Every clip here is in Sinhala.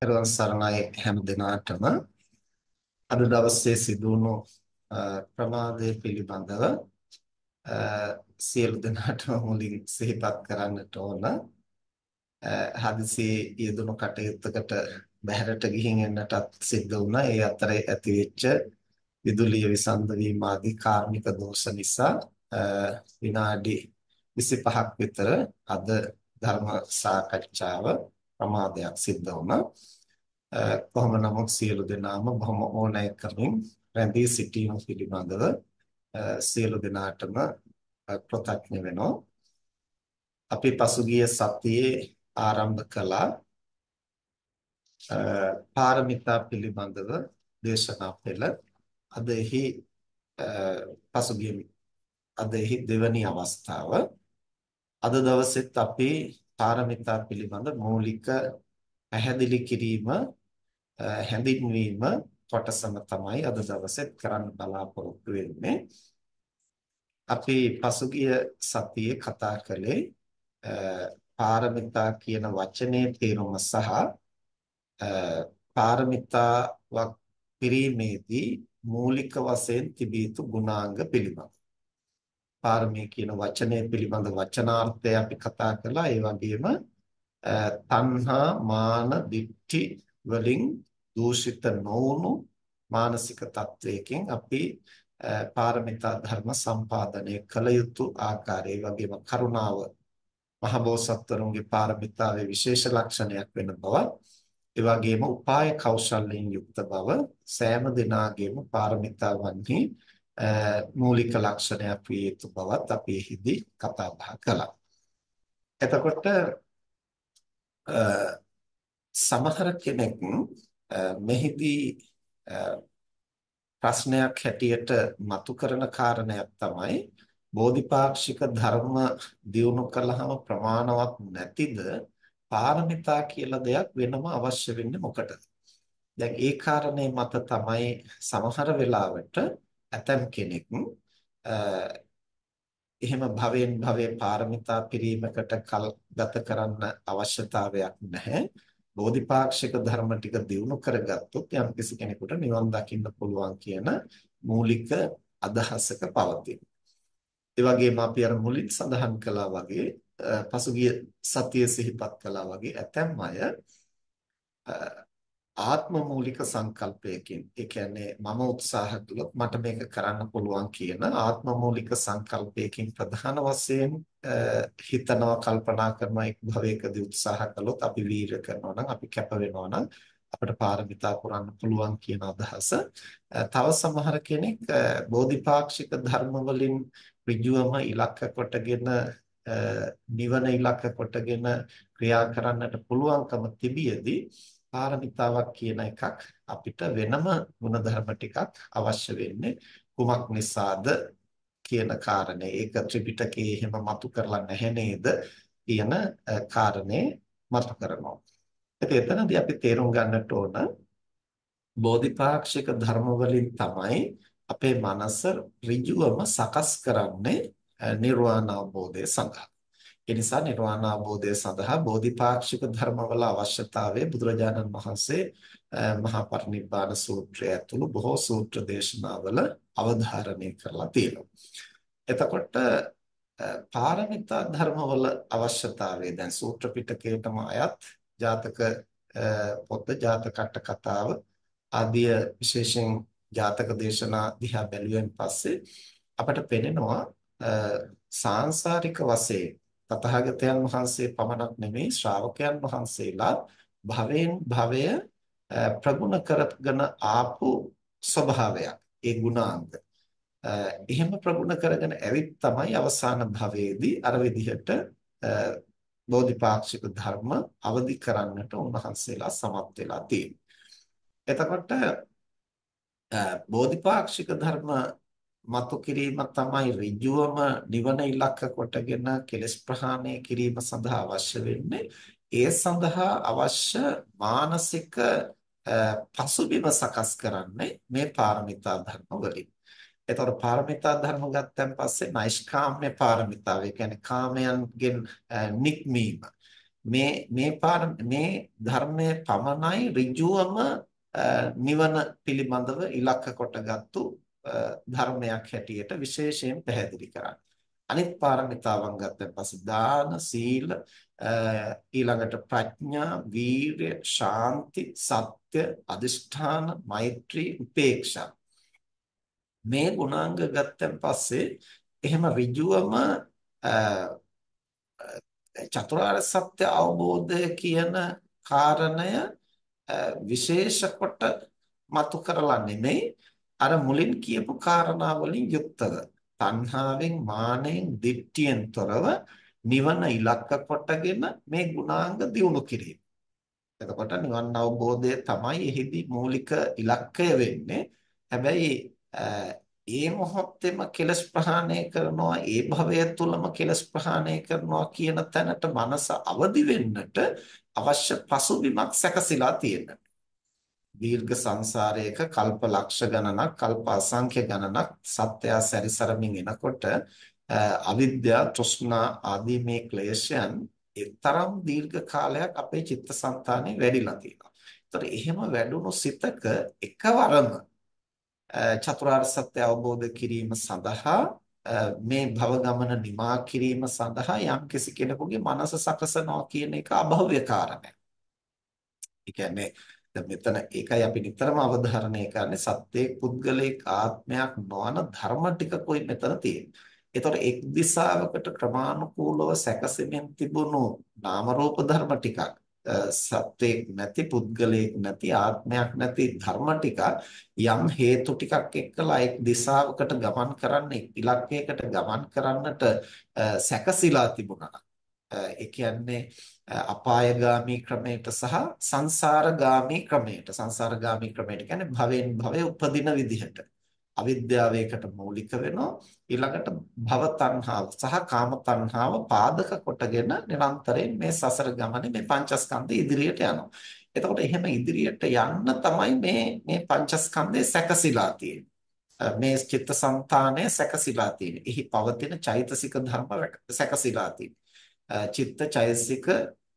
පෙරවන් සරණයි හැම දිනාටම අද දවසේ සිදුණු ප්‍රමාදයේ පිළිබඳව සියලු දෙනාටම මුලින් සිහිපත් කරන්නට ඕන හදිසියේ යෙදුණු කටයුත්තකට බැහැරට ගිහින් එන්නටත් සිද්ධ වුණා ඒ අතරේ ඇතිවෙච්ච විදුලිය විසන්ද වීම ආදී කාර්මික දෝෂ නිසා විනාඩි 25ක් විතර අද ධර්ම සාකච්ඡාව ප්‍රමාදයක් සිද්ධ වුණා. කොහොම නමුත් සියලු දෙනාම බොහොම ඕනෑකමින් රැඳී සිටීම පිළිබඳව සියලු දෙනාටම කෘතඥ වෙනවා. අපි පසුගිය සතියේ ආරම්භ කළා පාරමිතා පිළිබඳව දේශනා පෙළ අද එහි පසුගිය අද එහි දෙවැනි අවස්ථාව අද දවසෙත් අපි පාරමිතා පිළිබඳ මූලික පැහැදිලි කිරීම හැඳින්වීම කොටසම තමයි අද දවසෙත් කරන්න බලාපොරොත්තු වෙන්නේ. අපි පසුගිය සතියේ කතා කළේ පාරමිතා කියන වචනේ තේරුම සහ පාරමිතාවක් පිරීමේදී මූලික වශයෙන් තිබිය යුතු ගුණාංග පිළිබඳ පාරමී කියන වචනය පිළිබඳ වචනාර්ථය අපි කතා කළා ඒ වගේම තණ්හා මාන දික්ටි වලින් දූෂිත නොවුණු මානසික තත්වයකින් අපි පාරමිතා ධර්ම සම්පාදනය කළ යුතු ආකාරය ඒ වගේම කරුණාව මහබෝසත්වරුන්ගේ පාරමිතාවේ විශේෂ ලක්ෂණයක් වෙන බවත් ඒ වගේම උපාය කෞශල්‍යයෙන් යුක්ත බව සෑම දිනාගේම පාරමිතාවන්හි Eh, මූලික ලක්ෂණයක් විය යුතු බවත් අපි එහිදී කතා බහ කළා. එතකොට eh, සමහර කෙනෙක් eh, මෙහිදී ප්‍රශ්නයක් හැටියට මතු කරන කාරණයක් තමයි බෝධිපාක්ෂික ධර්ම දියුණු කළාම ප්‍රමාණවත් නැතිද පාරමිතා කියලා දෙයක් වෙනම අවශ්‍ය වෙන්නේ මොකටද? දැන් ඒ කාරණේ මත තමයි සමහර වෙලාවට ඇතම් කෙනෙක් එහෙම භවෙන් භවේ පාරමිතා පිරීමකට කල ගත කරන්න අවශ්‍යතාවයක් නැහැ. බෝධිපාක්ෂික ධර්ම ටික දිනු කරගත්තොත් යම් කිසි කෙනෙකුට නිවන් දකින්න පුළුවන් කියන මූලික අදහසක පවතින. ඒ වගේම අපි අර මුලින් සඳහන් කළා වගේ පසුගිය සතියේ සිහිපත් කළා වගේ ඇතැම් අය ආත්ම මූලික සංකල්පයකින් ඒ කියන්නේ මම උත්සාහ කළොත් මට මේක කරන්න පුළුවන් කියන ආත්ම මූලික සංකල්පයකින් ප්‍රධාන වශයෙන් හිතනවා කල්පනා කරන එක් භවයකදී උත්සාහ කළොත් අපි වීර කරනවා නම් අපි කැප වෙනවා නම් අපිට පාරමිතා පුරන්න පුළුවන් කියන අදහස තව සමහර කෙනෙක් බෝධිපාක්ෂික ධර්ම වලින් ඍජුවම ඉලක්ක කොටගෙන නිවන ඉලක්ක කොටගෙන ක්‍රියා කරන්නට පුළුවන්කම තිබියදී පාරමිතාවක් කියන එකක් අපිට වෙනම ಗುಣධර්ම ටිකක් අවශ්‍ය වෙන්නේ කුමක් නිසාද කියන කාරණේ ඒක ත්‍රිපිටකයේ එහෙම මතු කරලා නැහැ නේද කියන කාරණේ මතු කරනවා. ඉතින් එතනදී අපි තේරුම් ගන්නට ඕන බෝධිපාක්ෂික ධර්ම වලින් තමයි අපේ මනස ඍජුවම සකස් කරන්නේ නිර්වාණ අවබෝධය සඳහා. ඒ නිසා නිර්වාණ අවබෝධය සඳහා බෝධිපාක්ෂික ධර්මවල අවශ්‍යතාවය බුදුරජාණන් වහන්සේ මහා පරිනිබ්බාන සූත්‍රය ඇතුළු බොහෝ සූත්‍ර දේශනාවල අවධාරණය කරලා තියෙනවා. එතකොට පාරමිතා ධර්මවල අවශ්‍යතාවය දැන් සූත්‍ර පිටකයටම අයත් ජාතක පොත් ජාතක කතාව ආදී විශේෂයෙන් ජාතක දේශනා දිහා බැලුවෙන් පස්සේ අපට පෙනෙනවා සාංශාරික වශයෙන් තථාගතයන් වහන්සේ පමණක් නෙමෙයි ශ්‍රාවකයන් වහන්සේලා භවෙන් භවය ප්‍රගුණ කරගෙන ආපු ස්වභාවයක් ඒ ගුණාංග. එහෙම ප්‍රගුණ කරගෙන ඇවිත් තමයි අවසාන භවයේදී අර විදිහට බෝධිපාක්ෂික ධර්ම අවදි කරන්නට උන්වහන්සේලා සමත් වෙලා තියෙනවා. එතකොට බෝධිපාක්ෂික ධර්ම මතු කිරීම තමයි ඍජුවම නිවන ඉලක්ක කොටගෙන කෙලස් ප්‍රහාණය කිරීම සඳහා අවශ්‍ය වෙන්නේ. ඒ සඳහා අවශ්‍ය මානසික පසුබිම සකස් කරන්නේ මේ පාරමිතා ධර්ම වලින්. එතකොට පාරමිතා ධර්ම ගත්තන් පස්සේ නෛෂ්කාම්ම්‍ය පාරමිතාව, ඒ කියන්නේ කාමයන්ගෙන් නික්මීම. මේ මේ මේ ධර්මයේ පමණයි ඍජුවම නිවන පිළිබඳව ඉලක්ක කොටගත්තු ධර්මයක් හැටියට විශේෂයෙන් පැහැදිලි කරන්නේ. අනිත් පාරමිතාවන් ගත්තන් පස්සේ දාන, සීල, ඊළඟට ප්‍රඥා, වීරය, ශාන්ති, සත්‍ය, අදිෂ්ඨාන, මෛත්‍රී, උපේක්ෂා. මේ ගුණාංග ගත්තන් පස්සේ එහෙම ඍජුවම චතුරාර්ය සත්‍ය අවබෝධය කියන කාරණය විශේෂ කොට මතු කරලා නෙමෙයි අර මුලින් කියපු කාරණා වලින් යුක්තව තණ්හාවෙන් මානෙන් දිට්ඨියෙන් තොරව නිවන ඉලක්ක කොටගෙන මේ ගුණාංග දියුණු කිරීම. එතකොට නිවන් අවබෝධය තමයි එහිදී මූලික ඉලක්කය වෙන්නේ. හැබැයි ඒ මොහොතේම කෙලස් ප්‍රහාණය කරනවා ඒ භවය තුලම කෙලස් ප්‍රහාණය කරනවා කියන තැනට මනස අවදි වෙන්නට අවශ්‍ය පසුබිමක් සැකසීලා තියෙනවා. දීර්ඝ සංසාරයක කල්ප ලක්ෂ ගණනක් කල්ප අසංඛ්‍ය ගණනක් සත්‍යය සැරිසරමින් එනකොට අවිද්‍යාව තෘෂ්ණා ආදී මේ ක්ලේශයන් එතරම් දීර්ඝ කාලයක් අපේ චිත්තසංතානෙ වැඩිලා තියෙනවා. ඒතර එහෙම වැඩුණු සිතක එකවරම චතුරාර්ය සත්‍ය අවබෝධ කිරීම සඳහා මේ භව ගමන නිමා කිරීම සඳහා යම්කිසි කෙනෙකුගේ මනස සකසනවා කියන එක අභව්‍ය කාරණයක්. ඒ කියන්නේ දැන් මෙතන ඒකයි අපි නිතරම අවධාරණය කරන්නේ සත්‍යයේ පුද්ගලික ආත්මයක් නොවන ධර්ම ටික කොයි මෙතන තියෙන්නේ. ඒතකොට එක් දිශාවකට ක්‍රමානුකූලව සැකසෙමින් තිබුණු නාම රූප ධර්ම ටිකක් සත්‍යයක් නැති පුද්ගලයෙක් නැති ආත්මයක් නැති ධර්ම ටික යම් හේතු ටිකක් එක්කලා එක් දිශාවකට ගමන් කරන්න ඉලක්කයකට ගමන් කරන්නට සැකසීලා තිබුණා. ඒ කියන්නේ අපායගාමී ක්‍රමයට සහ සංසාරගාමී ක්‍රමයට සංසාරගාමී ක්‍රමයට කියන්නේ භවෙන් භවයේ උපදින විදිහට අවිද්‍යාවයකට මූලික වෙනවා ඊළඟට භව තණ්හාව සහ කාම තණ්හාව පාදක කොටගෙන නිරන්තරයෙන් මේ සසර ගමනේ මේ පංචස්කන්ධය ඉදිරියට යනවා එතකොට එහෙම ඉදිරියට යන්න තමයි මේ මේ පංචස්කන්ධය සැකසීලා තියෙන්නේ මේ චිත්තසංතානය සැකසීලා තියෙන්නේ එහි පවතින චෛතසික ධර්ම සැකසීලා තියෙන්නේ චිත්ත චෛතසික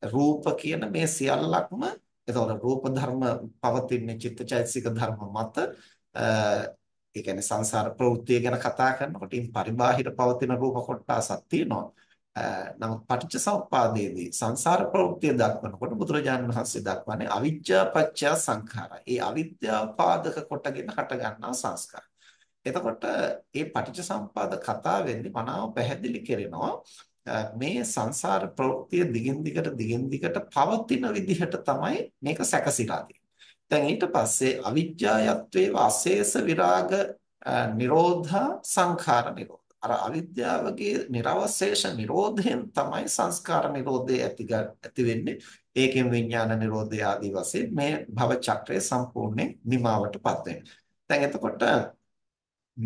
රූප කියන මේ සියල්ලක්ම එතකොට රූප ධර්ම පවතින්නේ චිත්තචෛතසික ධර්ම මත ඒ කියන්නේ සංසාර ප්‍රවෘත්තිය ගැන කතා කරනකොට ඉන් පරිබාහිර පවතින රූප කොටසක් තියෙනවා. නමුත් පටිච්චසමුප්පාදයේදී සංසාර ප්‍රවෘත්තිය දක්වනකොට බුදුරජාණන් වහන්සේ දක්වන්නේ අවිජ්ජා පත්‍ය සංඛාරා. ඒ අවිද්‍යාව පාදක කොටගෙන හටගන්නා සංස්කාර. එතකොට මේ පටිච්චසමුපාද කතාවෙන්දී මනාව පැහැදිලි කරනවා මේ සංසාර ප්‍රවෘත්තිය දිගින් දිගට දිගින් දිගට පවතින විදිහට තමයි මේක සැකසීලා තියෙන්නේ. දැන් ඊට පස්සේ අවිජ්ජායත්වේ වාසේස විරාග නිරෝධා සංඛාර නිරෝධ. අර අවිද්‍යාවගේ නිර්වශේෂ නිරෝධයෙන් තමයි සංස්කාර නිරෝධය ඇති ඇති වෙන්නේ. ඒකෙන් විඥාන නිරෝධය ආදී වශයෙන් මේ භව චක්‍රය සම්පූර්ණයෙන් නිමාවටපත් වෙනවා. දැන් එතකොට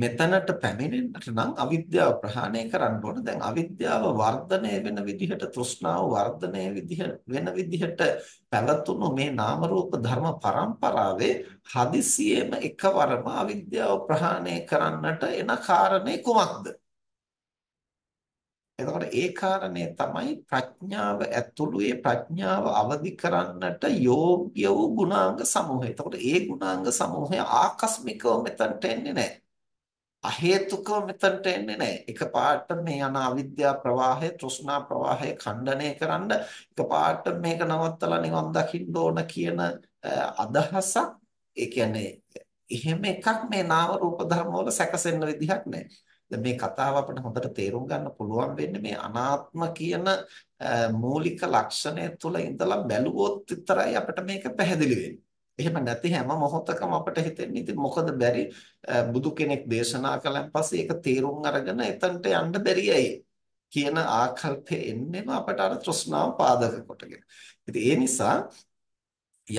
මෙතනට පැමිණෙන්නට නම් අවිද්‍යාව ප්‍රහාණය කරන්න ඕන. දැන් අවිද්‍යාව වර්ධනය වෙන විදිහට තෘෂ්ණාව වර්ධනය විදිහ වෙන විදිහට පැවතුණු මේ නාම රූප ධර්ම පරම්පරාවේ හදිසියෙම එකවරම අවිද්‍යාව ප්‍රහාණය කරන්නට එන කාරණේ කුමක්ද? එතකොට ඒ කාරණේ තමයි ප්‍රඥාව ඇතුළුයේ ප්‍රඥාව අවදි කරන්නට යෝග්‍ය වූ ගුණාංග සමූහය. එතකොට ඒ ගුණාංග සමූහය ආකස්මිකව මෙතනට එන්නේ නැහැ. අහේතුකව මෙතනට එන්නේ නැහැ. එකපාරට මේ යන අවිද්‍යා ප්‍රවාහය, තෘෂ්ණා ප්‍රවාහය ඛණ්ඩණය කරන්න එකපාරට මේක නවත්තලා නිවන් දකින්න ඕන කියන අදහසක් ඒ කියන්නේ එහෙම එකක් මේ නාම රූප ධර්ම වල සැකසෙන්න විදිහක් නැහැ. දැන් මේ කතාව අපිට හොඳට තේරුම් ගන්න පුළුවන් වෙන්නේ මේ අනාත්ම කියන මූලික ලක්ෂණය තුල ඉඳලා බැලුවොත් විතරයි අපිට මේක පැහැදිලි වෙන්නේ. එහෙම නැති හැම මොහොතකම අපට හිතෙන්නේ ඉතින් මොකද බැරි බුදු කෙනෙක් දේශනා කළාන් පස්සේ ඒක තේරුම් අරගෙන එතනට යන්න බැරියයි කියන ආකල්පය එන්නේම අපට අර තෘෂ්ණාව පාදක කොටගෙන. ඉතින් ඒ නිසා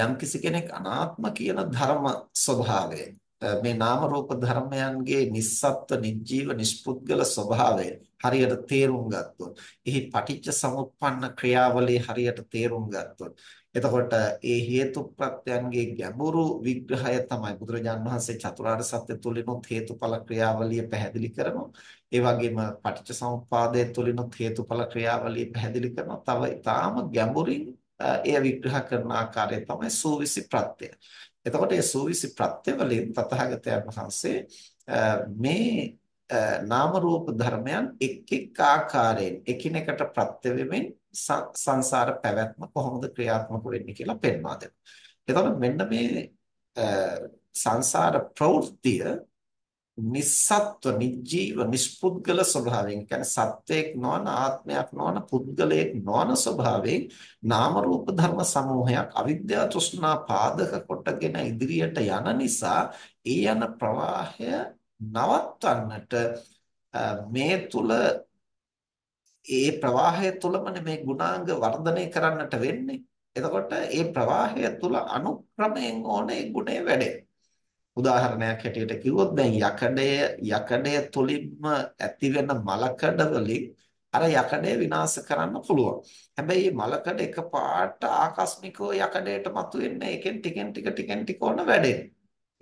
යම් කිසි කෙනෙක් අනාත්ම කියන ධර්ම ස්වභාවය මේ නාම රූප ධර්මයන්ගේ නිස්සත්ත්ව නිජීව නිෂ්පුද්ගල ස්වභාවය හරියට තේරුම් ගත්තොත් එහි පටිච්ච සමුප්පන්න ක්‍රියාවලිය හරියට තේරුම් ගත්තොත් එතකොට ඒ හේතුප්‍රත්‍යයන්ගේ ගැඹුරු විග්‍රහය තමයි බුදුරජාන් වහන්සේ චතුරාර්ය සත්‍ය තුලිනුත් හේතුඵල ක්‍රියාවලිය පැහැදිලි කරනවා. ඒ වගේම පටිච්චසමුප්පාදය තුලිනුත් හේතුඵල ක්‍රියාවලිය පැහැදිලි කරනවා. තව ඊටාම ගැඹුරින් එය විග්‍රහ කරන ආකාරය තමයි සූවිසි ප්‍රත්‍යය. එතකොට මේ සූවිසි ප්‍රත්‍යවලින් තථාගතයන් වහන්සේ මේ නාම රූප ධර්මයන් එක් එක් ආකාරයෙන් එකිනෙකට ප්‍රත්‍ය වෙමින් සංසාර පැවැත්ම කොහොමද ක්‍රියාත්මක වෙන්නේ කියලා පෙන්වා දෙනවා. එතකොට මෙන්න මේ සංසාර ප්‍රවෘත්තිය නිස්සත්ව නිජීව නිෂ්පුද්ගල ස්වභාවයෙන් කියන්නේ සත්වයක් නොවන ආත්මයක් නොවන පුද්ගලයෙක් නොවන ස්වභාවයෙන් නාම රූප ධර්ම සමූහයක් අවිද්‍යාව තෘෂ්ණා පාදක කොටගෙන ඉදිරියට යන නිසා ඒ යන ප්‍රවාහය නවත්වන්නට මේ තුල ඒ ප්‍රවාහය තුළමනේ මේ ගුණාංග වර්ධනය කරන්නට වෙන්නේ. එතකොට ඒ ප්‍රවාහය තුළ අනුක්‍රමයෙන් ඕනේ ගුණේ වැඩේ. උදාහරණයක් හැටියට කිව්වොත් දැන් යකඩය යකඩය තුලින්ම ඇති වෙන මලකඩ වලින් අර යකඩය විනාශ කරන්න පුළුවන්. හැබැයි මේ මලකඩ එකපාරට ආකස්මිකව යකඩයට මතුවෙන්නේ ඒකෙන් ටිකෙන් ටික ටිකෙන් ටික ඕන වැඩේ.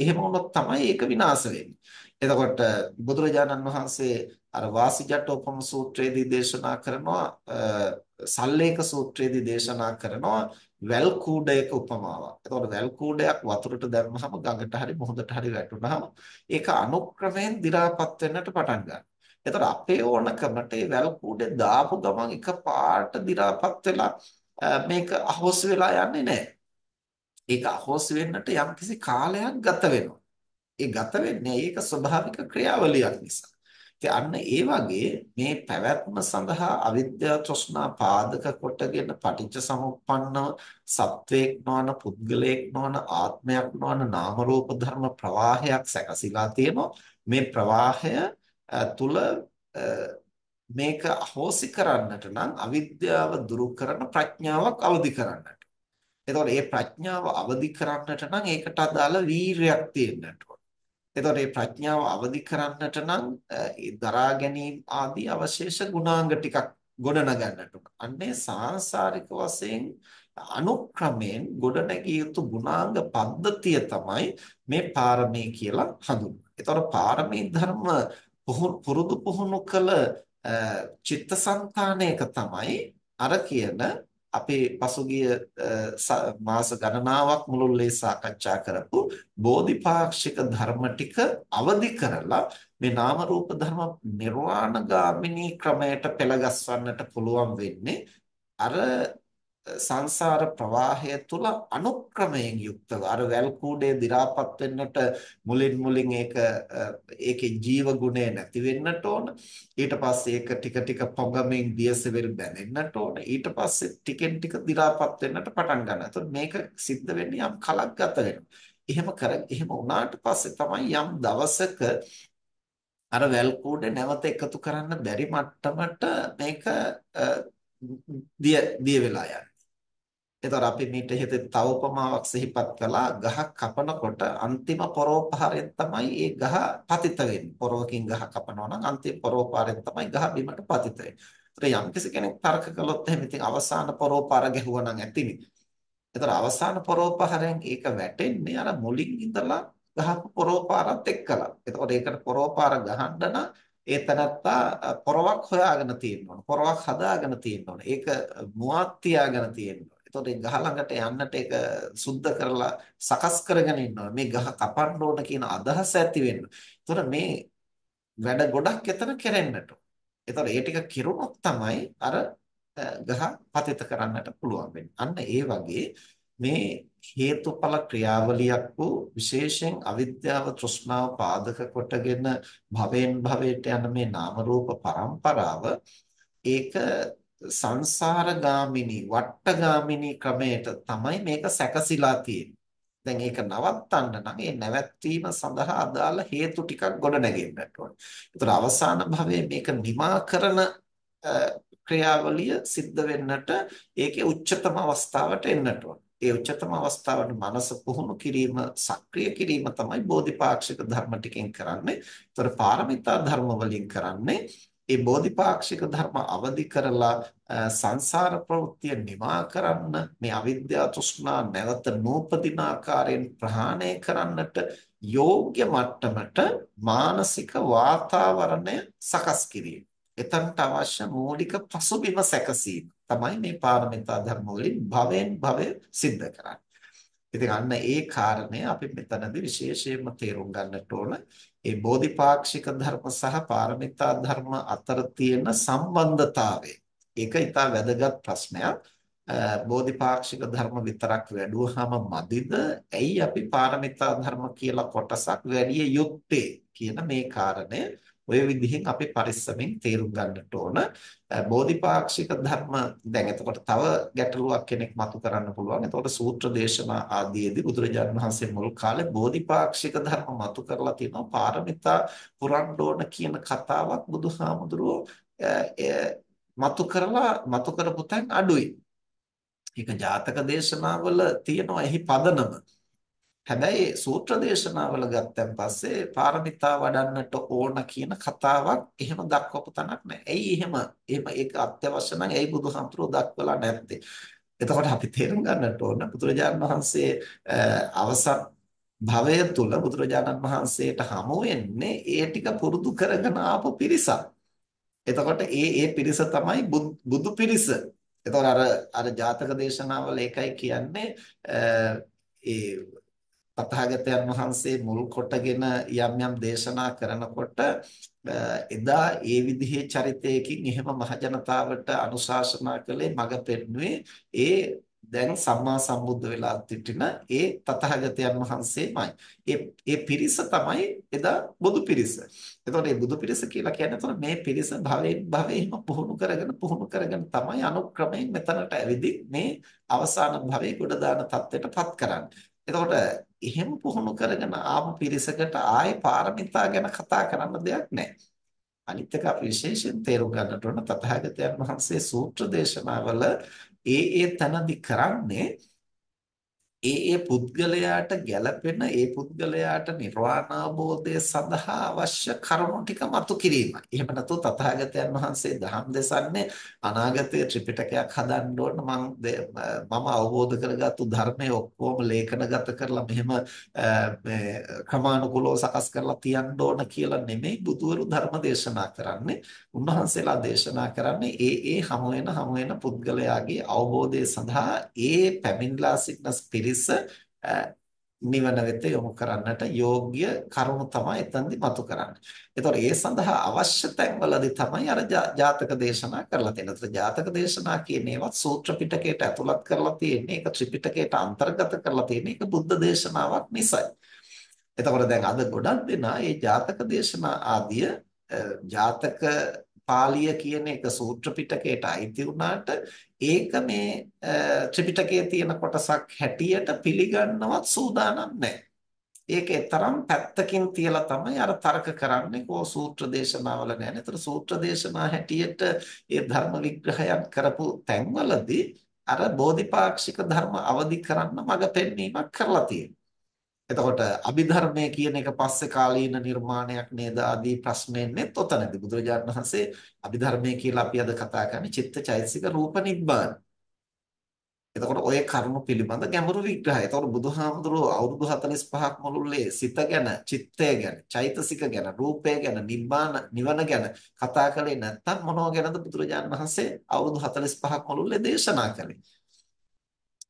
එහෙම වුණොත් තමයි ඒක විනාශ වෙන්නේ. එතකොට බුදුරජාණන් වහන්සේ අර වාසිජට උපම සූත්‍රයේදී දේශනා කරනවා සල්ලේක සූත්‍රයේදී දේශනා කරනවා වැල් කූඩයක උපමාවක්. එතකොට වැල් කූඩයක් වතුරට දැම්මහම ගඟට හරි මොහොතට හරි වැටුනහම ඒක අනුක්‍රමයෙන් දි รา පත් වෙන්නට පටන් ගන්නවා. එතකොට අපේ ඕනකමට මේ වැල් කූඩේ දාපු ගමන් එකපාරට දි รา පත් වෙලා මේක අහෝස් වෙලා යන්නේ නැහැ. ඒක අහෝස් වෙන්නට යම්කිසි කාලයක් ගත වෙනවා. ඒ ගත වෙන්නේ ඒක ස්වභාවික ක්‍රියාවලියක් නිසා. අන්න ඒ වගේ මේ පැවැත්ම සඳහා අවිද්‍යා තෘෂ්ණා පාදක කොටගෙන පටිච්ච සමුප්පන්නව සත්වයක් නොවන පුද්ගලයෙක් නොවන ආත්මයක් නොවන නාම රූප ධර්ම ප්‍රවාහයක් සැකසීලා තියෙනවා මේ ප්‍රවාහය තුල මේක අහෝසි කරන්නට නම් අවිද්‍යාව දුරු කරන ප්‍රඥාවක් අවදි කරන්නට. එතකොට මේ ප්‍රඥාව අවදි කරන්නට නම් ඒකට අදාළ වීරයක් තියෙන්නට එතකොට මේ ප්‍රඥාව අවදි කරන්නට නම් දරා ගැනීම ආදී අවශේෂ ගුණාංග ටිකක් ගොඩනගන්නට ඕන. අන්නේ සාංශාරික වශයෙන් අනුක්‍රමයෙන් ගොඩනැගිය යුතු ගුණාංග පද්ධතිය තමයි මේ පාරමී කියලා හඳුන්වන්නේ. එතකොට පාරමී ධර්ම පුරුදු පුහුණු කළ චිත්තසංතානයක තමයි අර කියන අපි පසුගිය මාස ගණනාවක් මුළුල්ලේ සාකච්ඡා කරපු බෝධිපාක්ෂික ධර්ම ටික අවදි කරලා මේ නාම රූප ධර්ම නිර්වාණගාමිනී ක්‍රමයට පෙළගස්වන්නට පුළුවන් වෙන්නේ අර සංසාර ප්‍රවාහය තුල අනුක්‍රමයෙන් යුක්තව අර වැල් කූඩේ දි รา පත් වෙන්නට මුලින් මුලින් ඒක ඒකේ ජීව ගුණය නැති වෙන්නට ඕන ඊට පස්සේ ඒක ටික ටික පොඟමින් දියසෙවිල් බැඳෙන්නට ඕන ඊට පස්සේ ටිකෙන් ටික දි รา පත් වෙන්නට පටන් ගන්නවා එතකොට මේක සිද්ධ වෙන්නේ යම් කලක් ගත වෙනවා එහෙම කර එහෙම වුණාට පස්සේ තමයි යම් දවසක අර වැල් කූඩේ නැවත එකතු කරන්න බැරි මට්ටමට මේක දිය දිය වෙලා යන්නේ එතකොට අපි මීට හිතේ තව උපමාවක් සිහිපත් කළා ගහ කපනකොට අන්තිම පරෝපහාරයෙන් තමයි ඒ ගහ පතිත වෙන්නේ. පොරවකින් ගහ කපනවා නම් අන්තිම පරෝපහාරයෙන් තමයි ගහ බිමට පතිත වෙන්නේ. යම් කෙනෙක් තර්ක කළොත් එහෙම ඉතින් අවසාන පරෝපහාර ගැහුවා නම් ඇතිනේ. එතකොට අවසාන පරෝපහාරයෙන් ඒක වැටෙන්නේ අර මුලින් ඉඳලා ගහපු පරෝපාරත් එක්කලා. එතකොට ඒකට පරෝපාර ගහන්න නම් ඒ තනත්තා පොරවක් හොයාගෙන තියෙන්න ඕන. පොරවක් හදාගෙන තියෙන්න ඕන. ඒක මුවාත් තියාගෙන තියෙන්න එතකොට ගහ ළඟට යන්නට ඒක සුද්ධ කරලා සකස් කරගෙන ඉන්නවා. මේ ගහ කපන්න ඕන කියන අදහස ඇති වෙන්න. එතකොට මේ වැඩ ගොඩක් එතන කෙරෙන්නට. එතකොට ඒ ටික කිරුණොත් තමයි අර ගහ පතිත කරන්නට පුළුවන් වෙන්නේ. අන්න ඒ වගේ මේ හේතුඵල ක්‍රියාවලියක් වූ විශේෂයෙන් අවිද්‍යාව තෘෂ්ණාව පාදක කොටගෙන භවෙන් භවයට යන මේ නාම රූප පරම්පරාව ඒක සංසාරගාමිනී වට්ටගාමිනී ක්‍රමයට තමයි මේක සැකසීලා තියෙන්නේ. දැන් ඒක නවත්තන්න නම් ඒ නැවැත්වීම සඳහා අදාළ හේතු ටිකක් ගොඩනගෙන්නට ඕනේ. ඒතර අවසාන භවයේ මේක නිමා කරන ක්‍රියාවලිය සිද්ධ වෙන්නට ඒකේ උච්චතම අවස්ථාවට එන්නට ඕනේ. ඒ උච්චතම අවස්ථාවට මනස පුහුණු කිරීම, සක්‍රිය කිරීම තමයි බෝධිපාක්ෂික ධර්ම ටිකෙන් කරන්නේ. ඒතර පාරමිතා ධර්ම වලින් කරන්නේ ඒ බෝධිපාක්ෂික ධර්ම අවදි කරලා සංසාර ප්‍රවෘත්තිය නිවා කරන්න මේ අවිද්‍යාව තෘෂ්ණා නැවත නූපදින ආකාරයෙන් ප්‍රහාණය කරන්නට යෝග්‍ය මට්ටමට මානසික වාතාවරණය සකස් කිරීම. එතනට අවශ්‍ය මූලික පසුබිම සැකසීම තමයි මේ පාරමිතා ධර්ම වලින් භවෙන් භවය સિદ્ધ කරන්නේ. ඉතින් අන්න ඒ කාරණය අපි මෙතනදී විශේෂයෙන්ම තේරුම් ගන්නට ඕන. ඒ බෝධිපාක්ෂික ධර්ම සහ පාරමිතා ධර්ම අතර තියෙන සම්බන්ධතාවය ඒක ඉතා වැදගත් ප්‍රශ්නයක් බෝධිපාක්ෂික ධර්ම විතරක් වැඩුවාම මදිද ඇයි අපි පාරමිතා ධර්ම කියලා කොටසක් වැඩි යුත්තේ කියන මේ කාරණය ওই විදිහෙන් අපි පරිස්සමෙන් තේරුම් ගන්නට ඕන. බෝධිපාක්ෂික ධර්ම දැන් එතකොට තව ගැටලුවක් කෙනෙක් මතු කරන්න පුළුවන්. එතකොට සූත්‍ර දේශනා ආදීදී බුදුරජාණන් වහන්සේ මුල් කාලේ බෝධිපාක්ෂික ධර්ම මතු කරලා තියෙනවා. පාරමිතා පුරන්න ඕන කියන කතාවක් බුදුහාමුදුරුවෝ මතු කරලා මතු කරපු තැන් අඩුයි. ඒක ජාතක දේශනාවල තියෙනවා එහි පදනම. හැබැයි සූත්‍ර දේශනාවල ගත්තන් පස්සේ පාරමිතා වඩන්නට ඕන කියන කතාවක් එහෙම දක්වපු තැනක් නැහැ. ඇයි එහෙම? එහෙම ඒක අත්‍යවශ්‍ය නම් ඇයි බුදුහාමුදුරුවෝ දක්වලා නැත්තේ? එතකොට අපි තේරුම් ගන්නට ඕන බුදුරජාණන් වහන්සේ අවසන් භවය තුල බුදුරජාණන් වහන්සේට හමු වෙන්නේ ඒ ටික පුරුදු කරගෙන ආපු පිරිසක්. එතකොට ඒ ඒ පිරිස තමයි බුදු පිරිස. එතකොට අර අර ජාතක දේශනාවල ඒකයි කියන්නේ ඒ තථාගතයන් වහන්සේ මුල් කොටගෙන යම් යම් දේශනා කරනකොට එදා ඒ විදිහේ චරිතයකින් එහෙම මහජනතාවට අනුශාසනා කළේ මඟ පෙන්වුවේ ඒ දැන් සම්මා සම්බුද්ධ වෙලා සිටින ඒ තථාගතයන් වහන්සේමයි. ඒ ඒ පිරිස තමයි එදා බුදු පිරිස. එතකොට මේ බුදු පිරිස කියලා කියන්නේ එතකොට මේ පිරිස භවයෙන් භවයේම පුහුණු කරගෙන පුහුණු කරගෙන තමයි අනුක්‍රමයෙන් මෙතනට ඇවිදින් මේ අවසාන භවයේ ගොඩ දාන தත්ත්වයටපත් කරන්නේ. එතකොට එහෙම පුහුණු කරගෙන ආපු පිරිසකට ආයේ පාරමිතා ගැන කතා කරන්න දෙයක් නැහැ. අනිත් එක අපි විශේෂයෙන් තේරුම් ගන්නට ඕන තථාගතයන් වහන්සේ සූත්‍ර දේශනාවල ඒ ඒ තනදි කරන්නේ ඒ ඒ පුද්ගලයාට ගැළපෙන ඒ පුද්ගලයාට නිර්වාණ අවබෝධය සඳහා අවශ්‍ය කරුණු ටික මතු කිරීමයි. එහෙම නැත්නම් තථාගතයන් වහන්සේ දහම් දෙසන්නේ අනාගතයේ ත්‍රිපිටකයක් හදන්න ඕන මම මම අවබෝධ කරගත්තු ධර්මයේ ඔක්කොම ලේඛනගත කරලා මෙහෙම මේ ක්‍රමානුකූලව සකස් කරලා තියන්න ඕන කියලා නෙමෙයි බුදුවරු ධර්ම දේශනා කරන්නේ. උන්වහන්සේලා දේශනා කරන්නේ ඒ ඒ හමු වෙන හමු වෙන පුද්ගලයාගේ අවබෝධය සඳහා ඒ පැමිණලා සිටින පිරිස නිවන වෙත යොමු කරන්නට යෝග්‍ය කරුණු තමයි එතනදී මතු කරන්නේ. ඒතකොට ඒ සඳහා අවශ්‍ය තැන්වලදී තමයි අර ජාතක දේශනා කරලා තියෙන්නේ. ඒතර ජාතක දේශනා කියන ඒවත් සූත්‍ර පිටකයට ඇතුළත් කරලා තියෙන්නේ. ඒක ත්‍රිපිටකයට අන්තර්ගත කරලා තියෙන්නේ. ඒක බුද්ධ දේශනාවක් නිසායි. එතකොට දැන් අද ගොඩක් දෙනා මේ ජාතක දේශනා ආදිය ජාතක පාලිය කියන එක සූත්‍ර පිටකයට අයිති වුණාට ඒක මේ ත්‍රිපිටකයේ තියෙන කොටසක් හැටියට පිළිගන්නවත් සූදානම් නැහැ. ඒකේ තරම් පැත්තකින් තියලා තමයි අර තර්ක කරන්නේ කෝ සූත්‍ර දේශනාවල නැහැ. ඒතර සූත්‍ර දේශනා හැටියට ඒ ධර්ම විග්‍රහයන් කරපු තැන්වලදී අර බෝධිපාක්ෂික ධර්ම අවදි කරන්න මඟ පෙන්වීමක් කරලා තියෙනවා. එතකොට අභිධර්මය කියන එක පස්සේ කාලීන නිර්මාණයක් නේද ආදී ප්‍රශ්නෙන්නෙත් ඔතනදී බුදුරජාණන් වහන්සේ අභිධර්මය කියලා අපි අද කතා කරන්නේ චිත්තචෛතසික රූප නිබ්බාන. එතකොට ওই කරුණු පිළිබඳ ගැඹුරු විග්‍රහය. එතකොට බුදුහාමුදුරුවෝ අවුරුදු 45ක් මුළුල්ලේ සිත ගැන, චිත්තය ගැන, චෛතසික ගැන, රූපය ගැන, නිබ්බාන නිවන ගැන කතා කළේ නැත්තම් මොනවා ගැනද බුදුරජාණන් වහන්සේ අවුරුදු 45ක් මුළුල්ලේ දේශනා කළේ?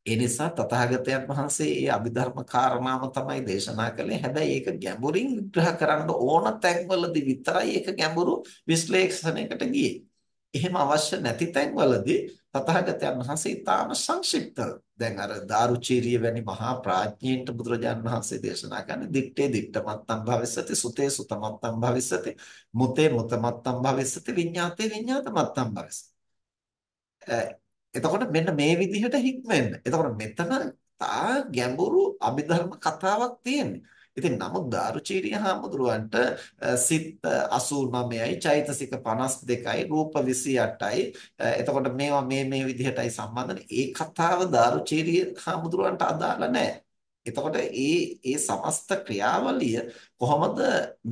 ඒ නිසා තථාගතයන් වහන්සේ මේ අභිධර්ම කාරණාව තමයි දේශනා කළේ. හැබැයි ඒක ගැඹුරින් විග්‍රහ කරන්න ඕන තැන්වලදී විතරයි ඒක ගැඹුරු විශ්ලේෂණයකට ගියේ. එහෙම අවශ්‍ය නැති තැන්වලදී තථාගතයන් වහන්සේ ඊටාම සංක්ෂිප්තව දැන් අර දාරුචීරිය වැනි මහා ප්‍රඥයින්ට බුදුරජාන් වහන්සේ දේශනා කරන්නේ දිත්තේ දිත්තමත්තම් භවිස්සති සුතේ සුතමත්තම් භවිස්සති මුතේ මුතමත්තම් භවිස්සති විඤ්ඤාතේ විඤ්ඤාතමත්තම් භවිස්සති එතකොට මෙන්න මේ විදිහට හික්මෙන්න. එතකොට මෙතන තා ගැඹුරු අභිධර්ම කතාවක් තියෙනවා. ඉතින් නමුත් දාරුචීරිය හාමුදුරුවන්ට සිත් 89යි චෛතසික 52යි රූප 28යි එතකොට මේවා මේ මේ විදිහටයි සම්බන්ධනේ ඒ කතාව දාරුචීරිය හාමුදුරුවන්ට අදාළ නැහැ. එතකොට ඒ ඒ සමස්ත ක්‍රියාවලිය කොහොමද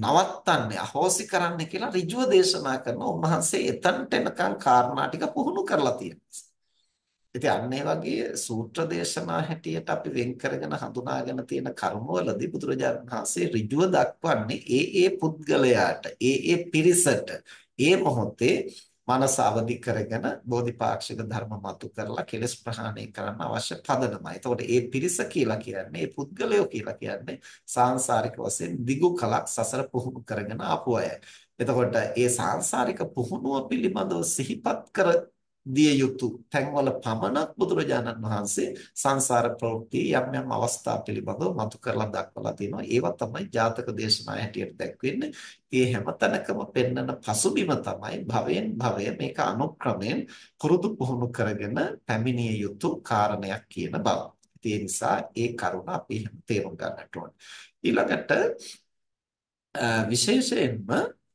නවත්තන්නේ අහෝසි කරන්නේ කියලා ඍජුව දේශනා කරන උන්වහන්සේ එතනට එනකන් කාරණා ටික පුහුණු කරලා තියෙනවා. ඉතින් අන්න ඒ වගේ සූත්‍ර දේශනා හැටියට අපි වෙන් කරගෙන හඳුනාගෙන තියෙන කර්මවලදී බුදුරජාණන් වහන්සේ ඍජුව දක්වන්නේ ඒ ඒ පුද්ගලයාට ඒ ඒ පිරිසට ඒ මොහොතේ මනස අවදි කරගෙන බෝධිපාක්ෂික ධර්ම මතු කරලා කෙලෙස් ප්‍රහාණය කරන්න අවශ්‍ය පදනමයි. එතකොට මේ පිරිස කියලා කියන්නේ මේ පුද්ගලයෝ කියලා කියන්නේ සාංශාරික වශයෙන් දිගු කලක් සසර පුහුණු කරගෙන ආපු අය. එතකොට ඒ සාංශාරික පුහුණුව පිළිබඳව සිහිපත් කර දිය යුතු තැන්වල පමණක් බුදුරජාණන් වහන්සේ සංසාර ප්‍රවෘත්ති යම් යම් අවස්ථා පිළිබඳව මතු කරලා දක්වලා තිනවා. ඒවා තමයි ජාතක දේශනා හැටියට දැක්වෙන්නේ. ඒ හැම තැනකම පෙන්වන පසුබිම තමයි භවයෙන් භවය මේක අනුක්‍රමයෙන් කුරුදු පුහුණු කරගෙන පැමිණිය යුතු කාරණයක් කියන බව. ඒ නිසා ඒ කරුණ අපි තේරුම් ගන්නට ඕනේ. ඊළඟට විශේෂයෙන්ම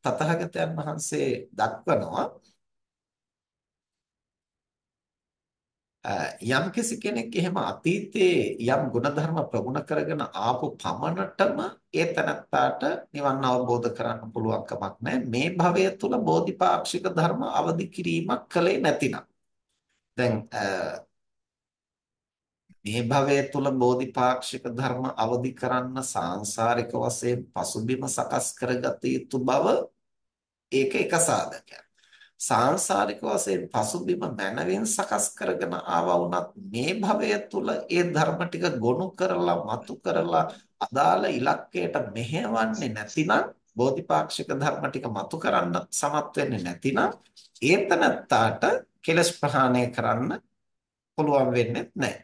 තථාගතයන් වහන්සේ දක්වනවා යම් කෙනෙක් එහෙම අතීතයේ යම් ಗುಣධර්ම ප්‍රගුණ කරගෙන ආපු පමණටම ඒ තනත්තාට නිවන් අවබෝධ කරන්න පුළුවන් කමක් නැහැ මේ භවය තුල බෝධිපාක්ෂික ධර්ම අවදි කිරීමක් කලේ නැතිනම් දැන් මේ භවය තුල බෝධිපාක්ෂික ධර්ම අවදි කරන්න සාංශාරික වශයෙන් පසුබිම සකස් කරගත යුතු බව ඒක එක සාධකයක් සාංශාරික වශයෙන් පසුබිම මනවින් සකස් කරගෙන ආවා වුණත් මේ භවය තුල ඒ ධර්ම ටික ගොනු කරලා මතු කරලා අදාළ ඉලක්කයට මෙහෙවන්නේ නැතිනම් බෝධිපාක්ෂික ධර්ම ටික මතු කරන්න සමත් වෙන්නේ නැතිනම් ඒතනත්තාට කෙලස් ප්‍රහාණය කරන්න පුළුවන් වෙන්නේ නැහැ.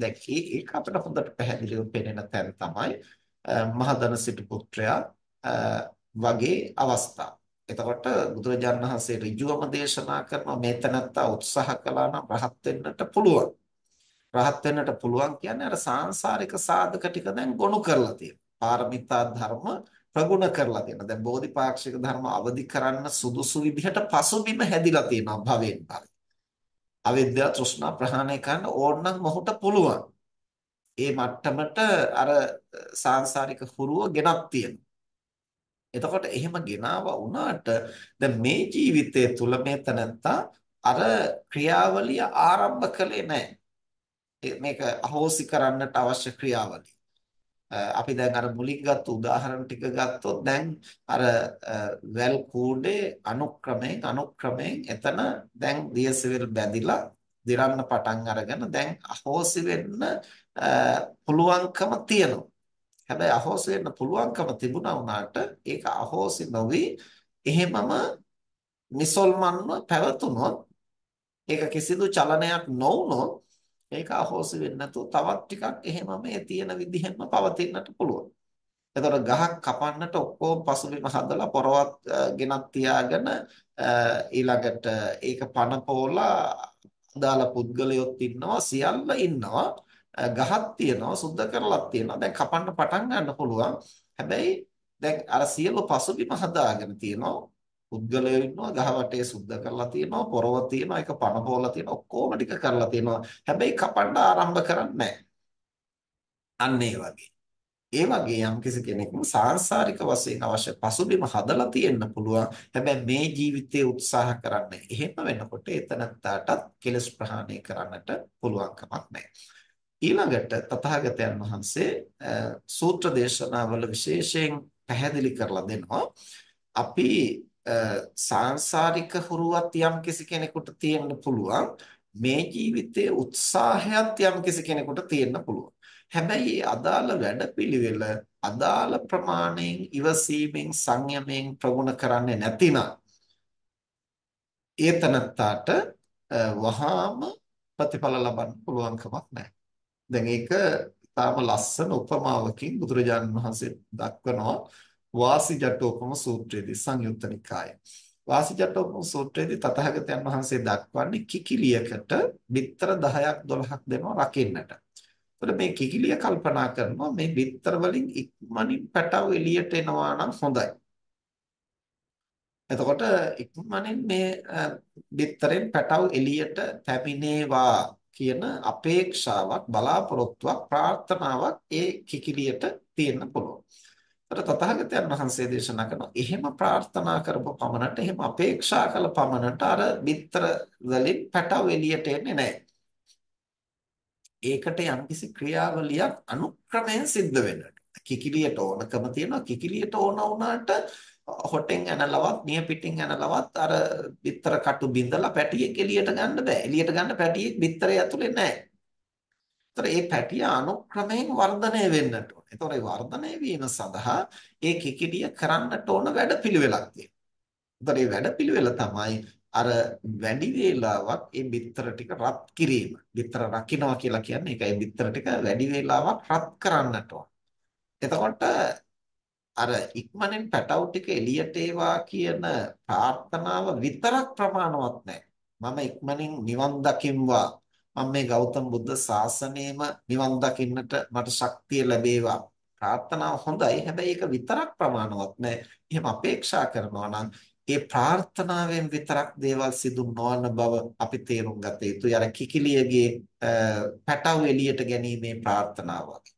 දැන් ඒක අපිට හොඳට පැහැදිලිව පේන තැන තමයි මහදන සිටු පුත්‍රයා වගේ අවස්ථාව. එතකොට බුදුරජාණන් වහන්සේ ඍජුවම දේශනා කරන මේ තනත්තා උත්සාහ කළා නම් රහත් වෙන්නට පුළුවන්. රහත් වෙන්නට පුළුවන් කියන්නේ අර සාංශාරික සාධක ටික දැන් ගොනු කරලා තියෙනවා. පාරමිතා ධර්ම ප්‍රගුණ කරලා තියෙනවා. දැන් බෝධිපාක්ෂික ධර්ම අවදි කරන්න සුදුසු විදිහට පසුබිම හැදිලා තියෙනවා භවෙන් භව. අවිද්‍යාව තෘෂ්ණා ප්‍රහාණය කරන්න ඕනනම් මොහොත පුළුවන්. ඒ මට්ටමට අර සාංශාරික හුරුව ගෙනත් තියෙනවා. එතකොට එහෙම ගෙනාවා වුණාට දැන් මේ ජීවිතය තුල මේ තනත්තා අර ක්‍රියාවලිය ආරම්භ කළේ නැහැ. මේක අහෝසි කරන්නට අවශ්‍ය ක්‍රියාවලිය. අපි දැන් අර මුලින් ගත්ත උදාහරණ ටික ගත්තොත් දැන් අර වැල් කූඩේ අනුක්‍රමයෙන් අනුක්‍රමයෙන් එතන දැන් දියසෙවල් බැඳිලා දිරන්න පටන් අරගෙන දැන් අහෝසි වෙන්න පුළුවන්කම තියෙනවා. හැබැයි අහෝස වෙන්න පුළුවන්කම තිබුණා වුණාට ඒක අහෝසි නොවි එහෙමම නිසල්මන්ව පැවතුනොත් ඒක කිසිදු චලනයක් නොවුනොත් ඒක අහෝසි වෙන්නේ නැතුව තවත් ටිකක් එහෙමම ඒ තියෙන විදිහෙන්ම පවතින්නට පුළුවන්. එතකොට ගහක් කපන්නට ඔක්කොම පසුබිම හදලා පොරවත් ගෙනත් තියාගෙන ඊළඟට ඒක පන පොවලා අදාළ පුද්ගලයොත් ඉන්නවා සියල්ල ඉන්නවා ගහක් තියෙනවා සුද්ධ කරලක් තියෙනවා දැන් කපන්න පටන් ගන්න පුළුවන් හැබැයි දැන් අර සියලු පසුබිම හදාගෙන තියෙනවා පුද්ගලයෝ ඉන්නවා ගහ වටේ සුද්ධ කරලා තියෙනවා පොරව තියෙනවා ඒක පණ පොවලා තියෙනවා ඔක්කොම ටික කරලා තියෙනවා හැබැයි කපන්න ආරම්භ කරන්නේ අන්න ඒ වගේ ඒ වගේ යම්කිසි කෙනෙක්ම සාංශාරික වශයෙන් අවශ්‍ය පසුබිම හදලා තියෙන්න පුළුවන් හැබැයි මේ ජීවිතේ උත්සාහ කරන්න එහෙම වෙනකොට එතනටටත් කෙලස් ප්‍රහාණය කරන්නට පුළුවන් කමක් නැහැ ඊළඟට තථාගතයන් වහන්සේ සූත්‍ර දේශනාවල විශේෂයෙන් පැහැදිලි කරලා දෙනවා අපි සාංශාරික හුරුවත් යම් කිසි කෙනෙකුට තියෙන්න පුළුවන් මේ ජීවිතයේ උත්සාහයත් යම් කිසි කෙනෙකුට තියෙන්න පුළුවන් හැබැයි අදාළ වැඩපිළිවෙල අදාළ ප්‍රමාණයෙන් ඉවසීමෙන් සංයමයෙන් ප්‍රගුණ කරන්නේ නැතිනම් ඒතනත්තාට වහාම ප්‍රතිඵල ලබන්න පුළුවන් කමක් නැහැ දැන් ඒක තාම ලස්සන උපමාවකින් බුදුරජාණන් වහන්සේ දක්වනවා වාසිජට්ඨෝපම සූත්‍රයේදී සංයුත්ත නිකායේ. වාසිජට්ඨෝපම සූත්‍රයේදී තථාගතයන් වහන්සේ දක්වන්නේ කිකිලියකට බිත්තර 10ක් 12ක් දෙනවා රකින්නට. එතකොට මේ කිකිලිය කල්පනා කරනවා මේ බිත්තර වලින් ඉක්මනින් පැටව එළියට එනවා නම් හොඳයි. එතකොට ඉක්මනින් මේ බිත්තරෙන් පැටව එළියට පැමිණේවා කියන අපේක්ෂාවක් බලාපොරොත්තුවක් ප්‍රාර්ථනාවක් ඒ කිකිලියට තියෙන්න පුළුවන්. ඒතර තථාගතයන් වහන්සේ දේශනා කරන එහෙම ප්‍රාර්ථනා කරපු පමණට එහෙම අපේක්ෂා කළ පමණට අර බිත්තර වලින් පැටව එළියට එන්නේ නැහැ. ඒකට යම්කිසි ක්‍රියාවලියක් අනුක්‍රමයෙන් සිද්ධ වෙන්නට. කිකිලියට ඕනකම තියෙනවා. කිකිලියට ඕන වුණාට හොටෙන් ඇනලවත් නිය පිටින් ඇනලවත් අර බිත්තර කටු බින්දලා පැටියෙක් එළියට ගන්න බෑ. එළියට ගන්න පැටියෙක් බිත්තරය ඇතුලේ නැහැ. ඒතර මේ පැටිය අනුක්‍රමයෙන් වර්ධනය වෙන්නට ඕන. ඒතර ඒ වර්ධනය වීම සඳහා ඒ කිකිඩිය කරන්නට ඕන වැඩපිළිවෙලක් තියෙනවා. ඒතර වැඩපිළිවෙල තමයි අර වැඩි වේලාවක් ඒ බිත්තර ටික රත් කිරීම. බිත්තර රකින්නවා කියලා කියන්නේ ඒකයි බිත්තර ටික වැඩි වේලාවක් රත් කරන්නට ඕන. එතකොට අර ඉක්මනින් පැටව් ටික එළියට ඒවා කියන ප්‍රාර්ථනාව විතරක් ප්‍රමාණවත් නැහැ. මම ඉක්මනින් නිවන් දකින්වා. මම මේ ගෞතම බුද්ධ ශාසනයෙම නිවන් දකින්නට මට ශක්තිය ලැබේවා. ප්‍රාර්ථනාව හොඳයි. හැබැයි ඒක විතරක් ප්‍රමාණවත් නැහැ. එහෙම අපේක්ෂා කරනවා නම් ඒ ප්‍රාර්ථනාවෙන් විතරක් දේවල් සිදු නොවන බව අපි තේරුම් ගත යුතුයි. අර කිකිලියගේ පැටව් එළියට ගැනීමේ ප්‍රාර්ථනාව වගේ.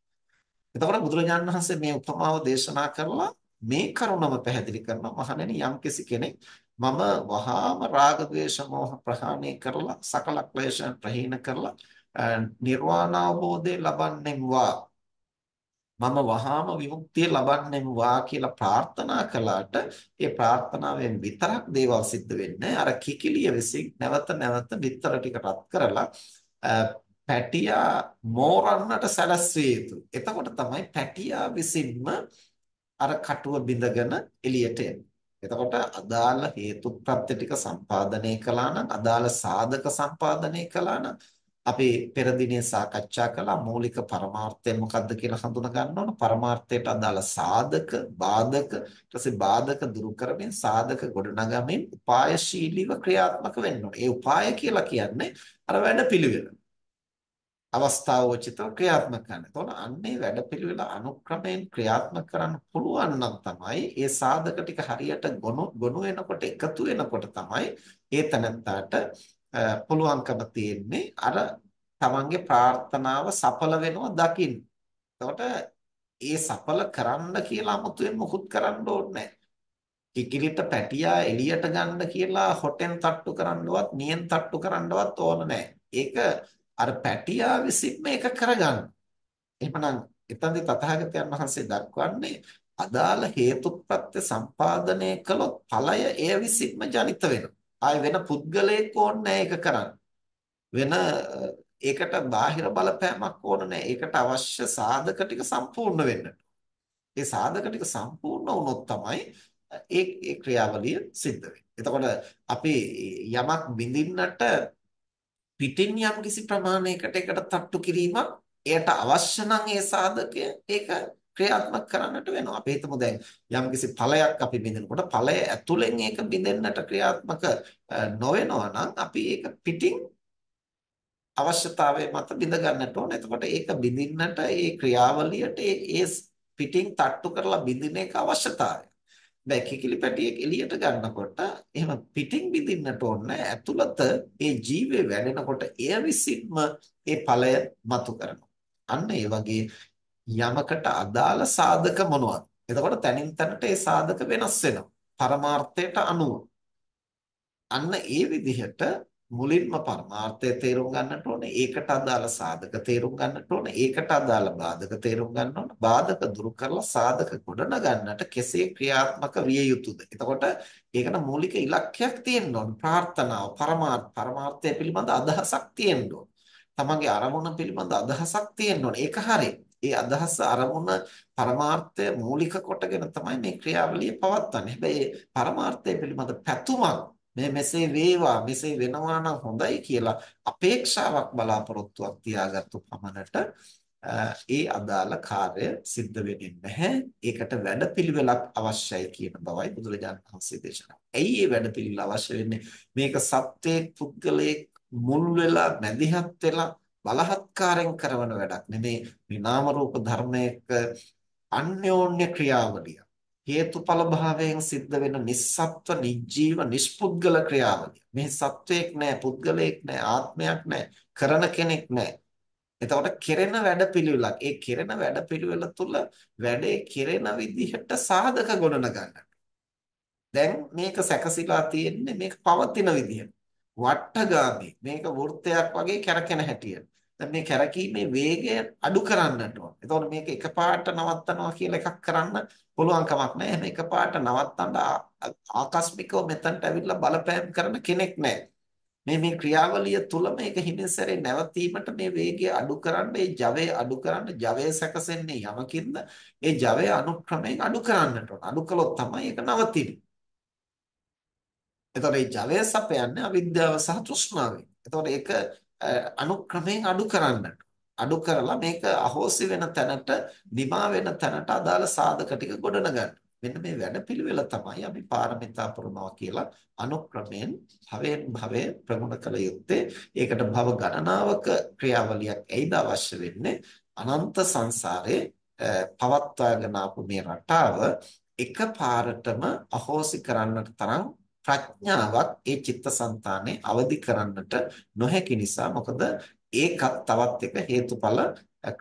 එතකොට බුදුරජාණන් වහන්සේ මේ උපමාව දේශනා කරලා මේ කරුණම පැහැදිලි කරනවා මහණෙනි යම්කිසි කෙනෙක් මම වහාම රාග ద్వේෂ මෝහ ප්‍රහාණය කරලා සකල ක්ලේශයන් ප්‍රහීන කරලා නිර්වාණ අවබෝධය ලබන්නේවා මම වහාම විමුක්තිය ලබන්නේවා කියලා ප්‍රාර්ථනා කළාට ඒ ප්‍රාර්ථනාවෙන් විතරක් දේවල් සිද්ධ වෙන්නේ අර කිකිලිය විසින් නැවත නැවත විතර ටික රත් කරලා පැටියා මෝරන්නට සැලැස්විය යුතු. එතකොට තමයි පැටියා විසින්ම අර කටුව බිඳගෙන එළියට එන්නේ. එතකොට අදාළ හේතු ප්‍රත්‍ය ටික සම්පාදනය කළා නම් අදාළ සාධක සම්පාදනය කළා නම් අපි පෙර දිනේ සාකච්ඡා කළා මූලික පරමාර්ථය මොකක්ද කියලා හඳුනා ගන්න ඕන පරමාර්ථයට අදාළ සාධක බාධක ඊට පස්සේ බාධක දුරු කරමින් සාධක ගොඩනගමින් උපායශීලීව ක්‍රියාත්මක වෙන්න ඕන. ඒ උපාය කියලා කියන්නේ අර වැඩ පිළිවෙල. අවස්ථාව උචිතව ක්‍රියාත්මක කරන්න. එතකොට අන්නේ වැඩපිළිවෙල අනුක්‍රමයෙන් ක්‍රියාත්මක කරන්න පුළුවන් නම් තමයි ඒ සාධක ටික හරියට ගොනු ගොනු වෙනකොට එකතු වෙනකොට තමයි ඒ තනත්තාට පුළුවන්කම තියෙන්නේ අර තමන්ගේ ප්‍රාර්ථනාව සඵල වෙනවා දකින්න. එතකොට ඒ සඵල කරන්න කියලා 아무තෙන් මොකුත් කරන්න ඕනේ කිකිලිට පැටියා එළියට ගන්න කියලා හොටෙන් තට්ටු කරන්නවත් නියෙන් තට්ටු කරන්නවත් ඕන නැහැ. ඒක අර පැටියා විසින්ම ඒක කරගන්න. එහෙමනම් එතනදි තථාගතයන් වහන්සේ දක්වන්නේ අදාළ හේතුප්‍රත්‍ය සම්පාදනය කළොත් ඵලය එය විසින්ම ජනිත වෙනවා. ආය වෙන පුද්ගලයෙක් ඕනේ ඒක කරන්න. වෙන ඒකට බාහිර බලපෑමක් ඕන නැහැ. ඒකට අවශ්‍ය සාධක ටික සම්පූර්ණ වෙන්න. ඒ සාධක ටික සම්පූර්ණ වුණොත් තමයි ඒ ඒ ක්‍රියාවලිය සිද්ධ වෙන්නේ. එතකොට අපි යමක් බිඳින්නට පිටින් යම් කිසි ප්‍රමාණයකට ඒකට තට්ටු කිරීමක් එයට අවශ්‍ය නම් ඒ සාධකය ඒක ක්‍රියාත්මක කරන්නට වෙනවා. අපි හිතමු දැන් යම්කිසි ඵලයක් අපි බින්දනකොට ඵලය ඇතුලෙන් ඒක බින්දෙන්නට ක්‍රියාත්මක නොවෙනවා නම් අපි ඒක පිටින් අවශ්‍යතාවය මත බිඳ ගන්නට ඕන. එතකොට ඒක බිඳින්නට ඒ ක්‍රියාවලියට ඒ පිටින් තට්ටු කරලා බිඳින එක අවශ්‍යතාවය. දැන් කිකිලි පැටියෙක් එළියට ගන්නකොට එහෙම පිටින් බිඳින්නට ඕන ඇතුළත ඒ ජීවේ වැඩෙනකොට එය විසින්ම ඒ ඵලය මතු කරනවා. අන්න ඒ වගේ යමකට අදාළ සාධක මොනවද? එතකොට තනින් තනට ඒ සාධක වෙනස් වෙනවා. පරමාර්ථයට අනුව. අන්න ඒ විදිහට මුලින්ම පරමාර්ථය තේරුම් ගන්නට ඕනේ. ඒකට අදාළ සාධක තේරුම් ගන්නට ඕනේ. ඒකට අදාළ බාධක තේරුම් ගන්න ඕනේ. බාධක දුරු කරලා සාධක ගොඩනගන්නට කෙසේ ක්‍රියාත්මක විය යුතුද? එතකොට ඒකට මූලික ඉලක්කයක් තියෙන්න ඕනේ. ප්‍රාර්ථනාව, පරමාර්ථ, පරමාර්ථය පිළිබඳ අදහසක් තියෙන්න ඕනේ. තමන්ගේ අරමුණ පිළිබඳ අදහසක් තියෙන්න ඕනේ. ඒක හරියි. ඒ අදහස අරමුණ පරමාර්ථය මූලික කොටගෙන තමයි මේ ක්‍රියාවලිය පවත්වන්නේ. හැබැයි පරමාර්ථය පිළිබඳ පැතුමක් මේ මෙසේ වේවා මෙසේ වෙනවා නම් හොඳයි කියලා අපේක්ෂාවක් බලාපොරොත්තුවක් තියාගත්තු පමණට ඒ අදාළ කාර්ය සිද්ධ වෙන්නේ නැහැ. ඒකට වැඩපිළිවෙලක් අවශ්‍යයි කියන බවයි බුදුරජාණන් වහන්සේ දේශනා. ඇයි ඒ වැඩපිළිවෙල අවශ්‍ය වෙන්නේ? මේක සත්‍යයේ පුද්ගලයේ මුල් වෙලා මැදිහත් වෙලා බලහත්කාරයෙන් කරන වැඩක් නෙමේ. විනාම රූප ධර්මයක අන්‍යෝන්‍ය ක්‍රියාවලිය. හේතුඵල භාවයෙන් සිද්ධ වෙන නිස්සත්ව නිජීව නිෂ්පුද්ගල ක්‍රියාවලිය. මේ සත්වයක් නෑ, පුද්ගලයෙක් නෑ, ආත්මයක් නෑ, කරන කෙනෙක් නෑ. එතකොට කෙරෙන වැඩපිළිවෙලක්. ඒ කෙරෙන වැඩපිළිවෙල තුළ වැඩේ කෙරෙන විදිහට සාධක ගොඩන ගන්න. දැන් මේක සැකසීලා තියෙන්නේ මේක පවතින විදිහට. වට්ටගාමි මේක වෘත්තයක් වගේ කැරකෙන හැටියට. දැන් මේ කැරකීමේ වේගය අඩු කරන්නට ඕන. එතකොට මේක එකපාරට නවත්තනවා කියලා එකක් කරන්න පුළුවන් කමක් නැහැ. එහෙම එකපාරට නවත්තන්න ආකස්මිකව මෙතනට ඇවිල්ලා බලපෑම් කරන කෙනෙක් නැහැ. මේ මේ ක්‍රියාවලිය තුල මේක හිමින් සැරේ නැවතීමට මේ වේගය අඩු කරන්න, ඒ ජවය අඩු කරන්න, ජවය සැකසෙන්නේ යමකින්ද? ඒ ජවය අනුක්‍රමයෙන් අඩු කරන්නට ඕන. අඩු කළොත් තමයි ඒක නවතින්නේ. එතකොට මේ ජවය සපයන්නේ අවිද්‍යාව සහ තෘෂ්ණාවෙන්. එතකොට ඒක අනුක්‍රමයෙන් අඩු කරන්නට. අඩු කරලා මේක අහෝසි වෙන තැනට, නිමා වෙන තැනට අදාළ සාධක ටික ගොඩනගන්න. මෙන්න මේ වැඩපිළිවෙල තමයි අපි පාරමිතා පුරනවා කියලා අනුක්‍රමයෙන් භවයෙන් භවය ප්‍රගුණ කළ යුත්තේ. ඒකට භව ගණනාවක ක්‍රියාවලියක් ඇයිද අවශ්‍ය වෙන්නේ? අනන්ත සංසාරේ පවත්වාගෙන ආපු මේ රටාව එකපාරටම අහෝසි කරන්නට තරම් ප්‍රඥාවත් ඒ චිත්තසංතානේ අවදි කරන්නට නොහැකි නිසා මොකද ඒක තවත් එක හේතුඵල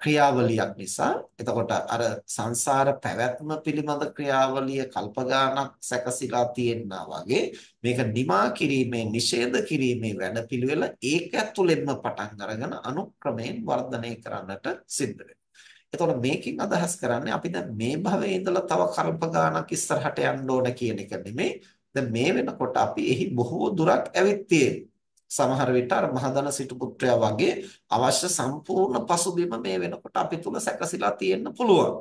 ක්‍රියාවලියක් නිසා එතකොට අර සංසාර පැවැත්ම පිළිබඳ ක්‍රියාවලිය කල්පගානක් සැකසීලා තියෙනවා වගේ මේක නිමා කිරීමේ නිෂේධ කිරීමේ වැඩපිළිවෙල ඒක ඇතුළෙන්ම පටන් අරගෙන අනුක්‍රමයෙන් වර්ධනය කරන්නට සිද්ධ වෙනවා එතකොට මේකෙන් අදහස් කරන්නේ අපි දැන් මේ භවයේ ඉඳලා තව කල්ප ගාණක් ඉස්සරහට යන්න ඕන කියන එක නෙමෙයි දැන් මේ වෙනකොට අපි එහි බොහෝ දුරක් ඇවිත් සමහර විට අර මහදන සිටු පුත්‍රයා වගේ අවශ්‍ය සම්පූර්ණ පසුබිම මේ වෙනකොට අපි තුල සැකසিলা තියෙන්න පුළුවන්.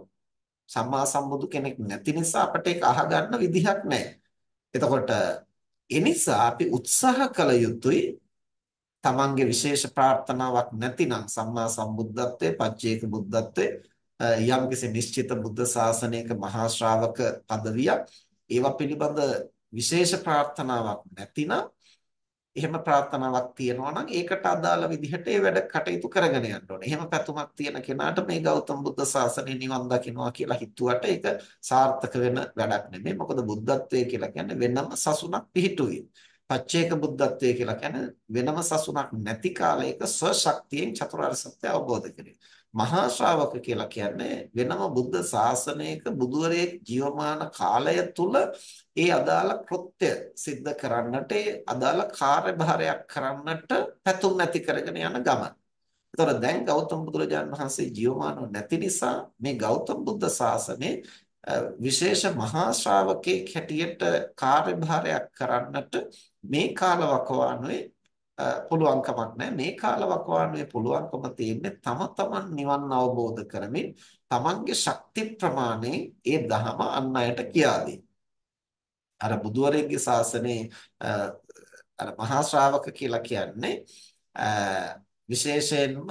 සම්මා සම්බුදු කෙනෙක් නැති නිසා අපට ඒක අහගන්න විදිහක් නැහැ. එතකොට ඒ නිසා අපි උත්සාහ කළ යුතුයි තමන්ගේ විශේෂ ප්‍රාර්ථනාවක් නැතිනම් සම්මා සම්බුද්ධත්වයේ පච්චේක බුද්ධත්වයේ යම්කිසි නිශ්චිත බුද්ධ ශාසනයක මහා ශ්‍රාවක පදවියක් ඒවා පිළිබඳ විශේෂ ප්‍රාර්ථනාවක් නැතිනම් එහෙම ප්‍රාර්ථනාවක් තියෙනවා නම් ඒකට අදාළ විදිහට ඒ වැඩ කටයුතු කරගෙන යන්න ඕනේ. එහෙම පැතුමක් තියෙන කෙනාට මේ ගෞතම බුද්ධ ශාසනය නිවන් දකින්නවා කියලා හිතුවට ඒක සාර්ථක වෙන වැඩක් නෙමෙයි. මොකද බුද්ධත්වයේ කියලා කියන්නේ වෙනම සසුනක් පිහිටුවීම. පච්චේක බුද්ධත්වයේ කියලා කියන්නේ වෙනම සසුනක් නැති කාලයක ස්වශක්තියෙන් චතුරාර්ය සත්‍ය අවබෝධ කිරීම. මහා ශ්‍රාවක කියලා කියන්නේ වෙනම බුද්ධ ශාසනයක බුදුරේ ජීවමාන කාලය තුල ඒ අදාළ කෘත්‍ය સિદ્ધ කරන්නට ඒ අදාළ කාර්යභාරයක් කරන්නට පැතුම් ඇති කරගෙන යන ගමන. ඒතර දැන් ගෞතම බුදුරජාණන් වහන්සේ ජීවමානව නැති නිසා මේ ගෞතම බුද්ධ ශාසනේ විශේෂ මහා ශ්‍රාවකෙක් හැටියට කාර්යභාරයක් කරන්නට මේ කාලවකවානුවේ පුළුවන්කමක් නැහැ මේ කාලවකවානුවේ පුළුවන්කම තියෙන්නේ තම තමන් නිවන් අවබෝධ කරමින් තමන්ගේ ශක්ති ප්‍රමාණය ඒ දහම අන් අයට කියා දෙන්න. අර බුදුවරයෙක්ගේ ශාසනයේ අර මහා ශ්‍රාවක කියලා කියන්නේ විශේෂයෙන්ම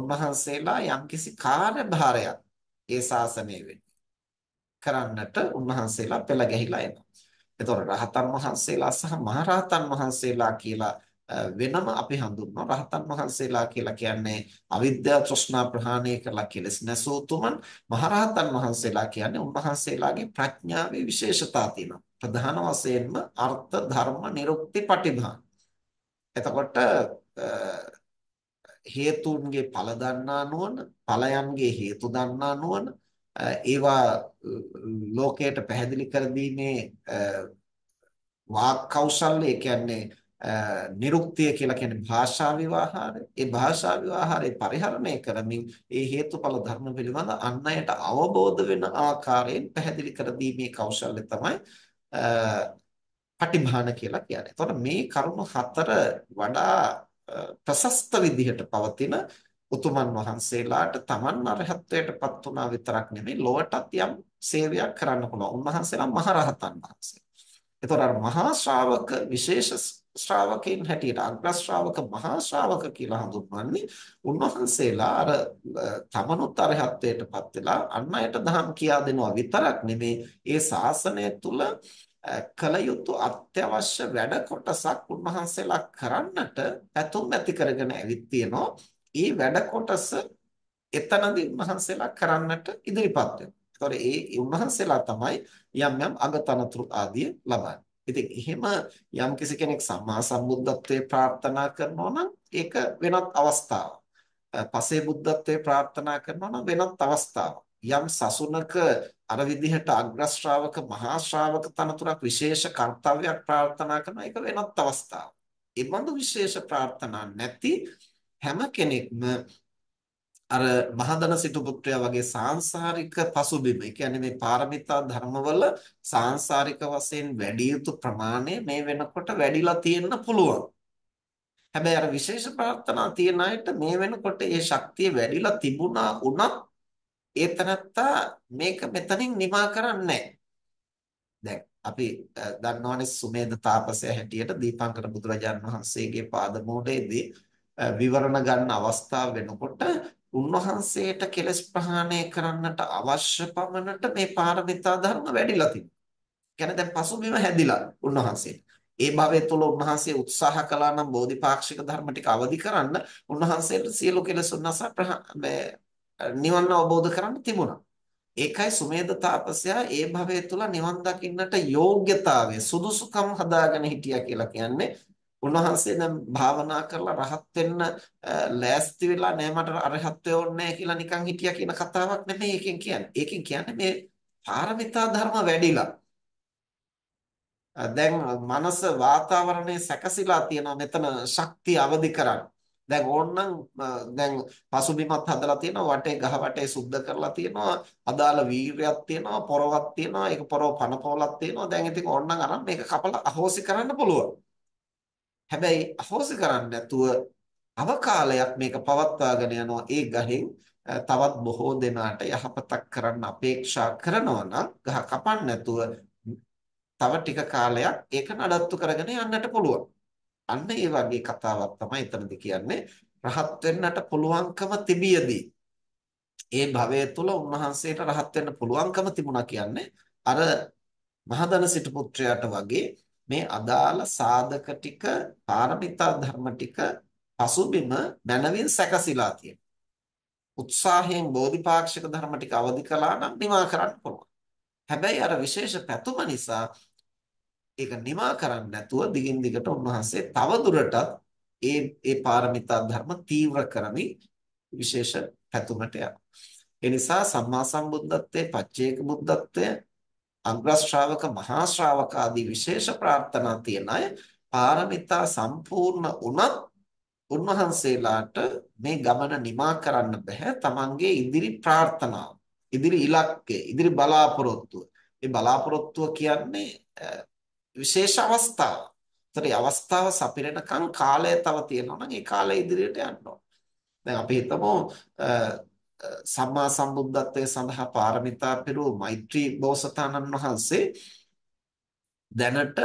උන්වහන්සේලා යම්කිසි කාර්යභාරයක් ඒ ශාසනයේ වෙන්නේ කරන්නට උන්වහන්සේලා පෙළ ගැහිලා එනවා. ඒතොර රහතන් වහන්සේලා සහ මහරහතන් වහන්සේලා කියලා වෙනම අපි හඳුන්වනවා රහතන් වහන්සේලා කියලා කියන්නේ අවිද්‍යාව තෘෂ්ණා ප්‍රහාණය කරලා කෙලස් නැසූ තුමන් මහරහතන් වහන්සේලා කියන්නේ උන්වහන්සේලාගේ ප්‍රඥාවේ විශේෂතා තියෙනවා ප්‍රධාන වශයෙන්ම අර්ථ ධර්ම නිරුක්ති පටිභාන එතකොට හේතුන්ගේ ඵල දන්නා නුවණ ඵලයන්ගේ හේතු දන්නා නුවණ ඒවා ලෝකයට පැහැදිලි කර දීමේ වාක් කෞශල්‍ය කියන්නේ නිරුක්තිය කියලා කියන්නේ භාෂා විවහාරය. ඒ භාෂා විවහාරේ පරිහරණය කරමින් ඒ හේතුඵල ධර්ම පිළිබඳ අන් අයට අවබෝධ වෙන ආකාරයෙන් පැහැදිලි කර දීමේ කෞශල්‍ය තමයි පටිභාන කියලා කියන්නේ. එතකොට මේ කරුණු හතර වඩා ප්‍රශස්ත විදිහට පවතින උතුමන් වහන්සේලාට තමන් අරහත්ත්වයටපත් වුණා විතරක් නෙමෙයි ලොවටත් යම් සේවයක් කරන්න පුළුවන්. උන්වහන්සේලා මහරහතන් වහන්සේ. එතකොට අර මහා ශ්‍රාවක විශේෂ ශ්‍රාවකයන් හැටියට අග්‍ර ශ්‍රාවක මහා ශ්‍රාවක කියලා හඳුන්වන්නේ උන්වහන්සේලා අර තමනුත් අරහත්ත්වයටපත් වෙලා අන් අයට දහම් කියා දෙනවා විතරක් නෙමේ ඒ ශාසනය තුල කල යුතු අත්‍යවශ්‍ය වැඩ කොටසක් උන්වහන්සේලා කරන්නට පැතුම් ඇති කරගෙන ඇවිත් තියෙනවා. ඒ වැඩ කොටස එතනදී උන්වහන්සේලා කරන්නට ඉදිරිපත් වෙනවා. ඒ උන්වහන්සේලා තමයි යම් යම් අගතනතුරු ආදී ලබන්නේ. ඉතින් එහෙම යම් කෙනෙක් සම්මා සම්බුද්ධත්වයේ ප්‍රාර්ථනා කරනවා නම් ඒක වෙනත් අවස්ථාවක්. පසේ බුද්ධත්වයේ ප්‍රාර්ථනා කරනවා නම් වෙනත් අවස්ථාවක්. යම් සසුනක අර විදිහට අග්‍ර ශ්‍රාවක මහා ශ්‍රාවක තනතුරක් විශේෂ කාර්යයක් ප්‍රාර්ථනා කරන එක වෙනත් අවස්ථාවක්. ඒ බඳු විශේෂ ප්‍රාර්ථනා නැති හැම කෙනෙක්ම අර මහදන සිටු පුත්‍රයා වගේ සාංශාරික පසුබිම. ඒ කියන්නේ මේ පාරමිතා ධර්මවල සාංශාරික වශයෙන් වැඩි යුතු ප්‍රමාණය මේ වෙනකොට වැඩිලා තියෙන්න පුළුවන්. හැබැයි අර විශේෂ ප්‍රාර්ථනා තියෙන අයට මේ වෙනකොට ඒ ශක්තිය වැඩිලා තිබුණා උනත් ඒ තනත්තා මේක මෙතනින් නිමා කරන්නේ නැහැ. අපි දන්නවනේ සුමේද තාපසයා හැටියට දීපංකර බුදුරජාන් වහන්සේගේ පාද මෝඩයේදී විවරණ ගන්න අවස්ථාව වෙනකොට උන්වහන්සේට කෙලස් ප්‍රහාණය කරන්නට අවශ්‍ය පමණට මේ පාරමිතා ධර්ම වැඩිලා තිබෙනවා. කියන්නේ දැන් පසුබිම හැදිලා උන්වහන්සේට. ඒ භවය තුළ උන්වහන්සේ උත්සාහ කළා නම් බෝධිපාක්ෂික ධර්ම ටික අවදි කරන්න උන්වහන්සේට සියලු කෙලස් උන්නස නිවන් අවබෝධ කරන්න තිබුණා. ඒකයි සුමේද තාපසයා ඒ භවය තුළ නිවන් දකින්නට යෝග්‍යතාවය සුදුසුකම් හදාගෙන හිටියා කියලා කියන්නේ උන්වහන්සේ දැන් භාවනා කරලා රහත් වෙන්න ලෑස්ති වෙලා නෑ මට අරහත්ත්වය ඕනේ කියලා නිකන් හිටියා කියන කතාවක් නෙමෙයි ඒකෙන් කියන්නේ. ඒකෙන් කියන්නේ මේ පාරමිතා ධර්ම වැඩිලා. දැන් මනස වාතාවරණය සැකසিলা තියෙනවා මෙතන ශක්තිය අවදි කරන්න. දැන් ඕනනම් දැන් පසුබිමත් හදලා තියෙනවා වටේ ගහ වටේ සුද්ධ කරලා තියෙනවා අදාළ වීර්යයක් තියෙනවා පොරවක් තියෙනවා ඒක පොරව පනපොලක් තියෙනවා දැන් ඉතින් ඕනනම් අරන් මේක කපලා අහෝසි කරන්න පුළුවන්. හැබැයි අහෝසි කරන්නේ නැතුව අවකාලයක් මේක පවත්වාගෙන යනවා ඒ ගහෙන් තවත් බොහෝ දෙනාට යහපතක් කරන්න අපේක්ෂා කරනවා නම් ගහ කපන්න නැතුව තව ටික කාලයක් ඒක නඩත්තු කරගෙන යන්නට පුළුවන්. අන්න ඒ වගේ කතාවක් තමයි එතනදී කියන්නේ රහත් වෙන්නට පුළුවන්කම තිබියදී ඒ භවය තුල උන්වහන්සේට රහත් වෙන්න පුළුවන්කම තිබුණා කියන්නේ අර මහදන සිටු පුත්‍රයාට වගේ මේ අදාළ සාධක ටික පාරමිතා ධර්ම ටික පසුබිම මනවින් සැකසීලා තියෙනවා. උත්සාහයෙන් බෝධිපාක්ෂික ධර්ම ටික අවදි කළා නම් නිමා කරන්න පුළුවන්. හැබැයි අර විශේෂ පැතුම නිසා ඒක නිමා කරන්න නැතුව දිගින් දිගට උන්වහන්සේ තව දුරටත් ඒ ඒ පාරමිතා ධර්ම තීව්‍ර කරමින් විශේෂ පැතුමට යනවා. ඒ නිසා සම්මා සම්බුද්ධත්වයේ පච්චේක බුද්ධත්වයේ අග්‍ර ශ්‍රාවක මහා ශ්‍රාවක ආදී විශේෂ ප්‍රාර්ථනා තියෙන අය පාරමිතා සම්පූර්ණ වුණත් උන්වහන්සේලාට මේ ගමන නිමා කරන්න බෑ තමන්ගේ ඉදිරි ප්‍රාර්ථනාව ඉදිරි ඉලක්කය ඉදිරි බලාපොරොත්තුව මේ බලාපොරොත්තුව කියන්නේ විශේෂ අවස්ථාවක්. ඒතර අවස්ථාව සපිරෙනකන් කාලය තව තියෙනවා නම් ඒ කාලය ඉදිරියට යන්න ඕන. දැන් අපි හිතමු සම්මා සම්බුද්ධත්වයේ සඳහා පාරමිතා පිරූ මෛත්‍රී බෝසතාණන් වහන්සේ දැනට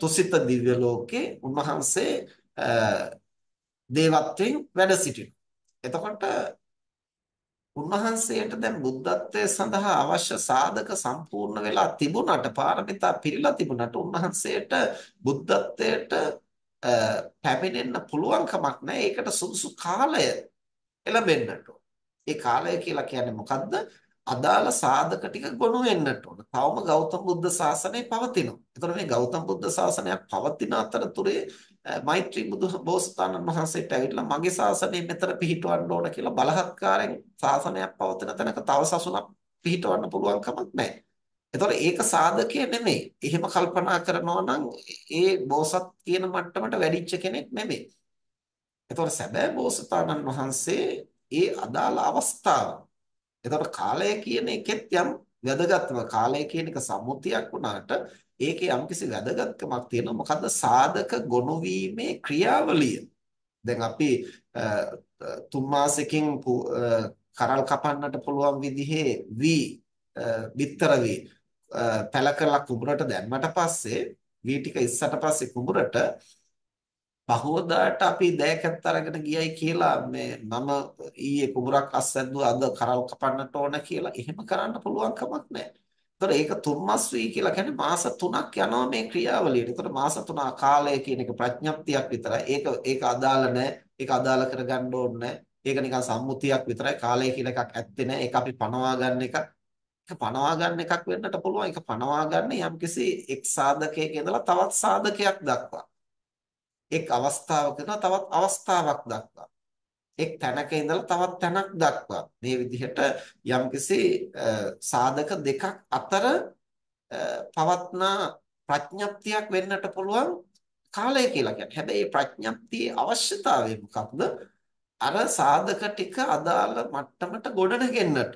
තුසිත දිව්‍ය ලෝකේ උන්වහන්සේ දේවත්වයෙන් වැඩ සිටිනවා. එතකොට උන්වහන්සේට දැන් බුද්ධත්වයේ සඳහා අවශ්‍ය සාධක සම්පූර්ණ වෙලා තිබුණාට පාරමිතා පිරීලා තිබුණාට උන්වහන්සේට බුද්ධත්වයට පැමිණෙන්න පුළුවන් කමක් නැහැ. ඒකට සුදුසු කාලය ලැබෙන්නට ඕන. ඒ කාලය කියලා කියන්නේ මොකද්ද? අදාළ සාධක ටික ගොනු වෙන්නට ඕන. තවම ගෞතම බුද්ධ ශාසනය පවතිනවා. ඒතර මේ ගෞතම බුද්ධ ශාසනයක් පවතින අතරතුරේ මෛත්‍රී බුදුබෝසතාණන් වහන්සේට ඇවිල්ලා මගේ ශාසනය මෙතන පිහිටවන්න ඕන කියලා බලහත්කාරයෙන් ශාසනයක් පවතින තැනක තව සසුනක් පිහිටවන්න පුළුවන් කමක් නැහැ. ඒතර ඒක සාධකය නෙමෙයි. එහෙම කල්පනා කරනවා නම් ඒ බෝසත් කියන මට්ටමට වැඩිච්ච කෙනෙක් නෙමෙයි. ඒතර සැබෑ බෝසතාණන් වහන්සේ ඒ අදාළ අවස්ථාව. එතකොට කාලය කියන එකෙත් යම් වැදගත්කම කාලය කියන එක සම්මුතියක් වුණාට ඒකේ යම්කිසි වැදගත්කමක් තියෙනවා. මොකද්ද සාධක ගොනු වීමේ ක්‍රියාවලිය. දැන් අපි තුන් මාසෙකින් කරල් කපන්නට පුළුවන් විදිහේ V බිත්තර V පැලකලා කුඹරට දැම්මට පස්සේ V ටික ඉස්සට පස්සේ කුඹරට බහෝදාට අපි දෑකත් අරගෙන ගියයි කියලා මේ මම ඊයේ කුඹරක් අස්සද්දුවා අද කරල් කපන්නට ඕන කියලා එහෙම කරන්න පුළුවන් කමක් නැහැ. ඒතර ඒක තුම්මස් වී කියලා කියන්නේ මාස 3ක් යනවා මේ ක්‍රියාවලියට. ඒතර මාස 3 කාලය කියන එක ප්‍රඥප්තියක් විතරයි. ඒක ඒක අදාළ නැහැ. ඒක අදාළ කරගන්න ඕනේ ඒක නිකන් සම්මුතියක් විතරයි. කාලය කියලා එකක් ඇත්තේ නැහැ. ඒක අපි පනවා ගන්න එකක්. ඒක පනවා ගන්න එකක් වෙන්නට පුළුවන්. ඒක පනවා ගන්න යම්කිසි එක් සාධකයක ඉඳලා තවත් සාධකයක් දක්වා. එක් අවස්ථාවක ඉඳලා තවත් අවස්ථාවක් දක්වා එක් තැනක ඉඳලා තවත් තැනක් දක්වා මේ විදිහට යම්කිසි සාධක දෙකක් අතර පවත්නා ප්‍රඥප්තියක් වෙන්නට පුළුවන් කාලය කියලා කියන්නේ. හැබැයි ප්‍රඥප්තියේ අවශ්‍යතාවය මොකක්ද? අර සාධක ටික අදාළ මට්ටමට ගොඩනගෙන්නට.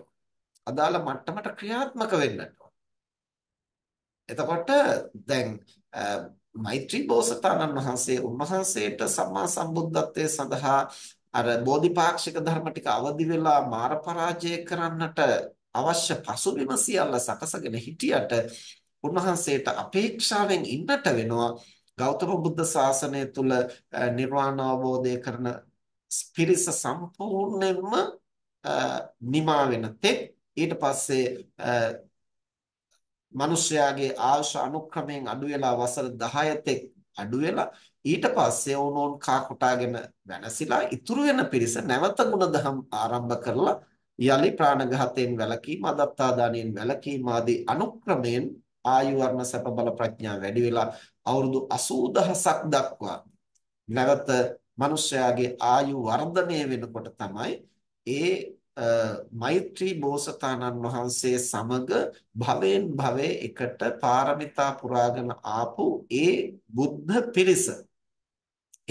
අදාළ මට්ටමට ක්‍රියාත්මක වෙන්නට. එතකොට දැන් මෛත්‍රී බෝසතාණන් වහන්සේ උන්වහන්සේට සම්මා සම්බුද්ධත්වයේ සඳහා අර බෝධිපාක්ෂික ධර්ම ටික අවදි වෙලා මාර පරාජය කරන්නට අවශ්‍ය පසුබිම සියල්ල සකසගෙන හිටියට උන්වහන්සේට අපේක්ෂාවෙන් ඉන්නට වෙනවා ගෞතම බුද්ධ ශාසනය තුල නිර්වාණ අවබෝධය කරන පිරිස සම්පූර්ණයෙන්ම නිමා වෙන තෙක් ඊට පස්සේ මිනිස්යාගේ ආයුෂ අනුක්‍රමයෙන් අඩු වෙලා වසර 10 තෙක් අඩු වෙලා ඊට පස්සේ ඕනෝන් කා කොටාගෙන වෙනසිලා ඉතුරු වෙන පිරිස නැවත ගුණධම් ආරම්භ කරලා යලි ප්‍රාණඝාතයෙන් වැළකීම අදත්තාදානයෙන් වැළකීම ආදී අනුක්‍රමයෙන් ආයු වර්ණ සැප බල ප්‍රඥා වැඩි වෙලා අවුරුදු 80000ක් දක්වා නැවත මිනිස්යාගේ ආයු වර්ධනය වෙනකොට තමයි ඒ මෛත්‍රී බෝසතාණන් වහන්සේ සමග භවෙන් භවයේ එකට පාරමිතා පුරාගෙන ආපු ඒ බුද්ධ පිරිස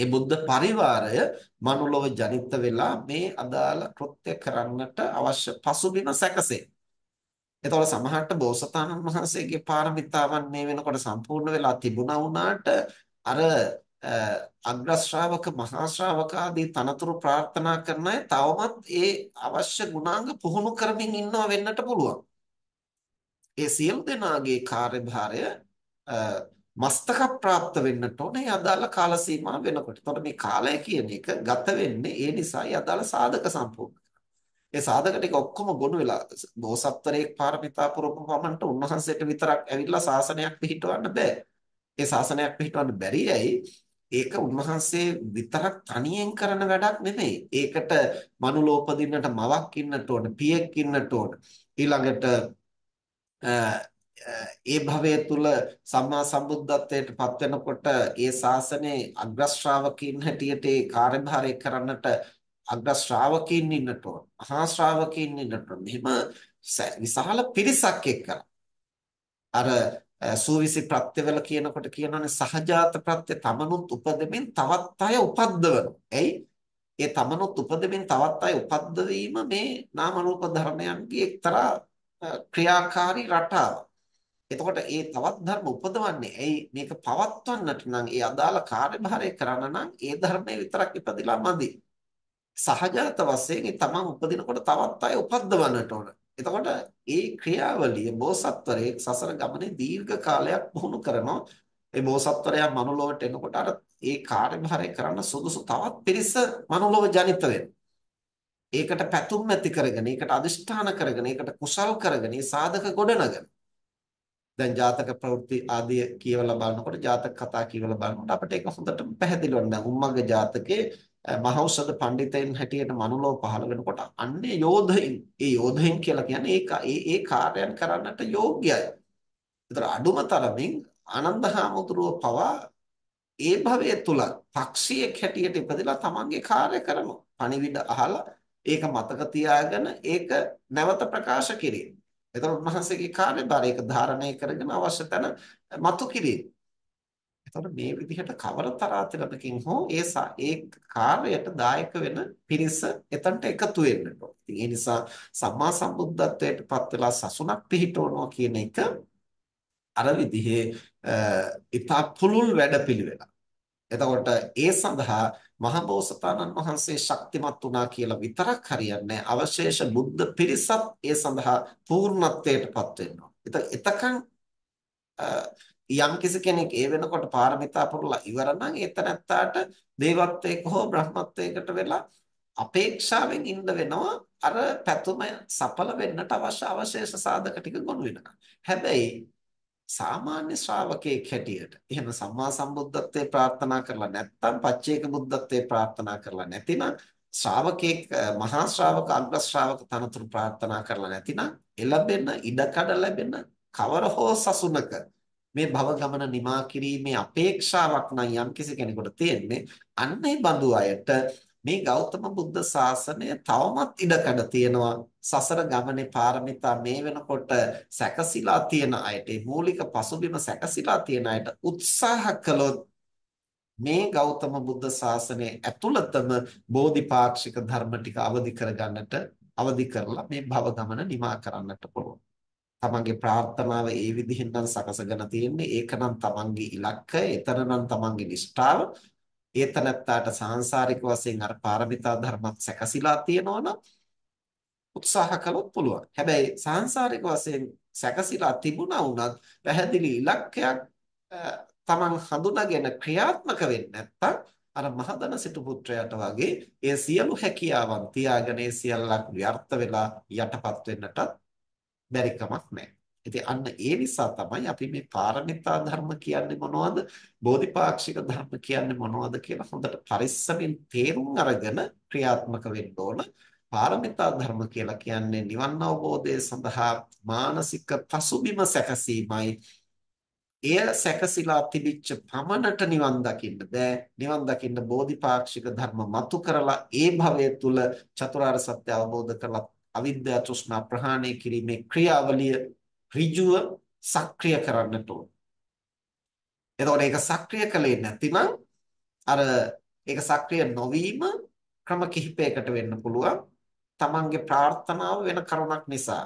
ඒ බුද්ධ පරිවාරය මනුලොව ජනිත වෙලා මේ අදාළ කෘත්‍ය කරන්නට අවශ්‍ය පසුබිම සැකසේ. එතකොට සමහරට බෝසතාණන් වහන්සේගේ පාරමිතාවන් මේ වෙනකොට සම්පූර්ණ වෙලා තිබුණා වුණාට අර අග්‍ර ශ්‍රාවක මහා ශ්‍රාවක ආදී තනතුරු ප්‍රාර්ථනා කරන අය තවමත් ඒ අවශ්‍ය ගුණාංග පුහුණු කරමින් ඉන්නව වෙන්නට පුළුවන්. ඒ සියලු දෙනාගේ කාර්යභාරය මස්තක પ્રાપ્ત වෙන්නට ඕනේ අදාළ කාල සීමා වෙනකොට. එතකොට මේ කාලය කියන එක ගත වෙන්නේ ඒ නිසායි අදාළ සාධක සම්පූර්ණ ඒ සාධක ටික ඔක්කොම ගොනු වෙලා බෝසත්වරයෙක් පාරමිතා පුරපු පමණට උන්වහන්සේට විතරක් ඇවිල්ලා ශාසනයක් පිහිටවන්න බෑ. ඒ ශාසනයක් පිහිටවන්න බැරි ඇයි? ඒක උන්වහන්සේ විතරක් තනියෙන් කරන වැඩක් නෙමෙයි. ඒකට මනුලෝපදින්නට මවක් ඉන්නට ඕන, පියෙක් ඉන්නට ඕන. ඊළඟට ඒ භවය තුල සම්මා සම්බුද්ධත්වයට පත් වෙනකොට ඒ ශාසනයේ අග්‍ර ශ්‍රාවකීන් හැටියට ඒ කාර්යභාරය කරන්නට අග්‍ර ශ්‍රාවකීන් ඉන්නට ඕන. මහා ශ්‍රාවකීන් ඉන්නට ඕන. මෙහෙම විශාල පිරිසක් එක්කලා අර සූවිසි ප්‍රත්‍යවල කියනකොට කියනවනේ සහජාත ප්‍රත්‍ය තමනුත් උපදෙමින් තවත් අය උපද්දවනවා. එයි ඒ තමනුත් උපදෙමින් තවත් අය උපද්දවීම මේ නාම රූප ධර්මයන්ගේ එක්තරා ක්‍රියාකාරී රටාවක්. එතකොට ඒ තවත් ධර්ම උපදවන්නේ ඇයි මේක පවත්වන්නට නම් ඒ අදාළ කාර්යභාරය කරන්න නම් ඒ ධර්මයේ විතරක් ඉපදිලා මදි. සහජාත වශයෙන් තමන් උපදිනකොට තවත් අය උපද්දවන්නට ඕන. එතකොට ඒ ක්‍රියාවලිය බෝසත්වරයෙක් සසර ගමනේ දීර්ඝ කාලයක් පුහුණු කරනවා. ඒ බෝසත්වරයා මනුලොවට එනකොට අර ඒ කාර්යභාරය කරන්න සුදුසු තවත් පිරිස මනුලොව ජනිත ඒකට පැතුම් ඇති කරගෙන, ඒකට අදිෂ්ඨාන කරගෙන, ඒකට කුසල් කරගෙන, සාධක ගොඩනගන. දැන් ජාතක ප්‍රවෘත්ති ආදී කියවලා බලනකොට ජාතක කතා කියවලා බලනකොට අපිට ඒක හොඳට පැහැදිලි වෙනවා. උම්මග්ග ජාතකයේ මහෞෂධ පඬිතෙන් හැටියට මනුලෝ පහළ වෙනකොට අන්නේ යෝධයින් ඒ යෝධයින් කියලා කියන්නේ ඒක ඒ ඒ කාර්යයන් කරන්නට යෝග්‍යයි. ඒතර අඩුම තරමින් ආනන්දහාමුදුරුව පවා ඒ භවය තුල පක්ෂියෙක් හැටියට ඉපදලා තමන්ගේ කාර්ය කරනවා. පණිවිඩ අහලා ඒක මතක තියාගෙන ඒක නැවත ප්‍රකාශ කිරීම. එතකොට මහන්සේගේ කාර්යභාරය ඒක ධාරණය කරගෙන අවශ්‍ය තැන මතු කිරීම. එතකොට මේ විදිහට කවර තරාතිරමකින් හෝ ඒ ඒ කාර්යයට දායක වෙන පිරිස එතනට එකතු වෙන්නට ඕන. ඉතින් ඒ නිසා සම්මා සම්බුද්ධත්වයට පත් වෙලා සසුනක් පිහිටවනවා කියන එක අර විදිහේ ඉතා පුළුල් වැඩපිළිවෙලක්. එතකොට ඒ සඳහා මහබෝසතාණන් වහන්සේ ශක්තිමත් වුණා කියලා විතරක් හරියන්නේ අවශේෂ බුද්ධ පිරිසත් ඒ සඳහා පූර්ණත්වයටපත් වෙනවා. එතකන් යම් කෙනෙක් ඒ වෙනකොට පාරමිතා පුරලා ඉවර නම් ඒතනත්තාට දේවත්වයක හෝ බ්‍රහ්මත්වයකට වෙලා අපේක්ෂාවෙන් ඉන්න වෙනවා අර පැතුම සඵල වෙන්නට අවශ්‍ය අවශේෂ සාධක ටික ගොනු වෙනවා. හැබැයි සාමාන්‍ය ශ්‍රාවකයෙක් හැටියට එහෙම සම්මා සම්බුද්ධත්වයේ ප්‍රාර්ථනා කරලා නැත්නම් පච්චේක බුද්ධත්වයේ ප්‍රාර්ථනා කරලා නැතිනම් ශ්‍රාවකෙක් මහා ශ්‍රාවක අග්‍ර ශ්‍රාවක තනතුරු ප්‍රාර්ථනා කරලා නැතිනම් එළබෙන ඉඩකඩ ලැබෙන කවර හෝ සසුනක මේ භව ගමන නිමා කිරීමේ අපේක්ෂාවක් නම් යම්කිසි කෙනෙකුට තියෙන්නේ අන්න ඒ බඳු අයට මේ ගෞතම බුද්ධ ශාසනය තවමත් ඉඩකඩ තියෙනවා සසර ගමනේ පාරමිතා මේ වෙනකොට සැකසීලා තියෙන අයට මූලික පසුබිම සැකසීලා තියෙන අයට උත්සාහ කළොත් මේ ගෞතම බුද්ධ ශාසනය ඇතුළතම බෝධිපාක්ෂික ධර්ම ටික අවදි කරගන්නට අවදි කරලා මේ භව ගමන නිමා කරන්නට පුළුවන් තමන්ගේ ප්‍රාර්ථනාව ඒ විදිහෙන් නම් සකසගෙන තියෙන්නේ ඒකනම් තමන්ගේ ඉලක්කය එතරම්නම් තමන්ගේ නිෂ්ඨාව ඒ තනත්තාට සාංශාරික වශයෙන් අර පාරමිතා ධර්මත් සැකසීලා තියෙනවනම් උත්සාහ කළොත් පුළුවන් හැබැයි සාංශාරික වශයෙන් සැකසීලා තිබුණා වුණත් පැහැදිලි ඉලක්කයක් තමන් හඳුනාගෙන ක්‍රියාත්මක වෙන්නේ නැත්නම් අර මහදන සිටු පුත්‍රයාට වගේ ඒ සියලු හැකියාවන් තියාගෙන ඒ සියල්ලක් ව්‍යර්ථ වෙලා යටපත් වෙන්නටත් බැරි කමක් නැහැ. ඉතින් අන්න ඒ නිසා තමයි අපි මේ පාරමිතා ධර්ම කියන්නේ මොනවද? බෝධිපාක්ෂික ධර්ම කියන්නේ මොනවද කියලා හොඳට පරිස්සමින් තේරුම් අරගෙන ක්‍රියාත්මක වෙන්න ඕන. පාරමිතා ධර්ම කියලා කියන්නේ නිවන් අවබෝධය සඳහා මානසික පසුබිම සැකසීමයි එය සැකසීලා තිබිච්ච පමණට නිවන් දකින්න බෑ නිවන් දකින්න බෝධිපාක්ෂික ධර්ම මතු කරලා ඒ භවය තුල චතුරාර්ය සත්‍ය අවබෝධ කරලා අවිද්‍යා තෘෂ්ණා ප්‍රහාණය කිරීමේ ක්‍රියාවලිය ඍජුව සක්‍රිය කරන්නට ඕන. එතකොට ඒක සක්‍රිය කළේ නැතිනම් අර ඒක සක්‍රිය නොවීම ක්‍රම කිහිපයකට වෙන්න පුළුවන්. තමන්ගේ ප්‍රාර්ථනාව වෙන කරුණක් නිසා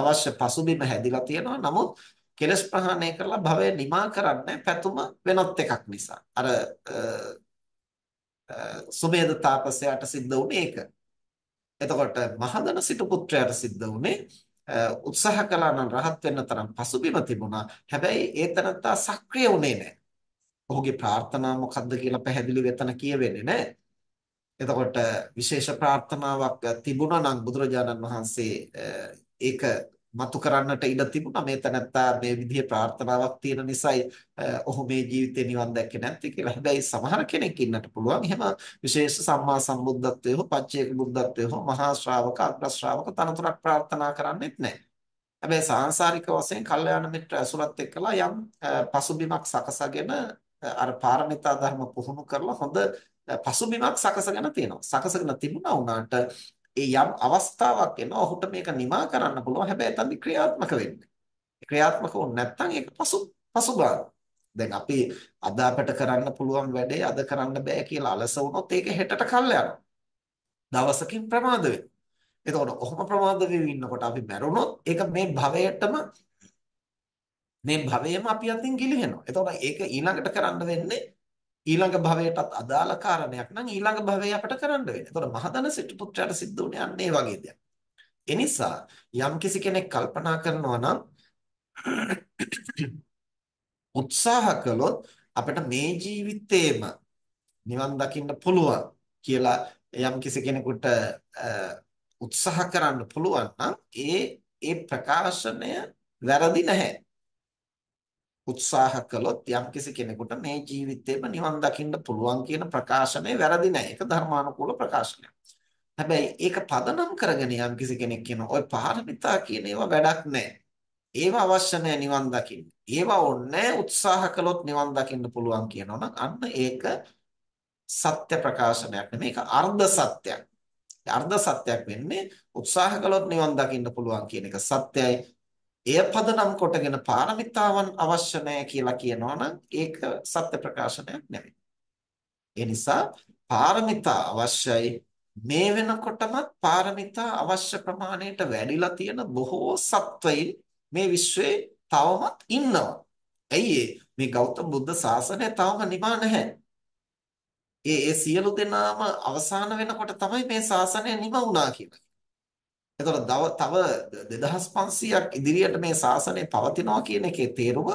අවශ්‍ය පසුබිම හැදිලා තියෙනවා. නමුත් කෙලස් ප්‍රහාණය කරලා භවය නිමා කරන්නේ පැතුම වෙනත් එකක් නිසා. අර සුමේද තාපසයාට සිද්ධ වුණේ ඒක. එතකොට මහදන සිටු පුත්‍රයාට සිද්ධ වුණේ උත්සාහ කළා නම් රහත් වෙන්න තරම් පසුබිම තිබුණා. හැබැයි ඒ තනත්තා සක්‍රිය වුණේ නැහැ. ඔහුගේ ප්‍රාර්ථනා මොකක්ද කියලා පැහැදිලි වෙතන කියවෙන්නේ නැහැ. එතකොට විශේෂ ප්‍රාර්ථනාවක් තිබුණා නම් බුදුරජාණන් වහන්සේ ඒක මතු කරන්නට ඉඩ තිබුණා මේ තැනත්තා මේ විදිහේ ප්‍රාර්ථනාවක් තියෙන නිසායි ඔහු මේ ජීවිතේ නිවන් දැක්කේ නැත්තේ කියලා. හැබැයි සමහර කෙනෙක් ඉන්නට පුළුවන්. එහෙම විශේෂ සම්මා සම්බුද්ධත්වයේ හෝ පච්චේක බුද්ධත්වයේ හෝ මහා ශ්‍රාවක අග්‍ර ශ්‍රාවක තනතුරක් ප්‍රාර්ථනා කරන්නෙත් නැහැ. හැබැයි සාංශාරික වශයෙන් කල්යාණ මිත්‍ර ඇසුරත් එක්කලා යම් පසුබිමක් සකසගෙන අර පාරමිතා ධර්ම පුහුණු කරලා හොඳ පසුබිමක් සකසගෙන තියෙනවා. සකසගෙන තිබුණා වුණාට ඒ යම් අවස්ථාවක් එනවා ඔහුට මේක නිමා කරන්න පුළුවන් හැබැයි එතනදි ක්‍රියාත්මක වෙන්නේ. ක්‍රියාත්මක වුනේ නැත්නම් ඒක පසු පසුබාන. දැන් අපි අද අපට කරන්න පුළුවන් වැඩේ අද කරන්න බෑ කියලා අලස වුණොත් ඒක හෙටට කල් යනවා. දවසකින් ප්‍රමාද වෙනවා. එතකොට ඔහොම ප්‍රමාද වෙවි ඉන්නකොට අපි මැරුණොත් ඒක මේ භවයටම මේ භවයම අපි අතින් ගිලිහෙනවා. එතකොට ඒක ඊළඟට කරන්න වෙන්නේ ඊළඟ භවයටත් අදාළ කාරණයක් නම් ඊළඟ භවයේ අපට කරන්න වෙනවා. එතකොට මහදන සිටු පුත්‍රයාට සිද්ධ වුණේ අන්න ඒ වගේ දෙයක්. ඒ නිසා යම් කිසි කෙනෙක් කල්පනා කරනවා නම් උත්සාහ කළොත් අපිට මේ ජීවිතේම නිවන් දකින්න පුළුවන් කියලා යම් කිසි කෙනෙකුට උත්සාහ කරන්න පුළුවන් නම් ඒ ඒ ප්‍රකාශනය වැරදි නැහැ. උත්සාහ කළොත් යම්කිසි කෙනෙකුට මේ ජීවිතේම නිවන් දකින්න පුළුවන් කියන ප්‍රකාශනය වැරදි නෑ. ඒක ධර්මානුකූල ප්‍රකාශනයක්. හැබැයි ඒක පදනම් කරගෙන යම්කිසි කෙනෙක් කියන ওই පාරමිතා කියන ඒවා වැඩක් නෑ. ඒවා අවශ්‍ය නෑ නිවන් දකින්න. ඒවා ඕනේ උත්සාහ කළොත් නිවන් දකින්න පුළුවන් කියනවනම් අන්න ඒක සත්‍ය ප්‍රකාශනයක් නෙමෙයි. ඒක අර්ධ සත්‍යයක්. අර්ධ සත්‍යයක් වෙන්නේ උත්සාහ කළොත් නිවන් දකින්න පුළුවන් කියන එක සත්‍යයි එය පදනම් කොටගෙන පාරමිතාවන් අවශ්‍ය නැහැ කියලා කියනවනම් ඒක සත්‍ය ප්‍රකාශනයක් නෙවෙයි. ඒ නිසා පාරමිතා අවශ්‍යයි මේ වෙනකොටමත් පාරමිතා අවශ්‍ය ප්‍රමාණයට වැඩිලා තියෙන බොහෝ සත්වයින් මේ විශ්වයේ තවමත් ඉන්නවා. ඇයි මේ ගෞතම බුද්ධ ශාසනය තවම නිමා නැහැ. ඒ ඒ සියලු දෙනාම අවසාන වෙනකොට තමයි මේ ශාසනය නිම වුණා කියලා. එතකොට තව 2500ක් ඉදිරියට මේ ශාසනය පවතිනවා කියන එකේ තේරුම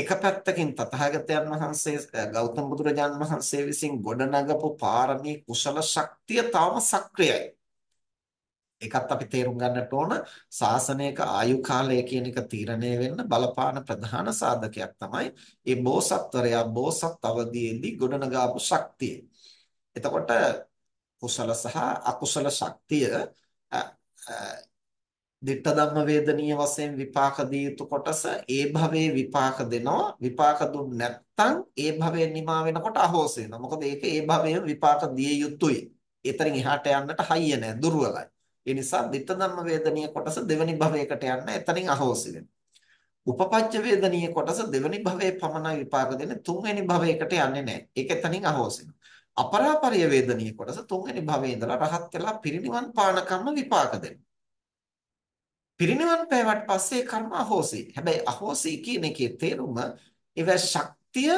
එක පැත්තකින් තථාගතයන් වහන්සේ ගෞතම බුදුරජාන් වහන්සේ විසින් ගොඩනගපු පාරමී කුසල ශක්තිය තවම සක්‍රියයි. ඒකත් අපි තේරුම් ගන්නට ඕන ශාසනයක ආයු කාලය කියන එක තීරණය වෙන්න බලපාන ප්‍රධාන සාධකයක් තමයි මේ බෝසත්වරයා බෝසත් අවදීදී ගොඩනගාපු ශක්තිය. එතකොට කුසල සහ අකුසල ශක්තිය ditta ධම්ම වේදනීය වශයෙන් විපාක දිය යුතු කොටස ඒ භවයේ විපාක දෙනවා විපාක දුන් නැත්නම් ඒ භවයෙන් නිමා වෙනකොට අහෝස වෙනවා මොකද ඒක ඒ භවයෙන් විපාක දිය යුතුයි ඒතරින් එහාට යන්නට හයිය නැහැ දුර්වලයි ඒ නිසා ditta ධම්ම වේදනීය කොටස දෙවනි භවයකට යන්න එතනින් අහෝස උපපච්ච වේදනීය කොටස දෙවනි භවයේ පමණයි විපාක දෙන්නේ තුන්වෙනි භවයකට යන්නේ නැහැ ඒක එතනින් අහෝස වෙනවා අපරාපරිය වේදනීය කොටස තුන්වෙනි භවයේ ඉඳලා රහත් වෙලා පිරිනිවන් පාන කර්ම විපාක දෙනවා. පිරිනිවන් පෑවට පස්සේ කර්ම අහෝසි. හැබැයි අහෝසි කියන එකේ තේරුම ඒව ශක්තිය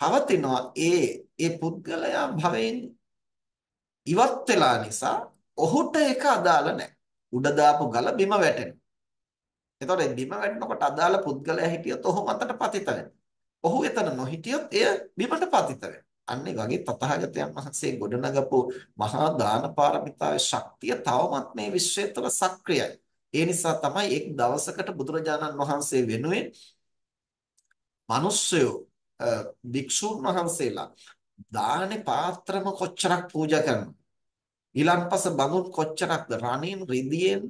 පවතිනවා ඒ ඒ පුද්ගලයා භවයෙන් ඉවත් වෙලා නිසා ඔහුට ඒක අදාළ නැහැ. උඩ දාපු ගල බිම වැටෙනවා. එතකොට බිම වැටෙනකොට අදාළ පුද්ගලයා හිටියොත් ඔහු මතට පතිත වෙනවා. ඔහු එතන නොහිටියොත් එය බිමට පතිත වෙනවා. අන්නේ වගේ තථාගතයන් වහන්සේ ගොඩනගපු මහා දාන පාරමිතාවේ ශක්තිය තවමත් මේ විශ්වය තුළ සක්‍රියයි. ඒ නිසා තමයි එක් දවසකට බුදුරජාණන් වහන්සේ වෙනුවෙන් මිනිස්සු භික්ෂුන් වහන්සේලා දානේ පාත්‍රම කොච්චරක් පූජා කරනවා. ඊළඟපස බඳුන් කොච්චරක්ද රණින් රිදියෙන්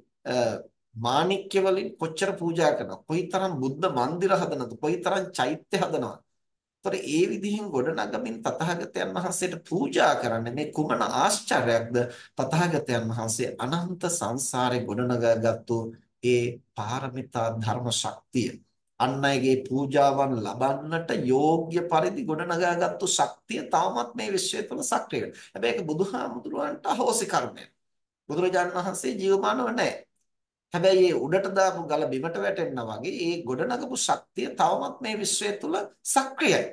මාණික්‍ය වලින් කොච්චර පූජා කරනවා. කොයිතරම් බුද්ධ මන්දිර හදනවද? කොයිතරම් චෛත්‍ය හදනවද? ඒතර ඒ විදිහෙන් ගොඩනගමින් තථාගතයන් වහන්සේට පූජා කරන්නේ මේ කුමන ආශ්චර්යයක්ද තථාගතයන් වහන්සේ අනන්ත සංසාරේ ගොඩනගාගත්තු ඒ පාරමිතා ධර්ම ශක්තිය අන් අයගේ පූජාවන් ලබන්නට යෝග්‍ය පරිදි ගොඩනගාගත්තු ශක්තිය තාමත් මේ විශ්වය තුළ සක්‍රිය වෙනවා. හැබැයි ඒක බුදුහාමුදුරුවන්ට අහෝසි කර්මයක්. බුදුරජාණන් වහන්සේ ජීවමානව නැහැ. හැබැයි ඒ උඩට දාපු ගල බිමට වැටෙනා වගේ ඒ ගොඩනගපු ශක්තිය තවමත් මේ විශ්වය තුල සක්‍රියයි.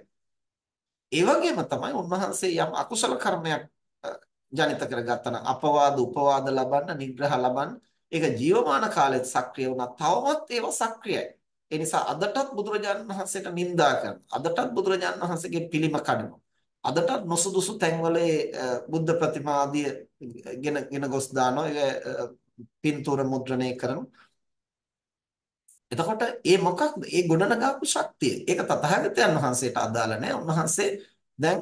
ඒ වගේම තමයි උන්වහන්සේ යම් අකුසල කර්මයක් ජනිත කරගත්තන අපවාද උපවාද ලබන්න නිග්‍රහ ලබන්න ඒක ජීවමාන කාලෙත් සක්‍රිය වුණා තවමත් ඒව සක්‍රියයි. ඒ නිසා අදටත් බුදුරජාණන් වහන්සේට නිඳා කරනවා. අදටත් බුදුරජාණන් වහන්සේගේ පිළිම කඩනවා. අදටත් නොසුදුසු තැන්වල බුද්ධ ප්‍රතිමා ආදී ගෙන ගෙන ගොස් දානවා. පින්තූර මුද්‍රණය කරමු. එතකොට මේ මොකක්ද? මේ ගොඩනගාපු ශක්තිය. ඒක තථාගතයන් වහන්සේට අදාළ නැහැ. උන්වහන්සේ දැන්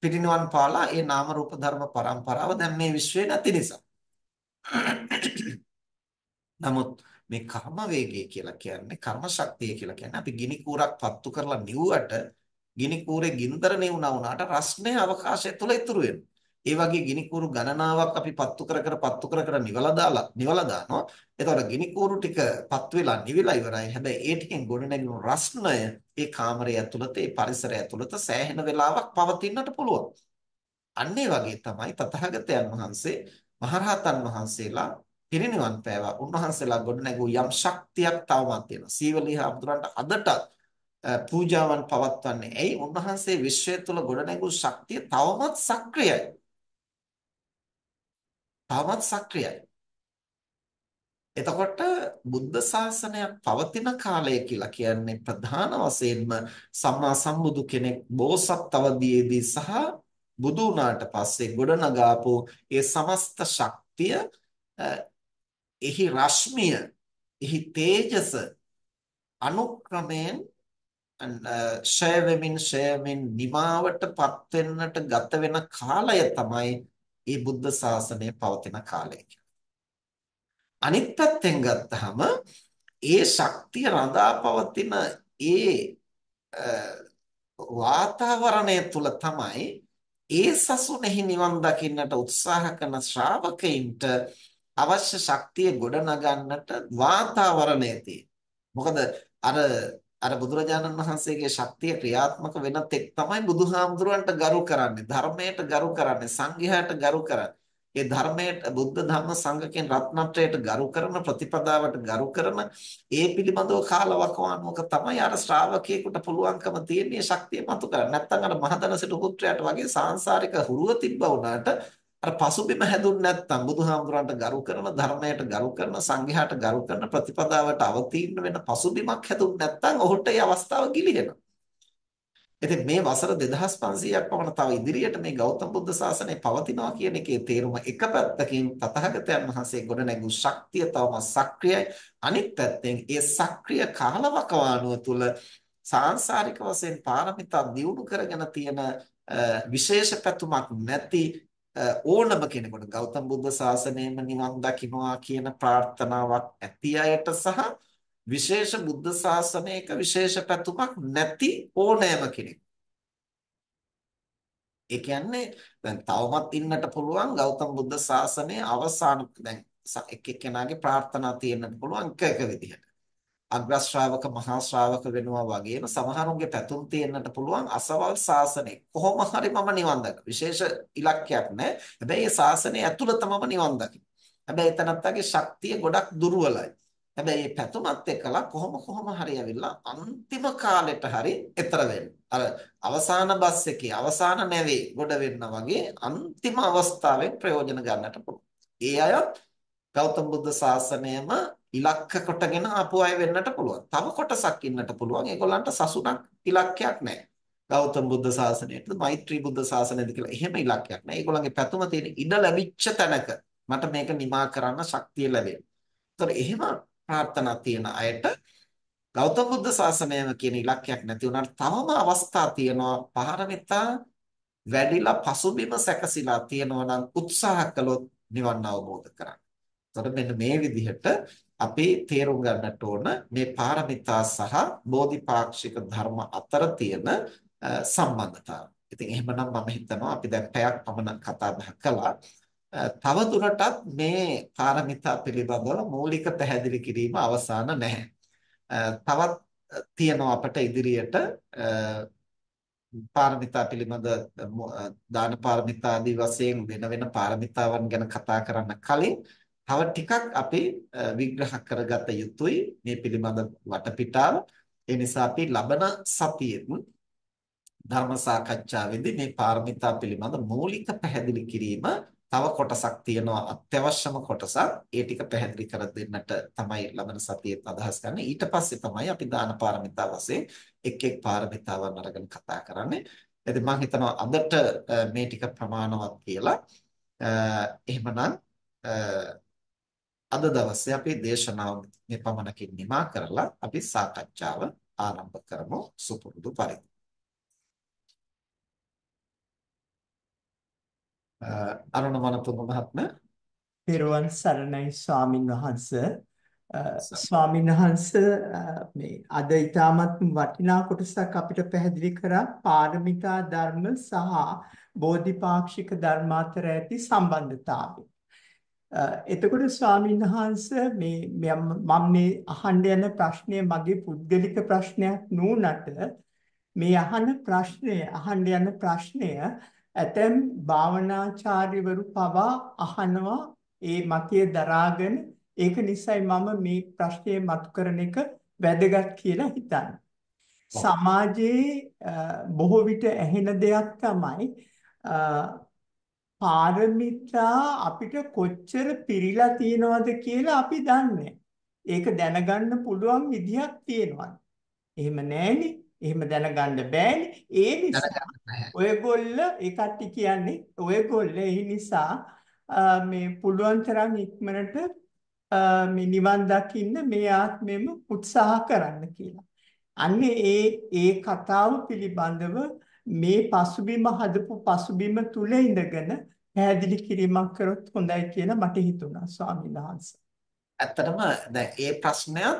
පිටිනවන් පාලා මේ නාම රූප ධර්ම පරම්පරාව දැන් මේ විශ්වේ නැති නිසා. නමුත් මේ කර්ම වේගය කියලා කියන්නේ කර්ම ශක්තිය කියලා කියන්නේ අපි ගිනි කූරක් පත්තු කරලා නිවුවට ගිනි කූරේ ගින්දර නෙවුනා වුණාට රස්නේ අවකාශය තුල ඉතුරු වෙනවා. ඒ වගේ ගිනි කූරු ගණනාවක් අපි පත්තු කර කර පත්තු කර කර නිවලා දාලා නිවලා දානවා. එතකොට ගිනි කූරු ටික පත් වෙලා නිවිලා ඉවරයි. හැබැයි ඒ ටිකෙන් ගොඩනැගෙන රස්ණය ඒ කාමරය ඇතුළත, ඒ පරිසරය ඇතුළත සෑහෙන වෙලාවක් පවතින්නට පුළුවන්. අන්න වගේ තමයි තථාගතයන් වහන්සේ මහරහතන් වහන්සේලා පිරිනිවන් පෑවා. උන්වහන්සේලා ගොඩනැගූ යම් ශක්තියක් තවමත් තියෙනවා. සීවලී හාමුදුරන්ට අදටත් පූජාවන් පවත්වන්නේ. ඇයි? උන්වහන්සේ විශ්වය තුල ගොඩනැගූ ශක්තිය තවමත් සක්‍රියයි. තාමත් සක්‍රියයි. එතකොට බුද්ධ ශාසනයක් පවතින කාලය කියලා කියන්නේ ප්‍රධාන වශයෙන්ම සම්මා සම්බුදු කෙනෙක් බෝසත් අවදීයේදී සහ බුදු වුණාට පස්සේ ගොඩනගාපු ඒ සමස්ත ශක්තිය එහි රශ්මිය එහි තේජස අනුක්‍රමයෙන් ෂය වෙමින් ෂය වෙමින් නිමාවටපත් වෙන්නට ගත වෙන කාලය තමයි ඒ බුද්ධ ශාසනය පවතින කාලය අනිත් පැත්තෙන් ගත්තාම ඒ ශක්තිය රඳා පවතින ඒ වාතාවරණය තුල තමයි ඒ සසුනේහි නිවන් දකින්නට උත්සාහ කරන ශ්‍රාවකයින්ට අවශ්‍ය ශක්තිය ගොඩනගන්නට වාතාවරණය තියෙන්නේ. මොකද අර අර බුදුරජාණන් වහන්සේගේ ශක්තිය ක්‍රියාත්මක වෙන තෙක් තමයි බුදුහාමුදුරන්ට ගරු කරන්නේ ධර්මයට ගරු කරන්නේ සංඝයාට ගරු කරන්නේ ඒ ධර්මයට බුද්ධ ධම්ම සංඝ කියන රත්නත්‍රයට ගරු කරන ප්‍රතිපදාවට ගරු කරන ඒ පිළිබඳව කාලවකවානුවක තමයි අර ශ්‍රාවකයෙකුට පුළුවන්කම තියෙන්නේ ශක්තිය මතු කරන්න. නැත්නම් අර මහදන සිටු පුත්‍රයාට වගේ සාංශාරික හුරුව තිබ්බා වුණාට අර පසුබිම හැදුන්නේ නැත්නම් බුදුහාමුදුරන්ට ගරු කරන ධර්මයට ගරු කරන සංඝයාට ගරු කරන ප්‍රතිපදාවට අවතීර්ණ වෙන පසුබිමක් හැදුන්නේ නැත්නම් ඔහුට ඒ අවස්ථාව ගිලිහෙනවා. ඉතින් මේ වසර 2500ක් පමණ තව ඉදිරියට මේ ගෞතම බුද්ධ ශාසනය පවතිනවා කියන එකේ තේරුම එක පැත්තකින් තථාගතයන් වහන්සේ ගොඩනැගු ශක්තිය තවම සක්‍රියයි අනිත් පැත්තෙන් ඒ සක්‍රිය කාලවකවානුව තුළ සාංශාරික වශයෙන් පාරමිතා දියුණු කරගෙන තියෙන විශේෂ පැතුමක් නැති ඕනම කෙනෙකුට ගෞතම බුද්ධ ශාසනයෙම නිවන් දකින්නවා කියන ප්‍රාර්ථනාවක් ඇති අයට සහ විශේෂ බුද්ධ ශාසනයක විශේෂ පැතුමක් නැති ඕනෑම කෙනෙක්. ඒ කියන්නේ දැන් තවමත් ඉන්නට පුළුවන් ගෞතම බුද්ධ ශාසනයේ අවසාන දැන් එක එක්කෙනාගේ ප්‍රාර්ථනා තියෙන්නට පුළුවන් එක එක විදිහට. අග්‍ර ශ්‍රාවක මහා ශ්‍රාවක වෙනවා වගේම සමහරුන්ගේ පැතුම් තියෙන්නට පුළුවන් අසවල් ශාසනය කොහොම හරි මම නිවන් දකින විශේෂ ඉලක්කයක් නැහැ හැබැයි ඒ ශාසනය ඇතුළතම මම නිවන් දකින හැබැයි එතනත්තගේ ශක්තිය ගොඩක් දුර්වලයි හැබැයි මේ පැතුමත් එක්කලා කොහොම කොහොම හරි ඇවිල්ලා අන්තිම කාලෙට හරි ඈතර අර අවසාන බස් එකේ අවසාන නැවේ ගොඩ වෙන්න වගේ අන්තිම අවස්ථාවෙන් ප්‍රයෝජන ගන්නට පුළුවන් ඒ අයත් ගෞතම බුද්ධ ශාසනයම ඉලක්ක කොටගෙන ආපු අය වෙන්නට පුළුවන්. තව කොටසක් ඉන්නට පුළුවන්. ඒගොල්ලන්ට සසුනක් ඉලක්කයක් නැහැ. ගෞතම බුද්ධ ශාසනයේද මෛත්‍රී බුද්ධ ශාසනයේද කියලා එහෙම ඉලක්කයක් නැහැ. ඒගොල්ලන්ගේ පැතුම තියෙන ඉඩ ලැබිච්ච තැනක මට මේක නිමා කරන්න ශක්තිය ලැබෙනවා. ඒතර එහෙම ප්‍රාර්ථනා තියෙන අයට ගෞතම බුද්ධ ශාසනයම කියන ඉලක්කයක් නැති වුණාට තවම අවස්ථා තියෙනවා පාරමිතා වැඩිලා පසුබිම සැකසিলা තියෙනවා නම් උත්සාහ කළොත් නිවන් අවබෝධ කරගන්න. එතකොට මෙන්න මේ විදිහට අපි තේරුම් ගන්නට ඕන මේ පාරමිතා සහ බෝධිපාක්ෂික ධර්ම අතර තියෙන සම්බන්ධතාව. ඉතින් එහෙමනම් මම හිතනවා අපි දැන් පැයක් පමණ කතා බහ කළා. තව දුරටත් මේ පාරමිතා පිළිබඳව මූලික පැහැදිලි කිරීම අවසන් නැහැ. තවත් තියෙනවා අපට ඉදිරියට පාරමිතා පිළිබඳ දාන පාරමිතා ආදී වශයෙන් වෙන වෙන පාරමිතාවන් ගැන කතා කරන්න කලින් තව ටිකක් අපි විග්‍රහ කරගත යුතුයි මේ පිළිබඳ වටපිටාව. ඒ නිසා අපි ලබන සතියෙත් ධර්ම සාකච්ඡාවේදී මේ පාරමිතා පිළිබඳ මූලික පැහැදිලි කිරීම තව කොටසක් තියෙනවා අත්‍යවශ්‍යම කොටසක්. ඒ ටික පැහැදිලි කර දෙන්නට තමයි ලබන සතියේත් අදහස් ගන්න. ඊට පස්සේ තමයි අපි දාන පාරමිතා වශයෙන් එක් එක් පාරමිතාවන් අරගෙන කතා කරන්නේ. ඉතින් මම හිතනවා අදට මේ ටික ප්‍රමාණවත් කියලා. එහෙමනම් අද දවසේ අපේ දේශනාව මේ පමණකින් නිමා කරලා අපි සාකච්ඡාව ආරම්භ කරමු සුපුරුදු පරිදි. අරුණ මනතුංග මහත්මයා පෙරවන් සරණයි ස්වාමින් වහන්ස ස්වාමින් වහන්ස මේ අද ඊටමත් වටිනා කොටසක් අපිට පැහැදිලි කරා පාරමිතා ධර්ම සහ බෝධිපාක්ෂික ධර්ම අතර ඇති සම්බන්ධතාවය. Uh, එතකොට ස්වාමීන් වහන්සේ මේ මම මේ අහන්න යන ප්‍රශ්නය මගේ පුද්ගලික ප්‍රශ්නයක් නූනට මේ අහන ප්‍රශ්නය අහන්න යන ප්‍රශ්නය ඇතැම් භාවනාචාර්යවරු පවා අහනවා ඒ මතය දරාගෙන ඒක නිසයි මම මේ ප්‍රශ්නය මතු කරන එක වැදගත් කියලා හිතන්නේ. සමාජයේ uh, බොහෝ විට ඇහෙන දෙයක් තමයි uh, පාරමිතා අපිට කොච්චර පිරීලා තියෙනවද කියලා අපි දන්නේ. ඒක දැනගන්න පුළුවන් විදිහක් තියෙනවා. එහෙම නැහෙනේ. එහෙම දැනගන්න බෑනේ. ඒ නිසා ඔයගොල්ල ඒකට කියන්නේ ඔයගොල්ල ඒ නිසා මේ පුළුවන් තරම් ඉක්මනට මේ නිවන් දකින්න මේ ආත්මෙම උත්සාහ කරන්න කියලා. අන්නේ ඒ ඒ කතාව පිළිබඳව මේ පසුබිම හදපු පසුබිම තුල ඉඳගෙන පැහැදිලි කිරීමක් කරොත් හොඳයි කියලා මට හිතුණා ස්වාමීන් වහන්සේ. ඇත්තටම දැන් ඒ ප්‍රශ්නයත්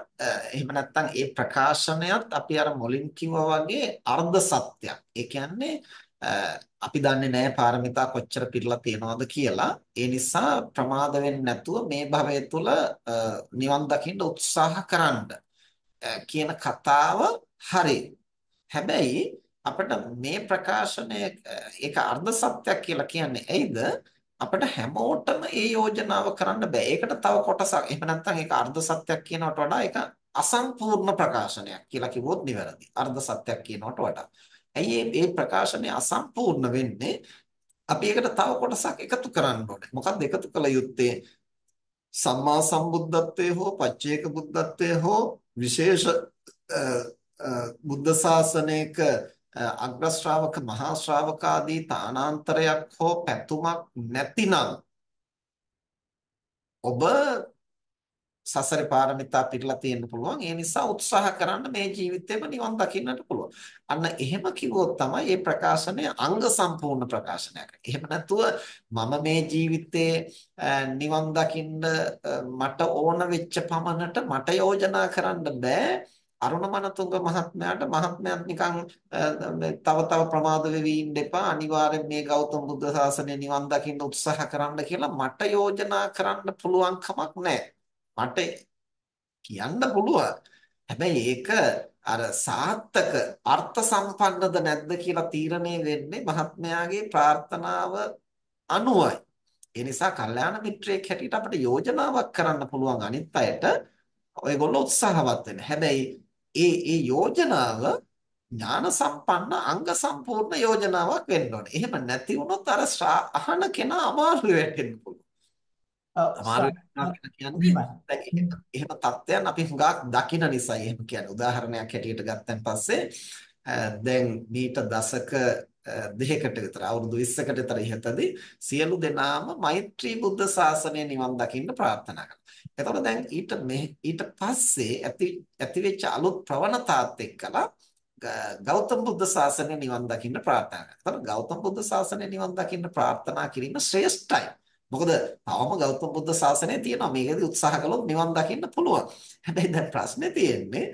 එහෙම නැත්නම් ඒ ප්‍රකාශනයත් අපි අර මුලින් කිව්වා වගේ අර්ධ සත්‍යයක්. ඒ කියන්නේ අපි දන්නේ නැහැ පාරමිතා කොච්චර පිරලා තියෙනවද කියලා. ඒ නිසා ප්‍රමාද වෙන්නේ නැතුව මේ භවය තුල නිවන් දකින්න උත්සාහ කරන්න කියන කතාව හරි. හැබැයි අපිට මේ ප්‍රකාශනය ඒක අර්ධ සත්‍යයක් කියලා කියන්නේ ඇයිද? අපිට හැමෝටම මේ යෝජනාව කරන්න බෑ. ඒකට තව කොටසක්. එහෙම නැත්නම් ඒක අර්ධ සත්‍යයක් කියනවට වඩා ඒක අසම්පූර්ණ ප්‍රකාශනයක් කියලා කිව්වොත් නිවැරදි. අර්ධ සත්‍යයක් කියනවට වඩා. ඇයි මේ ප්‍රකාශනය අසම්පූර්ණ වෙන්නේ? අපි ඒකට තව කොටසක් එකතු කරන්න ඕනේ. මොකක්ද එකතු කළ යුත්තේ? සම්මා සම්බුද්ධත්වයේ හෝ පච්චේක බුද්ධත්වයේ හෝ විශේෂ බුද්ධ ශාසනයක අග්‍ර ශ්‍රාවක මහා ශ්‍රාවක ආදී තානාන්තරයක් හෝ පැතුමක් නැතිනම් ඔබ සසරේ පාරමිතා පිරලා තියෙන්න පුළුවන් ඒ නිසා උත්සාහ කරන්න මේ ජීවිතේම නිවන් දකින්නට පුළුවන් අන්න එහෙම කිව්වොත් තමයි මේ ප්‍රකාශනය අංග සම්පූර්ණ ප්‍රකාශනයක් එහෙම නැතුව මම මේ ජීවිතේ නිවන් දකින්න මට ඕන වෙච්ච පමණට මට යෝජනා කරන්න බෑ අරුණ මනතුංග මහත්මයාට මහත්මයාත් නිකන් තව තව ප්‍රමාද වෙවි ඉන්න එපා අනිවාර්යෙන් මේ ගෞතම බුද්ධ ශාසනය නිවන් දකින්න උත්සාහ කරන්න කියලා මට යෝජනා කරන්න පුළුවන් කමක් නැහැ මට කියන්න පුළුවන් හැබැයි ඒක අර සාර්ථක අර්ථ සම්පන්නද නැද්ද කියලා තීරණය වෙන්නේ මහත්මයාගේ ප්‍රාර්ථනාව අනුවයි ඒ නිසා කල්යාණ මිත්‍රයෙක් හැටියට අපිට යෝජනාවක් කරන්න පුළුවන් අනිත් අයට ඔයගොල්ලෝ උත්සාහවත් වෙන්න හැබැයි ඒ ඒ යෝජනාව ඥාන සම්පන්න අංග සම්පූර්ණ යෝජනාවක් වෙන්න ඕනේ. එහෙම නැති වුණොත් අර අහන කෙනා අමාරු වෙන්න පුළුවන්. අමාරු කියන්නේ එහෙම තත්ත්වයන් අපි හුඟක් දකින නිසා එහෙම කියන්නේ. උදාහරණයක් හැටියට ගත්තන් පස්සේ දැන් මීට දශක දෙකකට විතර අවුරුදු 20කට විතර ඉහතදී සියලු දෙනාම මෛත්‍රී බුද්ධ ශාසනය නිවන් දකින්න ප්‍රාර්ථනා එතකොට දැන් ඊට මේ ඊට පස්සේ ඇති ඇතිවෙච්ච අලුත් ප්‍රවණතාවත් එක්කලා ගෞතම බුද්ධ ශාසනය නිවන් දකින්න ප්‍රාර්ථනා කරනවා. එතකොට ගෞතම බුද්ධ ශාසනය නිවන් දකින්න ප්‍රාර්ථනා කිරීම ශ්‍රේෂ්ඨයි. මොකද තවම ගෞතම බුද්ධ ශාසනය තියෙනවා. මේකදී උත්සාහ කළොත් නිවන් දකින්න පුළුවන්. හැබැයි දැන් ප්‍රශ්නේ තියෙන්නේ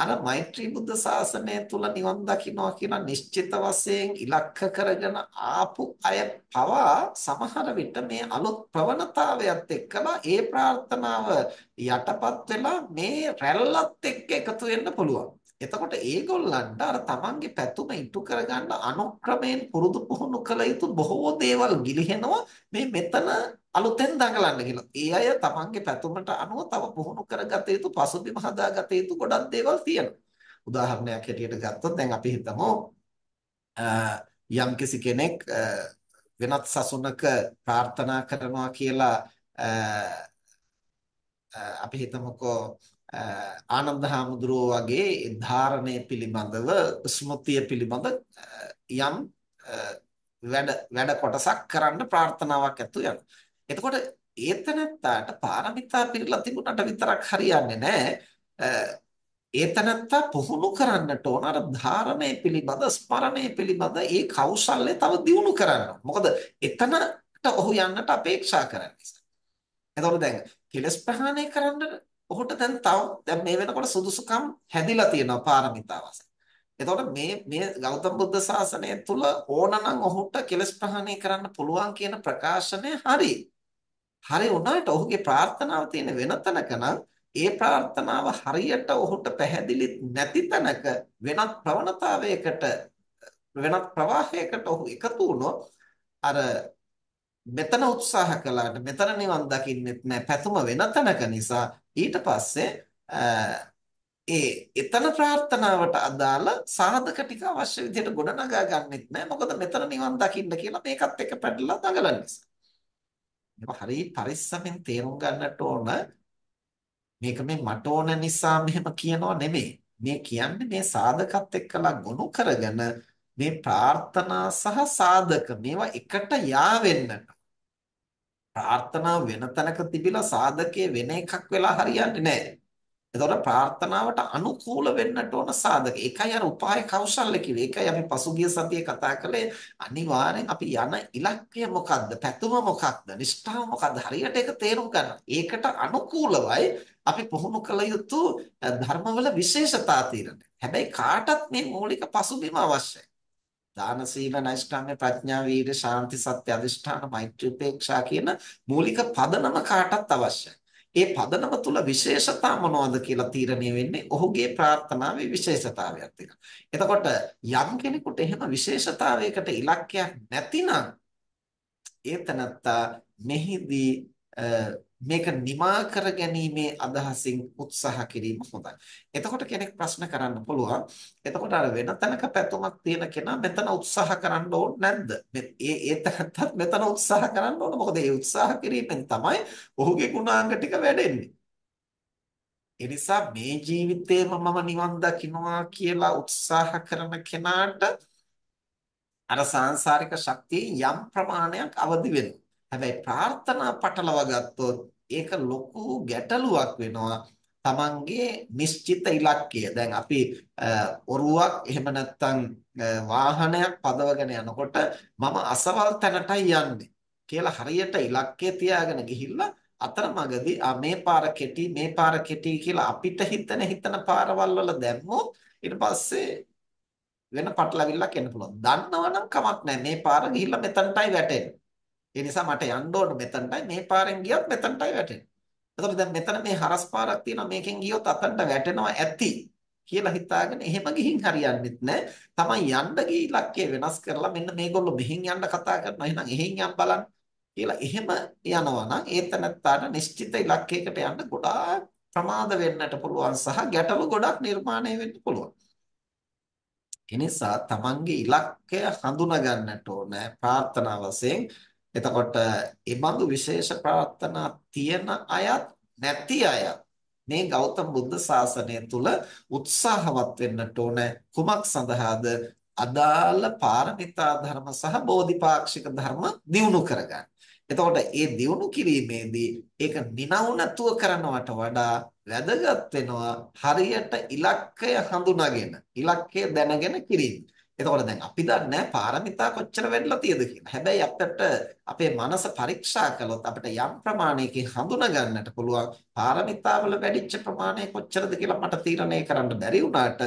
අර මෛත්‍රී බුද්ධ ශාසනය තුල නිවන් දකින්නවා කියන නිශ්චිත වශයෙන් ඉලක්ක කරගෙන ආපු අය පවා සමහර විට මේ අලුත් ප්‍රවණතාවයත් එක්කලා ඒ ප්‍රාර්ථනාව යටපත් වෙලා මේ රැල්ලත් එක්ක එකතු වෙන්න පුළුවන්. එතකොට ඒගොල්ලන්ට අර තමන්ගේ පැතුම ඉටු කරගන්න අනුක්‍රමයෙන් පුරුදු පුහුණු කළ යුතු බොහෝ දේවල් ගිලිහෙනවා මේ මෙතන අලුතෙන් දඟලන්න කියලා. ඒ අය තමන්ගේ පැතුමට අනුව තව පුහුණු කරගත යුතු පසුබිම හදාගත යුතු ගොඩක් දේවල් තියෙනවා. උදාහරණයක් හැටියට ගත්තොත් දැන් අපි හිතමු යම්කිසි කෙනෙක් වෙනත් සසුනක ප්‍රාර්ථනා කරනවා කියලා අපි හිතමුකෝ ආනන්ද හාමුදුරුවෝ වගේ ධාරණය පිළිබඳව ස්මෘතිය පිළිබඳ යම් වැඩ වැඩ කොටසක් කරන්න ප්‍රාර්ථනාවක් ඇතු යනවා. එතකොට ඒතනත්තාට පාරමිතා පිළිලා තිබුණාට විතරක් හරියන්නේ නැහැ. ඒතනත්තා පුහුණු කරන්නට ඕන අර ධාරණය පිළිබඳ ස්මරණය පිළිබඳ ඒ කෞශල්‍ය තව දියුණු කරන්න. මොකද එතනට ඔහු යන්නට අපේක්ෂා කරන්නේ. එතකොට දැන් කෙලස් ප්‍රහාණය කරන්න ඔහුට දැන් තව දැන් මේ වෙනකොට සුදුසුකම් හැදිලා තියෙනවා පාරමිතාවස. එතකොට මේ මේ ගෞතම බුද්ධ ශාසනය තුල ඕනනම් ඔහුට කෙලස් ප්‍රහාණය කරන්න පුළුවන් කියන ප්‍රකාශනය හරි. හරි උනාට ඔහුගේ ප්‍රාර්ථනාව තියෙන වෙනතනක නම් ඒ ප්‍රාර්ථනාව හරියට ඔහුට පැහැදිලි නැති තැනක වෙනත් ප්‍රවණතාවයකට වෙනත් ප්‍රවාහයකට ඔහු එකතු වුණොත් අර මෙතන උත්සාහ කළාට මෙතන නිවන් දකින්නෙත් නෑ පැතුම වෙන තැනක නිසා ඊට පස්සේ ඒ එතන ප්‍රාර්ථනාවට අදාළ සාධක ටික අවශ්‍ය විදිහට ගොඩනගා ගන්නෙත් නෑ මොකද මෙතන නිවන් දකින්න කියලා මේකත් එක්ක පැටලලා දඟලන නිසා. ඒක හරි පරිස්සමෙන් තේරුම් ගන්නට ඕන මේක මේ මට ඕන නිසා මෙහෙම කියනවා නෙමෙයි. මේ කියන්නේ මේ සාධකත් එක්කලා ගොනු කරගෙන මේ ප්‍රාර්ථනා සහ සාධක මේවා එකට යාවෙන්නට ප්‍රාර්ථනා වෙන තැනක තිබිලා සාධකයේ වෙන එකක් වෙලා හරියන්නේ නැහැ. එතකොට ප්‍රාර්ථනාවට අනුකූල වෙන්නට ඕන සාධක. ඒකයි අර උපාය කෞශල්‍ය කිව්වේ. ඒකයි අපි පසුගිය සතියේ කතා කළේ අනිවාර්යෙන් අපි යන ඉලක්කය මොකක්ද? පැතුම මොකක්ද? නිෂ්ඨාව මොකක්ද? හරියට ඒක තේරුම් ගන්න. ඒකට අනුකූලවයි අපි පුහුණු කළ යුතු ධර්මවල විශේෂතා තීරණය. හැබැයි කාටත් මේ මූලික පසුබිම අවශ්‍යයි. දාන සීල නෛෂ්ඨාංග ප්‍රඥා වීර්ය ශාන්ති සත්‍ය අධිෂ්ඨාන මෛත්‍රී උපේක්ෂා කියන මූලික පදනම කාටත් අවශ්‍යයි. ඒ පදනම තුල විශේෂතා මොනවද කියලා තීරණය වෙන්නේ ඔහුගේ ප්‍රාර්ථනාවේ විශේෂතාවයත් එක්ක. එතකොට යම් කෙනෙකුට එහෙම විශේෂතාවයකට ඉලක්කයක් නැතිනම් ඒ තනත්තා මෙහිදී මේක නිමා කර ගැනීමේ අදහසින් උත්සාහ කිරීම හොඳයි. එතකොට කෙනෙක් ප්‍රශ්න කරන්න පුළුවන්. එතකොට අර වෙන තැනක පැතුමක් තියෙන කෙනා මෙතන උත්සාහ කරන්න ඕනේ නැද්ද? මේ ඒ තැනටත් මෙතන උත්සාහ කරන්න ඕනේ. මොකද ඒ උත්සාහ කිරීමෙන් තමයි ඔහුගේ ගුණාංග ටික වැඩෙන්නේ. ඒ නිසා මේ ජීවිතේම මම නිවන් දකින්නවා කියලා උත්සාහ කරන කෙනාට අර සාංශාරික ශක්තිය යම් ප්‍රමාණයක් අවදි වෙනවා. හැබැයි ප්‍රාර්ථනා පටලවා ගත්තොත් ඒක ලොකු ගැටලුවක් වෙනවා. තමන්ගේ නිශ්චිත ඉලක්කය. දැන් අපි ඔරුවක් එහෙම නැත්නම් වාහනයක් පදවගෙන යනකොට මම අසවල් තැනටයි යන්නේ කියලා හරියට ඉලක්කය තියාගෙන ගිහිල්ලා අතරමඟදී ආ මේ පාර කෙටි මේ පාර කෙටි කියලා අපිට හිතන හිතන පාරවල් වල දැම්මොත් ඊට පස්සේ වෙන පටලවිල්ලක් එන්න පුළුවන්. දන්නවනම් කමක් නැහැ. මේ පාර ගිහිල්ලා මෙතනටයි වැටෙන්නේ. ඒ නිසා මට යන්න ඕන මෙතනටයි මේ පාරෙන් ගියත් මෙතනටයි වැටෙන්නේ. එතකොට දැන් මෙතන මේ හරස් පාරක් තියෙනවා මේකෙන් ගියොත් අතනට වැටෙනවා ඇති කියලා හිතාගෙන එහෙම ගිහින් හරියන්නේත් නැහැ. Taman යන්න ගිය ඉලක්කය වෙනස් කරලා මෙන්න මේගොල්ලෝ මෙහෙන් යන්න කතා කරනවා. එහෙනම් එහෙන් යන්න බලන්න කියලා එහෙම යනවා නම් ඒ තැනත්තාට නිශ්චිත ඉලක්කයකට යන්න ගොඩාක් ප්‍රමාද වෙන්නට පුළුවන් සහ ගැටලු ගොඩක් නිර්මාණය වෙන්න පුළුවන්. එනිසා Tamanගේ ඉලක්කය හඳුනා ගන්නට ඕන ප්‍රාර්ථනා වශයෙන් එතකොට මේ බඳු විශේෂ ප්‍රාර්ථනා තියෙන අයත් නැති අයත් මේ ගෞතම බුද්ධ ශාසනය තුල උත්සාහවත් වෙන්නට ඕන කුමක් සඳහාද අදාළ පාරමිතා ධර්ම සහ බෝධිපාක්ෂික ධර්ම දියුණු කරගන්න. එතකොට ඒ දියුණු කිරීමේදී ඒක නිනව නැතුව කරනවට වඩා වැදගත් වෙනවා හරියට ඉලක්කය හඳුනාගෙන ඉලක්කය දැනගෙන කිරීම. එතකොට දැන් අපි දන්නේ පාරමිතා කොච්චර වෙන්නලා තියෙද කියලා. හැබැයි අපිට අපේ මනස පරීක්ෂා කළොත් අපිට යම් ප්‍රමාණයකින් හඳුනා ගන්නට පුළුවන් පාරමිතාවල වැඩිච්ච ප්‍රමාණය කොච්චරද කියලා මට තීරණය කරන්න බැරි වුණාට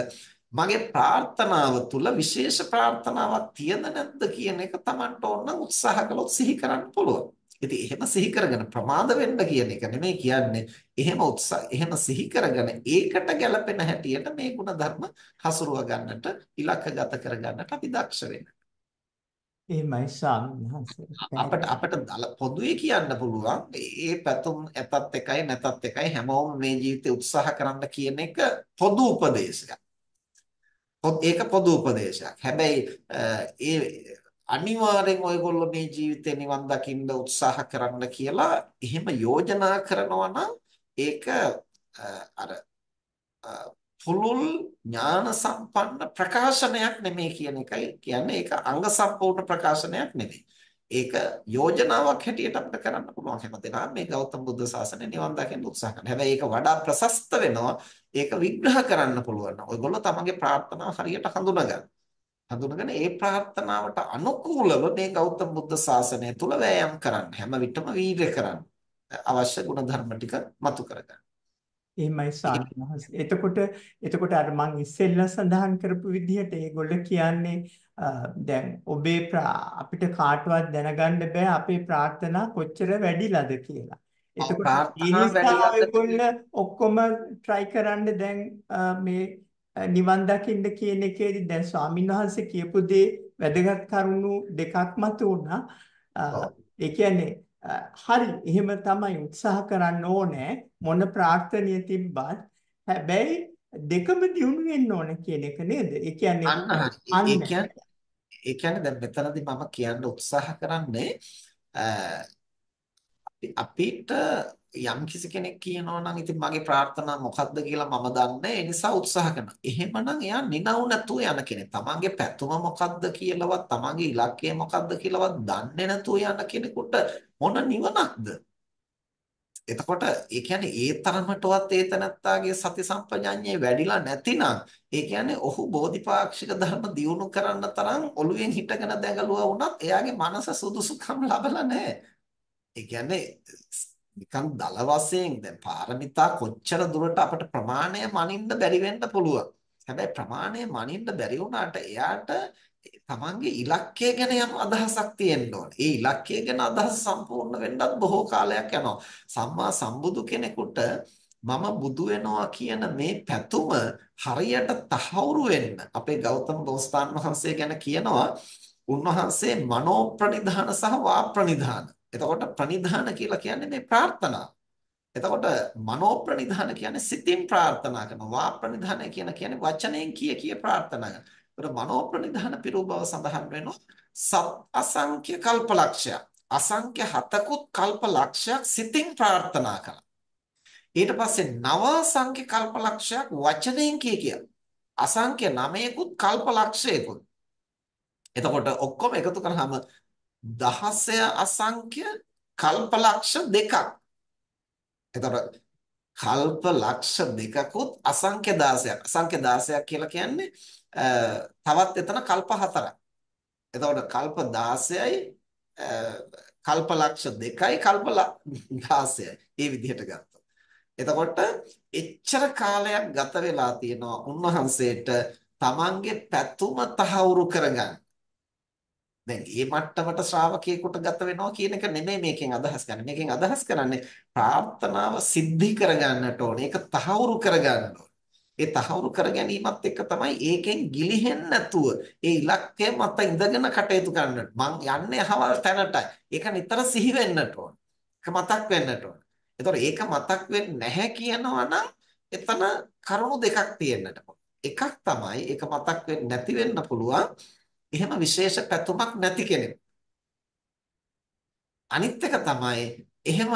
මගේ ප්‍රාර්ථනාව තුළ විශේෂ ප්‍රාර්ථනාවක් තියද නැද්ද කියන එක Tamanට ඕන උත්සාහ කළොත් සිහි කරන්න පුළුවන්. ඉතින් එහෙම සිහි කරගෙන ප්‍රමාද වෙන්න කියන එක නෙමෙයි කියන්නේ. එහෙම උත්සාහ එහෙම සිහි කරගෙන ඒකට ගැළපෙන හැටියට මේ ගුණ ධර්ම හසුරුව ගන්නට ඉලක්කගත කර ගන්නට අපි දක්ෂ වෙන්න. එහෙමයි අපට අපට පොදුවේ කියන්න පුළුවන් ඒ පැතුම් ඇතත් එකයි නැතත් එකයි හැමෝම මේ ජීවිතේ උත්සාහ කරන්න කියන එක පොදු උපදේශයක්. ඒක පොදු උපදේශයක්. හැබැයි ඒ අනිවාර්යෙන් ඔයගොල්ලෝ මේ ජීවිතේ නිවන් දකින්න උත්සාහ කරන්න කියලා එහෙම යෝජනා කරනවා නම් ඒක අර පුළුල් ඥාන සම්පන්න ප්‍රකාශනයක් නෙමෙයි කියන එකයි කියන්නේ ඒක අංග සම්පූර්ණ ප්‍රකාශනයක් නෙමෙයි. ඒක යෝජනාවක් හැටියට අපිට කරන්න පුළුවන් හැමදේම මේ ගෞතම බුද්ධ ශාසනය නිවන් දකින්න උත්සාහ කරන. හැබැයි ඒක වඩා ප්‍රශස්ත වෙනවා. ඒක විග්‍රහ කරන්න පුළුවන්. ඔයගොල්ලෝ තමන්ගේ ප්‍රාර්ථනා හරියට හඳුනා ගන්න. හඳුනගෙන ඒ ප්‍රාර්ථනාවට අනුකූලව මේ ගෞතම බුද්ධ ශාසනය තුල වෑයම් කරන්න හැම විටම වීර්ය කරන්න අවශ්‍ය ಗುಣධර්ම ටික මතු කරගන්න. එහෙමයි සාමහස. එතකොට එතකොට අර මං ඉස්සෙල්ලා සඳහන් කරපු විදිහට ඒගොල්ල කියන්නේ දැන් ඔබේ අපිට කාටවත් දැනගන්න බෑ අපේ ප්‍රාර්ථනා කොච්චර වැඩිලාද කියලා. එතකොට ඒ නිසා ඔයගොල්ල ඔක්කොම try කරන්න දැන් මේ නිවන් දකින්න කියන එකේදී දැන් ස්වාමීන් වහන්සේ කියපු දේ වැදගත් කරුණු දෙකක් මත උනා. ඒ කියන්නේ හරි එහෙම තමයි උත්සාහ කරන්න ඕනේ මොන ප්‍රාර්ථනිය තිබ්බත් හැබැයි දෙකම දියුණු වෙන්න ඕන කියන එක නේද? ඒ කියන්නේ ඒ කියන්නේ දැන් මෙතනදී මම කියන්න උත්සාහ කරන්නේ අපි අපිට යම් කිසි කෙනෙක් කියනවා නම් ඉතින් මගේ ප්‍රාර්ථනා මොකක්ද කියලා මම දන්නේ ඒ නිසා උත්සාහ කරනවා. එහෙමනම් එයා නිනව් නැතුව යන කෙනෙක්. තමන්ගේ පැතුම මොකක්ද කියලාවත් තමන්ගේ ඉලක්කය මොකක්ද කියලාවත් දන්නේ නැතුව යන කෙනෙකුට මොන නිවනක්ද? එතකොට ඒ කියන්නේ ඒ තරමටවත් ඒ තනත්තාගේ සති සම්පජාඤ්ඤය වැඩිලා නැතිනම් ඒ කියන්නේ ඔහු බෝධිපාක්ෂික ධර්ම දියුණු කරන්න තරම් ඔළුවෙන් හිටගෙන දැඟලුවා වුණත් එයාගේ මනස සුදුසුකම් ලැබලා නැහැ. ඒ කියන්නේ නිකන් දල වශයෙන් දැන් පාරමිතා කොච්චර දුරට අපට ප්‍රමාණය මනින්න බැරි වෙන්න පුළුවන්. හැබැයි ප්‍රමාණය මනින්න බැරි වුණාට එයාට තමන්ගේ ඉලක්කය ගැන යම් අදහසක් තියෙන්න ඕනේ. ඒ ඉලක්කය ගැන අදහස සම්පූර්ණ වෙන්නත් බොහෝ කාලයක් යනවා. සම්මා සම්බුදු කෙනෙකුට මම බුදු වෙනවා කියන මේ පැතුම හරියට තහවුරු වෙන්න අපේ ගෞතම බෝසතාණන් වහන්සේ ගැන කියනවා උන්වහන්සේ මනෝ ප්‍රනිධාන සහ වා ප්‍රනිධාන එතකොට ප්‍රනිධාන කියලා කියන්නේ මේ ප්‍රාර්ථනා. එතකොට මනෝ ප්‍රනිධාන කියන්නේ සිතින් ප්‍රාර්ථනා කරන වා ප්‍රනිධාන කියන කියන්නේ වචනයෙන් කිය කිය ප්‍රාර්ථනා කරන. ඒතර මනෝ ප්‍රනිධාන පිරූපව සඳහන් වෙනවා සත් අසංඛ්‍ය කල්පලක්ෂයක්. අසංඛ්‍ය හතකුත් කල්පලක්ෂයක් සිතින් ප්‍රාර්ථනා කරන. ඊට පස්සේ නව අසංඛ්‍ය කල්පලක්ෂයක් වචනයෙන් කිය කිය. අසංඛ්‍ය නවයකුත් කල්පලක්ෂයකුත්. එතකොට ඔක්කොම එකතු කරාම දහසය අසංඛ්‍ය කල්පලක්ෂ දෙකක්. එතකොට කල්ප ලක්ෂ දෙකකුත් අසංඛ්‍ය 16ක්. අසංඛ්‍ය 16ක් කියලා කියන්නේ තවත් එතන කල්ප හතරක්. එතකොට කල්ප 16යි කල්ප ලක්ෂ දෙකයි කල්ප 16යි. මේ විදිහට ගත්තා. එතකොට එච්චර කාලයක් ගත වෙලා තියෙනවා උන්වහන්සේට තමන්ගේ පැතුම තහවුරු කරගන්න. දැන් ඒ මට්ටමට ශ්‍රාවකයෙකුට ගත වෙනවා කියන එක නෙමෙයි මේකෙන් අදහස් ගන්න. මේකෙන් අදහස් කරන්නේ ප්‍රාර්ථනාව සිද්ධි කරගන්නට ඕනේ. ඒක තහවුරු කරගන්න ඕනේ. ඒ තහවුරු කර ගැනීමත් එක්ක තමයි ඒකෙන් ගිලිහෙන්නේ නැතුව ඒ ඉලක්කය මත ඉඳගෙන කටයුතු කරන්න. මං යන්නේ හවල් තැනටයි. ඒක නිතර සිහි වෙන්නට ඕනේ. ඒක මතක් වෙන්නට ඕනේ. ඒතකොට ඒක මතක් වෙන්නේ නැහැ කියනවා නම් එතන කරුණු දෙකක් තියෙන්නට ඕනේ. එකක් තමයි ඒක මතක් වෙන්නේ නැති වෙන්න පුළුවන්. එහෙම විශේෂ පැතුමක් නැති කෙනෙක්. අනිත් එක තමයි එහෙම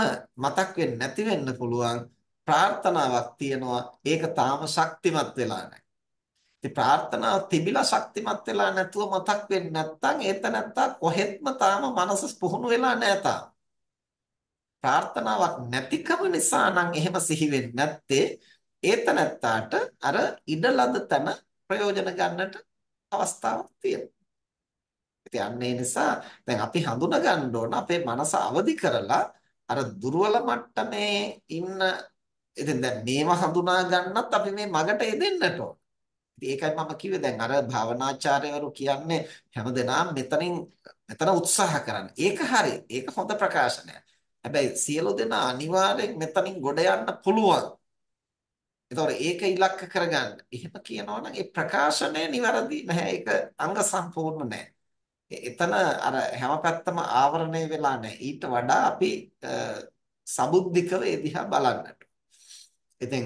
මතක් වෙන්නේ නැති වෙන්න පුළුවන් ප්‍රාර්ථනාවක් තියනවා ඒක තාම ශක්තිමත් වෙලා නැහැ. ඉතින් ප්‍රාර්ථනාව තිබිලා ශක්තිමත් වෙලා නැතුව මතක් වෙන්නේ නැත්නම් ඒත නැත්තා කොහෙත්ම තාම මනස පුහුණු වෙලා නැහැ ප්‍රාර්ථනාවක් නැතිකම නිසා නම් එහෙම සිහි වෙන්නේ නැත්තේ ඒත නැත්තාට අර ඉඩ ලද තැන ප්‍රයෝජන ගන්නට අවස්ථාවක් තියෙනවා. ඉතින් අන්න ඒ නිසා දැන් අපි හඳුනා ගන්න ඕන අපේ මනස අවදි කරලා අර දුර්වල මට්ටමේ ඉන්න ඉතින් දැන් මේව හඳුනා ගන්නත් අපි මේ මගට එදෙන්නට ඕන. ඒකයි මම කිව්වේ දැන් අර භාවනාචාර්යවරු කියන්නේ හැමදෙනාම මෙතනින් මෙතන උත්සාහ කරන්න. ඒක හරි. ඒක හොඳ ප්‍රකාශනයක්. හැබැයි සියලු දෙනා අනිවාර්යෙන් මෙතනින් ගොඩ යන්න පුළුවන්. ඒතොර ඒක ඉලක්ක කරගන්න. එහෙම කියනවනම් ඒ ප්‍රකාශනය નિවරදි නැහැ. ඒක අංග සම්පූර්ණ නැහැ. එතන අර හැම පැත්තම ආවරණය වෙලා නැහැ. ඊට වඩා අපි සබුද්ධිකව ඒ දිහා බලන්නට. ඉතින්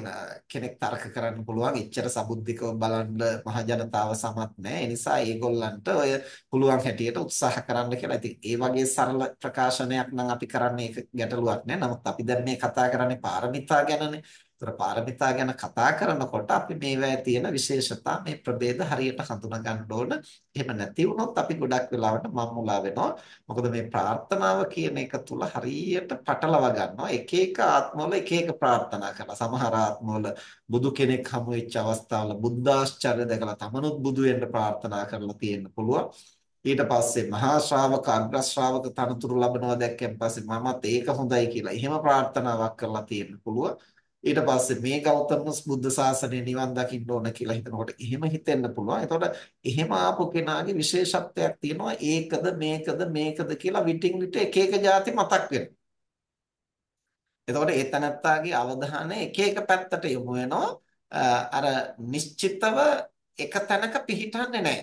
කෙනෙක් තර්ක කරන්න පුළුවන් එච්චර සබුද්ධිකව බලන්න මහ ජනතාව සමත් නැහැ. ඒ නිසා ඒගොල්ලන්ට ඔය පුළුවන් හැටියට උත්සාහ කරන්න කියලා. ඉතින් ඒ වගේ සරල ප්‍රකාශනයක් නම් අපි කරන්නේ ඒක ගැටලුවක් නෑ. නමුත් අපි දැන් මේ කතා කරන්නේ පාරමිතා ගැනනේ. ඒතර පාරමිතා ගැන කතා කරනකොට අපි මේවායේ තියෙන විශේෂතා මේ ප්‍රභේද හරියට හඳුනා ගන්න ඕන. එහෙම නැති වුණොත් අපි ගොඩක් වෙලාවට මම්මුලා වෙනවා. මොකද මේ ප්‍රාර්ථනාව කියන එක තුල හරියට පටලවා ගන්නවා. එක එක ආත්මවල එක එක ප්‍රාර්ථනා කරනවා. සමහර ආත්මවල බුදු කෙනෙක් හමු වෙච්ච අවස්ථාවල බුද්ධාශ්චර්ය දැකලා තමනුත් බුදු වෙන්න ප්‍රාර්ථනා කරලා තියෙන්න පුළුවන්. ඊට පස්සේ මහා ශ්‍රාවක අග්‍ර ශ්‍රාවක තනතුරු ලබනවා දැක්කන් පස්සේ මමත් ඒක හොඳයි කියලා එහෙම ප්‍රාර්ථනාවක් කරලා තියෙන්න පුළුවන්. ඊට පස්සේ මේ ගෞතම බුද්ධ ශාසනය නිවන් දකින්න ඕන කියලා හිතනකොට එහෙම හිතෙන්න පුළුවන්. එතකොට එහෙම ආපු කෙනාගේ විශේෂත්වයක් තියෙනවා ඒකද මේකද මේකද කියලා විටින් විට එක එක જાති මතක් වෙනවා. එතකොට ඒ තනත්තාගේ අවධානය එක එක පැත්තට යොමු වෙනවා. අර නිශ්චිතව එක තැනක පිහිටන්නේ නැහැ.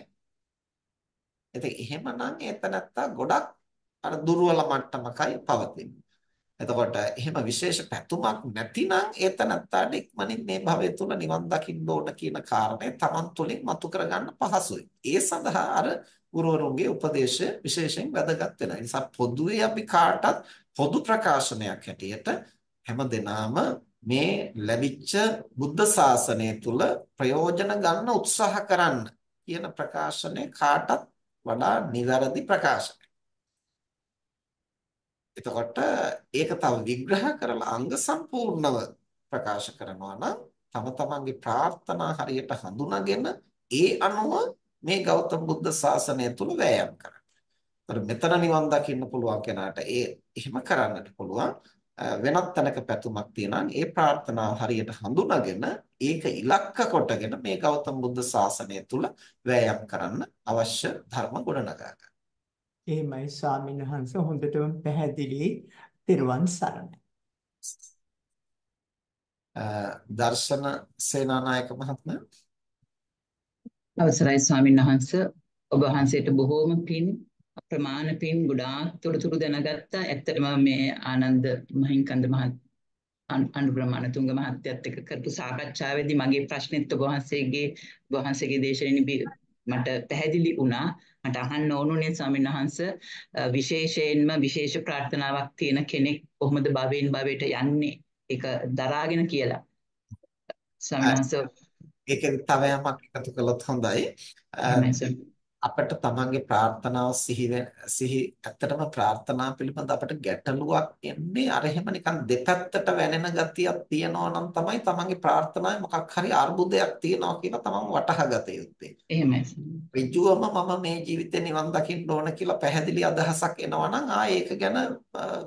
ඉතින් එහෙමනම් ඒ තනත්තා ගොඩක් අර දුර්වල මට්ටමකයි පවතින්නේ. එතකොට එහෙම විශේෂ පැතුමක් නැතිනම් ඒ තනත්තාට ඉක්මනින් මේ භවය තුල නිවන් දකින්න ඕන කියන කාරණය තමන් තුළින් මතු කරගන්න පහසුයි. ඒ සඳහා අර ගුරුවරුන්ගේ උපදේශය විශේෂයෙන් වැදගත් වෙනවා. ඒ නිසා පොදුවේ අපි කාටත් පොදු ප්‍රකාශනයක් හැටියට හැමදෙනාම මේ ලැබිච්ච බුද්ධ ශාසනය තුල ප්‍රයෝජන ගන්න උත්සාහ කරන්න කියන ප්‍රකාශනය කාටත් වඩා නිවැරදි ප්‍රකාශනයක්. එතකොට ඒක තව විග්‍රහ කරලා අංග සම්පූර්ණව ප්‍රකාශ කරනවා නම් තම තමන්ගේ ප්‍රාර්ථනා හරියට හඳුනාගෙන ඒ අනුව මේ ගෞතම බුද්ධ ශාසනය තුල වෑයම් කරන්න. ඒතර මෙතන නිවන් දකින්න පුළුවන් කෙනාට ඒ එහෙම කරන්නට පුළුවන්. වෙනත් තැනක පැතුමක් තියෙනවා ඒ ප්‍රාර්ථනාව හරියට හඳුනාගෙන ඒක ඉලක්ක කොටගෙන මේ ගෞතම බුද්ධ ශාසනය තුල වෑයම් කරන්න අවශ්‍ය ධර්ම ගොඩනගා ගන්න. එහෙමයි ස්වාමීන් වහන්සේ හොඳටම පැහැදිලි. තෙරුවන් සරණයි. දර්ශන සේනානායක මහත්මයා අවසරයි ස්වාමීන් වහන්සේ ඔබ වහන්සේට බොහෝම පින් ප්‍රමාණ පින් ගොඩාක් තොරතුරු දැනගත්තා. ඇත්තටම මේ ආනන්ද මහින්කන්ද මහත් අනුග්‍රහමණතුංග මහත්තයත් එක්ක කරපු සාකච්ඡාවේදී මගේ ප්‍රශ්නෙත් ඔබ වහන්සේගේ වහන්සේගේ දේශනෙනි මට පැහැදිලි වුණා. මට අහන්න ඕනුනේ ස්වාමීන් වහන්ස විශේෂයෙන්ම විශේෂ ප්‍රාර්ථනාවක් තියෙන කෙනෙක් කොහොමද භවෙන් භවයට යන්නේ ඒක දරාගෙන කියලා ස්වාමීන් වහන්ස ඒක තව යමක් එකතු කළොත් හොඳයි අපිට තමන්ගේ ප්‍රාර්ථනාව සිහි සිහි ඇත්තටම ප්‍රාර්ථනා පිළිබඳ අපිට ගැටලුවක් එන්නේ අර එහෙම නිකන් දෙපැත්තට වැනෙන ගතියක් තියෙනවා නම් තමයි තමන්ගේ ප්‍රාර්ථනාවේ මොකක් හරි අර්බුදයක් තියෙනවා කියලා තමන් වටහා ගත යුත්තේ. එහෙමයි. ඍජුවම මම මේ ජීවිතේ නිවන් දකින්න ඕන කියලා පැහැදිලි අදහසක් එනවා නම් ආ ඒක ගැන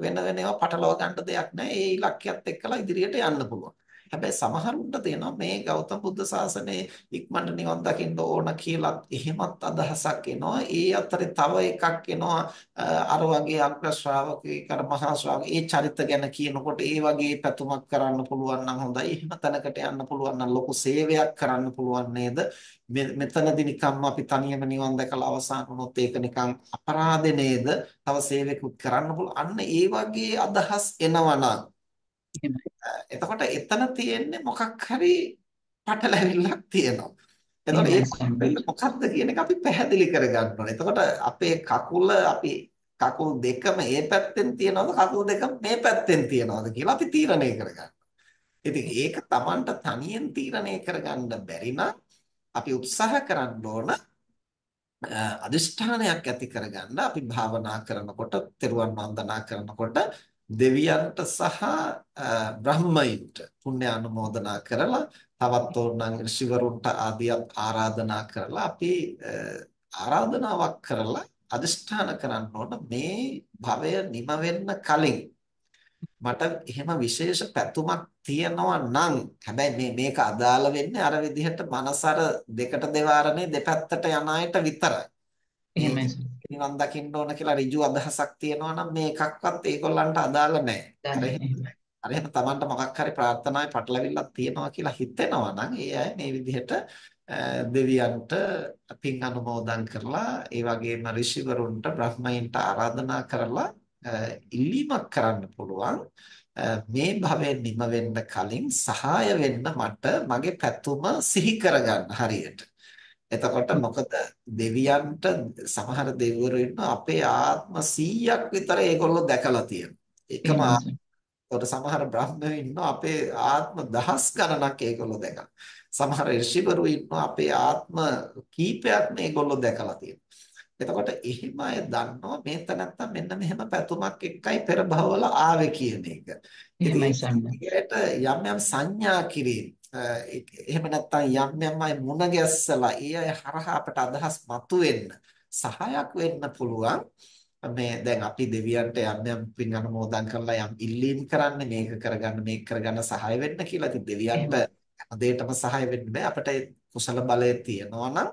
වෙන වෙන ඒවා පටලවා ගන්න දෙයක් නැහැ. ඒ ඉලක්කයත් එක්කලා ඉදිරියට යන්න පුළුවන්. හැබැයි සමහරුන්ට තියෙනවා මේ ගෞතම බුද්ධ ශාසනයේ ඉක්මනට නිවන් දකින්න ඕන කියලා එහෙමත් අදහසක් එනවා. ඒ අතරේ තව එකක් එනවා අර වගේ අග්‍ර ශ්‍රාවකේ කර මහා ශ්‍රාවකේ ඒ චරිත ගැන කියනකොට ඒ වගේ පැතුමක් කරන්න පුළුවන් නම් හොඳයි. එහෙම තැනකට යන්න පුළුවන් නම් ලොකු සේවයක් කරන්න පුළුවන් නේද? මෙතනදී නිකම්ම අපි තනියම නිවන් දැකලා අවසන් වුණොත් ඒක නිකන් අපරාධේ නේද? තව සේවකුත් කරන්න පුළුවන්. අන්න ඒ වගේ අදහස් එනවනම් එහෙමයි. එතකොට එතන තියෙන්නේ මොකක් හරි පටලැවිල්ලක් තියෙනවා. එතකොට ඒ පටලැවිල්ල මොකක්ද කියන එක අපි පැහැදිලි කරගන්න ඕනේ. එතකොට අපේ කකුල අපි කකුල් දෙකම මේ පැත්තෙන් තියනවද කකුල් දෙක මේ පැත්තෙන් තියනවද කියලා අපි තීරණය කරගන්න. ඉතින් ඒක Tamanට තනියෙන් තීරණය කරගන්න බැරි අපි උත්සාහ කරන්න ඕන අදිෂ්ඨානයක් ඇති කරගන්න අපි භාවනා කරනකොට, තෙරුවන් වන්දනා කරනකොට දෙවියන්ට සහ බ්‍රහ්මයින්ට පුණ්‍ය අනුමෝදනා කරලා තවත් ඕනනම් ඍෂිවරුන්ට ආදියත් ආරාධනා කරලා අපි ආරාධනාවක් කරලා අදිෂ්ඨාන කරන්න ඕන මේ භවය නිම වෙන්න කලින් මට එහෙම විශේෂ පැතුමක් තියෙනවා නම් හැබැයි මේ මේක අදාළ වෙන්නේ අර විදිහට මනසර දෙකට දෙවාරනේ දෙපැත්තට යන අයට විතරයි. එහෙමයි. නිවන් දකින්න ඕන කියලා ඍජු අදහසක් තියෙනවා නම් මේ එකක්වත් ඒගොල්ලන්ට අදාළ නැහැ. හරි එහෙනම් Tamanට මොකක් හරි ප්‍රාර්ථනාවේ පටලවිල්ලක් තියෙනවා කියලා හිතෙනවා නම් ඒ අය මේ විදිහට දෙවියන්ට පින් අනුමෝදන් කරලා ඒ වගේම ඍෂිවරුන්ට බ්‍රහ්මයින්ට ආරාධනා කරලා ඉල්ලීමක් කරන්න පුළුවන් මේ භවයෙන් නිම වෙන්න කලින් සහාය වෙන්න මට මගේ පැතුම සිහි කරගන්න හරියට එතකොට මොකද දෙවියන්ට සමහර දෙවිවරු ඉන්න අපේ ආත්ම 100ක් විතර ඒගොල්ලෝ දැකලා තියෙනවා. එකම ආත්මකට සමහර බ්‍රහ්මයෝ ඉන්න අපේ ආත්ම දහස් ගණනක් ඒගොල්ලෝ දැකලා. සමහර ඍෂිවරු ඉන්න අපේ ආත්ම කීපයක් මේගොල්ලෝ දැකලා තියෙනවා. එතකොට එහෙම අය දන්නවා මේ තනත්තා මෙන්න මෙහෙම පැතුමක් එක්කයි පෙර භවවල ආවේ කියන එක. එහෙමයි සම්මත. යම් යම් සංඥා කිරීම එහෙම නැත්නම් යම් යම්මයි මුණ ගැස්සලා ඒ අය හරහා අපට අදහස් මතුවෙන්න සහායක් වෙන්න පුළුවන් මේ දැන් අපි දෙවියන්ට යම් යම් පින් අනුමෝදන් කරලා යම් ඉල්ලීම් කරන්න මේක කරගන්න මේක කරගන්න සහාය වෙන්න කියලා ඉතින් දෙවියන්ට දෙයටම සහාය වෙන්න බෑ අපට කුසල බලය තියෙනවා නම්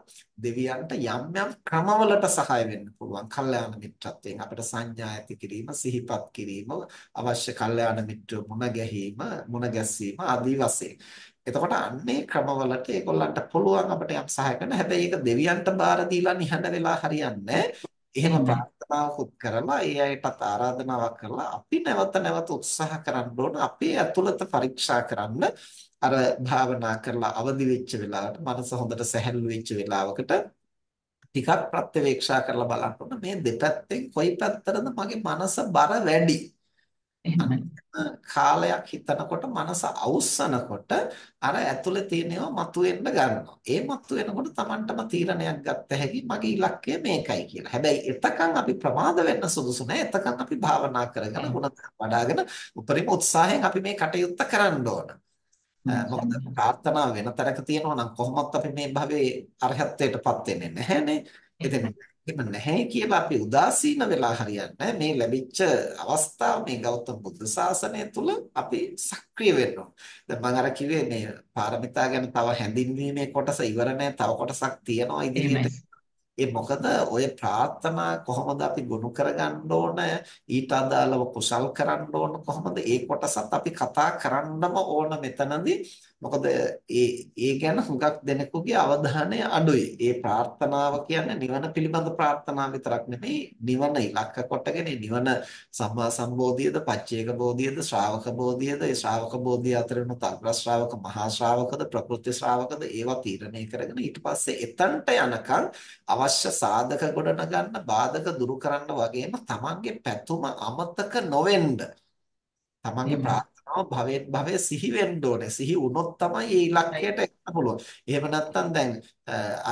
දෙවියන්ට යම් යම් ක්‍රමවලට සහාය වෙන්න පුළුවන්. කල්යාණ මිත්‍රත්වයෙන් අපිට සංඥා ඇති කිරීම, සිහිපත් කිරීම, අවශ්‍ය කල්යාණ මිත්‍ර මුණ ගැහිම, මුණ ගැසීම ආදී වශයෙන්. එතකොට අන්නේ ක්‍රමවලට ඒගොල්ලන්ට පුළුවන් අපිට යම් සහාය කරන්න. හැබැයි ඒක දෙවියන්ට බාර දීලා නිහඬ වෙලා හරියන්නේ එහෙම ප්‍රාර්ථනාවකුත් කරලා ඒ අයටත් ආරාධනාවක් කරලා අපි නැවත නැවත උත්සාහ කරන්න ඕන අපේ ඇතුළත පරීක්ෂා කරන්න අර භාවනා කරලා අවදි වෙච්ච වෙලාවට මනස හොඳට සැහැල්ලු වෙච්ච වෙලාවකට ටිකක් ප්‍රත්‍යවේක්ෂා කරලා බලන්න මේ දෙපැත්තෙන් කොයි පැත්තටද මගේ මනස බර වැඩි එහෙමයි. කාලයක් හිතනකොට මනස අවුස්සනකොට අර ඇතුලේ තියෙනවා මතුවෙන්න ගන්නවා. ඒ මතුවෙනකොට Tamanටම තීරණයක් ගත්ත හැකි මගේ ඉලක්කය මේකයි කියලා. හැබැයි එතකන් අපි ප්‍රමාද වෙන්න සුදුසු නැහැ. එතකන් අපි භාවනා කරගෙන ගුණ වඩාගෙන උපරිම උත්සාහයෙන් අපි මේ කටයුත්ත කරන්න ඕන. මොකද ප්‍රාර්ථනා වෙන තරක තියෙනවා නම් කොහොමවත් අපි මේ භවයේ අරහත්ත්වයටපත් වෙන්නේ නැහැනේ. ඉතින් එහෙම නැහැ කියලා අපි උදාසීන වෙලා හරියන්නේ මේ ලැබිච්ච අවස්ථාව මේ ගෞතම බුදු සාසනය තුල අපි සක්‍රිය වෙන්න ඕනේ. මම අර කිව්වේ මේ පාරමිතා ගැන තව හැඳින්වීමේ කොටස ඉවර නැහැ. තව කොටසක් තියෙනවා ඉදිරියට. ඒ මොකද ඔය ප්‍රාර්ථනා කොහොමද අපි ගොනු කරගන්න ඕන ඊට අදාළව කුසල් කරන්න ඕන කොහොමද ඒ කොටසත් අපි කතා කරන්නම ඕන මෙතනදී මොකද ඒ ඒ ගැන හුඟක් දෙනෙකුගේ අවධානය අඩුයි. ඒ ප්‍රාර්ථනාව කියන්නේ නිවන පිළිබඳ ප්‍රාර්ථනාව විතරක් නෙමෙයි නිවන ඉලක්ක කොටගෙන නිවන සම්මා සම්බෝධියද, පච්චේක බෝධියද, ශ්‍රාවක බෝධියද, ඒ ශ්‍රාවක බෝධිය අතරින් උත්ග්‍ර ශ්‍රාවක, මහා ශ්‍රාවකද, ප්‍රකෘති ශ්‍රාවකද ඒවා තීරණය කරගෙන ඊට පස්සේ එතනට යනකම් අවශ්‍ය සාධක ගොඩනගන්න, බාධක දුරු කරන්න වගේම තමන්ගේ පැතුම අමතක නොවෙන්න තමන්ගේ කරනවා භවයෙන් භවය සිහි වෙන්න ඕනේ. සිහි වුණොත් තමයි මේ ඉලක්කයට එන්න පුළුවන්. එහෙම නැත්නම් දැන්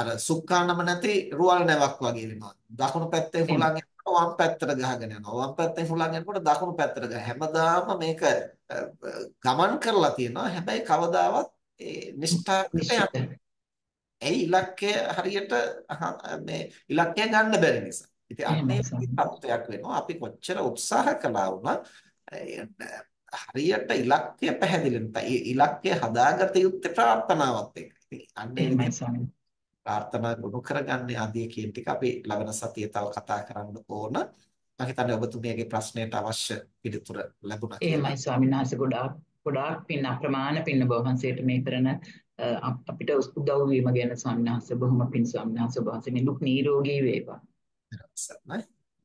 අර සුක්කානම නැති රුවල් නැවක් වගේ වෙනවා. දකුණු පැත්තේ හුලං යනකොට වම් පැත්තට ගහගෙන යනවා. වම් පැත්තේ හුලං යනකොට දකුණු පැත්තට ගහ. හැමදාම මේක ගමන් කරලා තියෙනවා. හැබැයි කවදාවත් ඒ නිෂ්ඨාවට යන්නේ ඇයි ඉලක්කය හරියට මේ ඉලක්කය ගන්න බැරි නිසා. ඉතින් අන්නේ තත්ත්වයක් වෙනවා. අපි කොච්චර උත්සාහ කළා වුණත් හරියට ඉලක්කය පැහැදිලි නැත්නම් ඒ ඉලක්කය හදාගත යුත්තේ ප්‍රාර්ථනාවත් එක්ක. ඉතින් අන්න ප්‍රාර්ථනා ගොනු කරගන්නේ ආදී කියන ටික අපි ලබන සතිය තව කතා කරන්න ඕන. මම හිතන්නේ ඔබතුමියගේ ප්‍රශ්නයට අවශ්‍ය පිළිතුර ලැබුණා. එහෙමයි ස්වාමීන් වහන්සේ ගොඩාක් ගොඩාක් පින් අප්‍රමාණ පින් ඔබ වහන්සේට මේ කරන අපිට උදව් වීම ගැන ස්වාමීන් වහන්සේ බොහොම පින් ස්වාමීන් වහන්සේ ඔබ වහන්සේ නිරුක් නිරෝගී වේවා.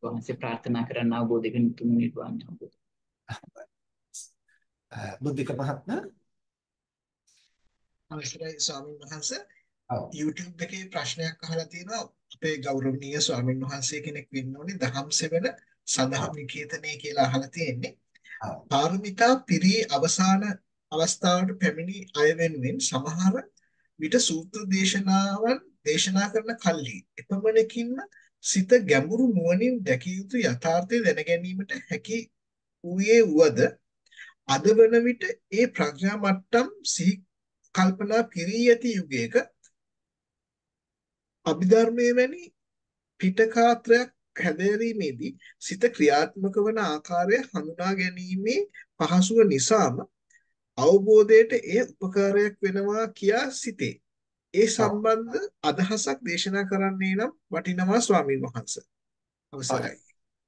වහන්සේ ප්‍රාර්ථනා කරන්න අවබෝධයෙන් තුන් නිර්වාණය අවබෝධ. බුද්ධික මහත්මයා අවසරයි ස්වාමින් වහන්සේ YouTube එකේ ප්‍රශ්නයක් අහලා තියෙනවා අපේ ගෞරවනීය ස්වාමින් වහන්සේ කෙනෙක් වෙන්න ඕනේ දහම් සෙවන සඳහම් නිකේතනයේ කියලා අහලා තියෙන්නේ. පාරමිතා පිරී අවසාන අවස්ථාවට පැමිණි අය වෙනුවෙන් සමහර විට සූත්‍ර දේශනාවන් දේශනා කරන කල්හි එපමණකින්ම සිත ගැඹුරු නුවණින් දැකිය යුතු යථාර්ථය දැන ගැනීමට හැකි ඌයේ වුවද අද වන විට ඒ ප්‍රඥා මට්ටම් සිහි කල්පනා පිරී ඇති යුගයක අභිධර්මයේ වැනි පිටකාත්‍රයක් හැදෑරීමේදී සිත ක්‍රියාත්මක වන ආකාරය හඳුනා ගැනීමේ පහසුව නිසාම අවබෝධයට එය උපකාරයක් වෙනවා කියා සිතේ. ඒ සම්බන්ධ අදහසක් දේශනා කරන්නේ නම් වටිනවා ස්වාමින් වහන්සේ. අවසරයි.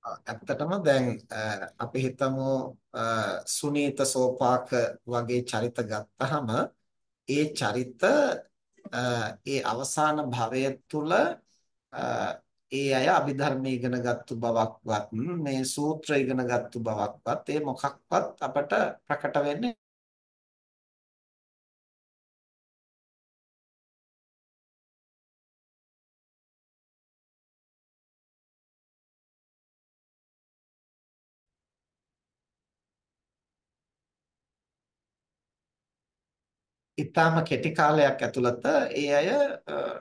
ඇත්තටම දැන් අපි හිතමු සුනීත සෝපාක වගේ චරිත ගත්තහම ඒ චරිත ඒ අවසාන භවය තුල ඒ අය අභිධර්ම ඉගෙනගත්තු බවක්වත් මේ සූත්‍ර ඉගෙනගත්තු බවක්වත් ඒ මොකක්වත් අපට ප්‍රකට වෙන්නේ ඊටාම කෙටි කාලයක් ඇතුළත ඒ අය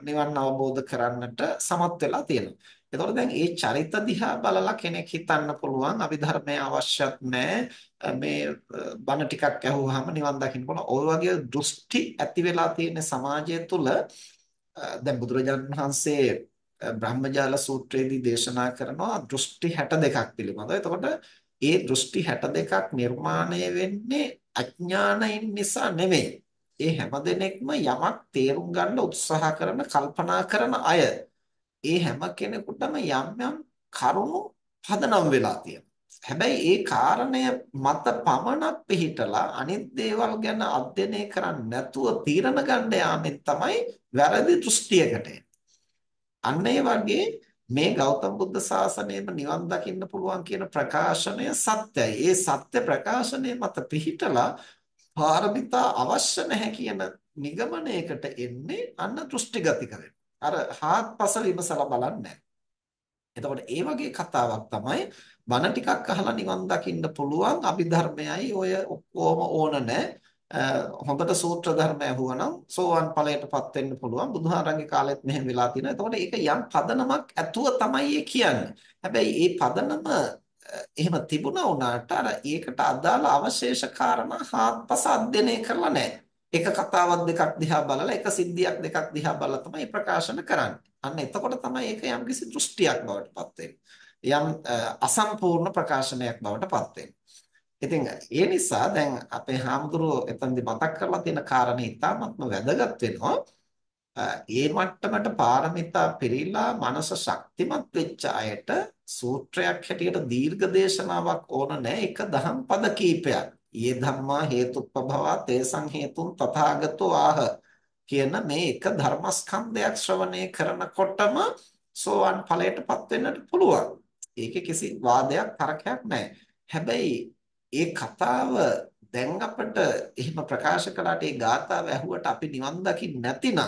නිවන් අවබෝධ කරන්නට සමත් වෙලා තියෙනවා. එතකොට දැන් මේ චරිත දිහා බලලා කෙනෙක් හිතන්න පුළුවන් අභිධර්මයේ අවශ්‍යත් නැහැ මේ බණ ටිකක් ඇහුවාම නිවන් දකින්න පුළුවන්. ওই වගේ දෘෂ්ටි ඇති වෙලා තියෙන සමාජය තුළ දැන් බුදුරජාණන් වහන්සේ බ්‍රහ්මජාල සූත්‍රයේදී දේශනා කරනවා දෘෂ්ටි 62ක් පිළිබඳව. එතකොට ඒ දෘෂ්ටි 62ක් නිර්මාණය වෙන්නේ අඥානයින් නිසා නෙමෙයි. ඒ හැම දෙනෙක්ම යමක් තේරුම් ගන්න උත්සාහ කරන කල්පනා කරන අය. ඒ හැම කෙනෙකුටම යම් යම් කරුණු පදනම් වෙලා තියෙනවා. හැබැයි ඒ කාරණය මත පමණක් පිහිටලා අනිත් දේවල් ගැන අධ්‍යයනය කරන්නේ නැතුව තීරණ ගන්න යාමෙන් තමයි වැරදි දෘෂ්ටියකට අන්න ඒ වගේ මේ ගෞතම බුද්ධ ශාසනයෙම නිවන් දකින්න පුළුවන් කියන ප්‍රකාශනය සත්‍යයි. ඒ සත්‍ය ප්‍රකාශනය මත පිහිටලා පාරමිතා අවශ්‍ය නැහැ කියන නිගමනයකට එන්නේ අන්න දෘෂ්ටිගතික වෙන. අර හාත්පස විමසලා බලන්නේ එතකොට ඒ වගේ කතාවක් තමයි බණ ටිකක් අහලා නිවන් දකින්න පුළුවන් අභිධර්මයයි ඔය ඔක්කොම ඕන නැහැ. හොඳට සූත්‍ර ධර්ම ඇහුවනම් සෝවන් ඵලයටපත් වෙන්න පුළුවන් බුදුහාරන්ගේ කාලෙත් මෙහෙම වෙලා තියෙනවා. එතකොට ඒක යම් පදනමක් ඇතුව තමයි ඒ කියන්නේ. හැබැයි ඒ පදනම එහෙම තිබුණා වුණාට අර ඒකට අදාළ අවශේෂ කාරණා හාත්පස අධ්‍යයනය කරලා නැහැ. එක කතාවක් දෙකක් දිහා බලලා එක සිද්ධියක් දෙකක් දිහා බලලා තමයි ප්‍රකාශන කරන්නේ. අන්න එතකොට තමයි ඒක යම්කිසි දෘෂ්ටියක් බවට පත් යම් අසම්පූර්ණ ප්‍රකාශනයක් බවට පත් ඉතින් ඒ නිසා දැන් අපේ හාමුදුරුවෝ එතනදි මතක් කරලා තියෙන කාරණේ ඉතාමත්ම වැදගත් වෙනවා. ඒ මට්ටමට පාරමිතා පිරීලා මනස ශක්තිමත් වෙච්ච අයට සූත්‍රයක් හැටියට දීර්ඝ දේශනාවක් ඕන නැහැ එක දහම් පද කීපයක්. යේ ධම්මා හේතුප්පභවා තේසං හේතුන් තථාගතෝ ආහ කියන මේ එක ධර්මස්කන්ධයක් ශ්‍රවණය කරනකොටම සෝවන් ඵලයටපත් වෙන්නට පුළුවන්. ඒකේ කිසි වාදයක් තරකයක් නැහැ. හැබැයි ඒ කතාව දැන් අපිට එහෙම ප්‍රකාශ කළාට ඒ ගාථාව ඇහුවට අපි නිවන් දකින්නේ නැතිනම්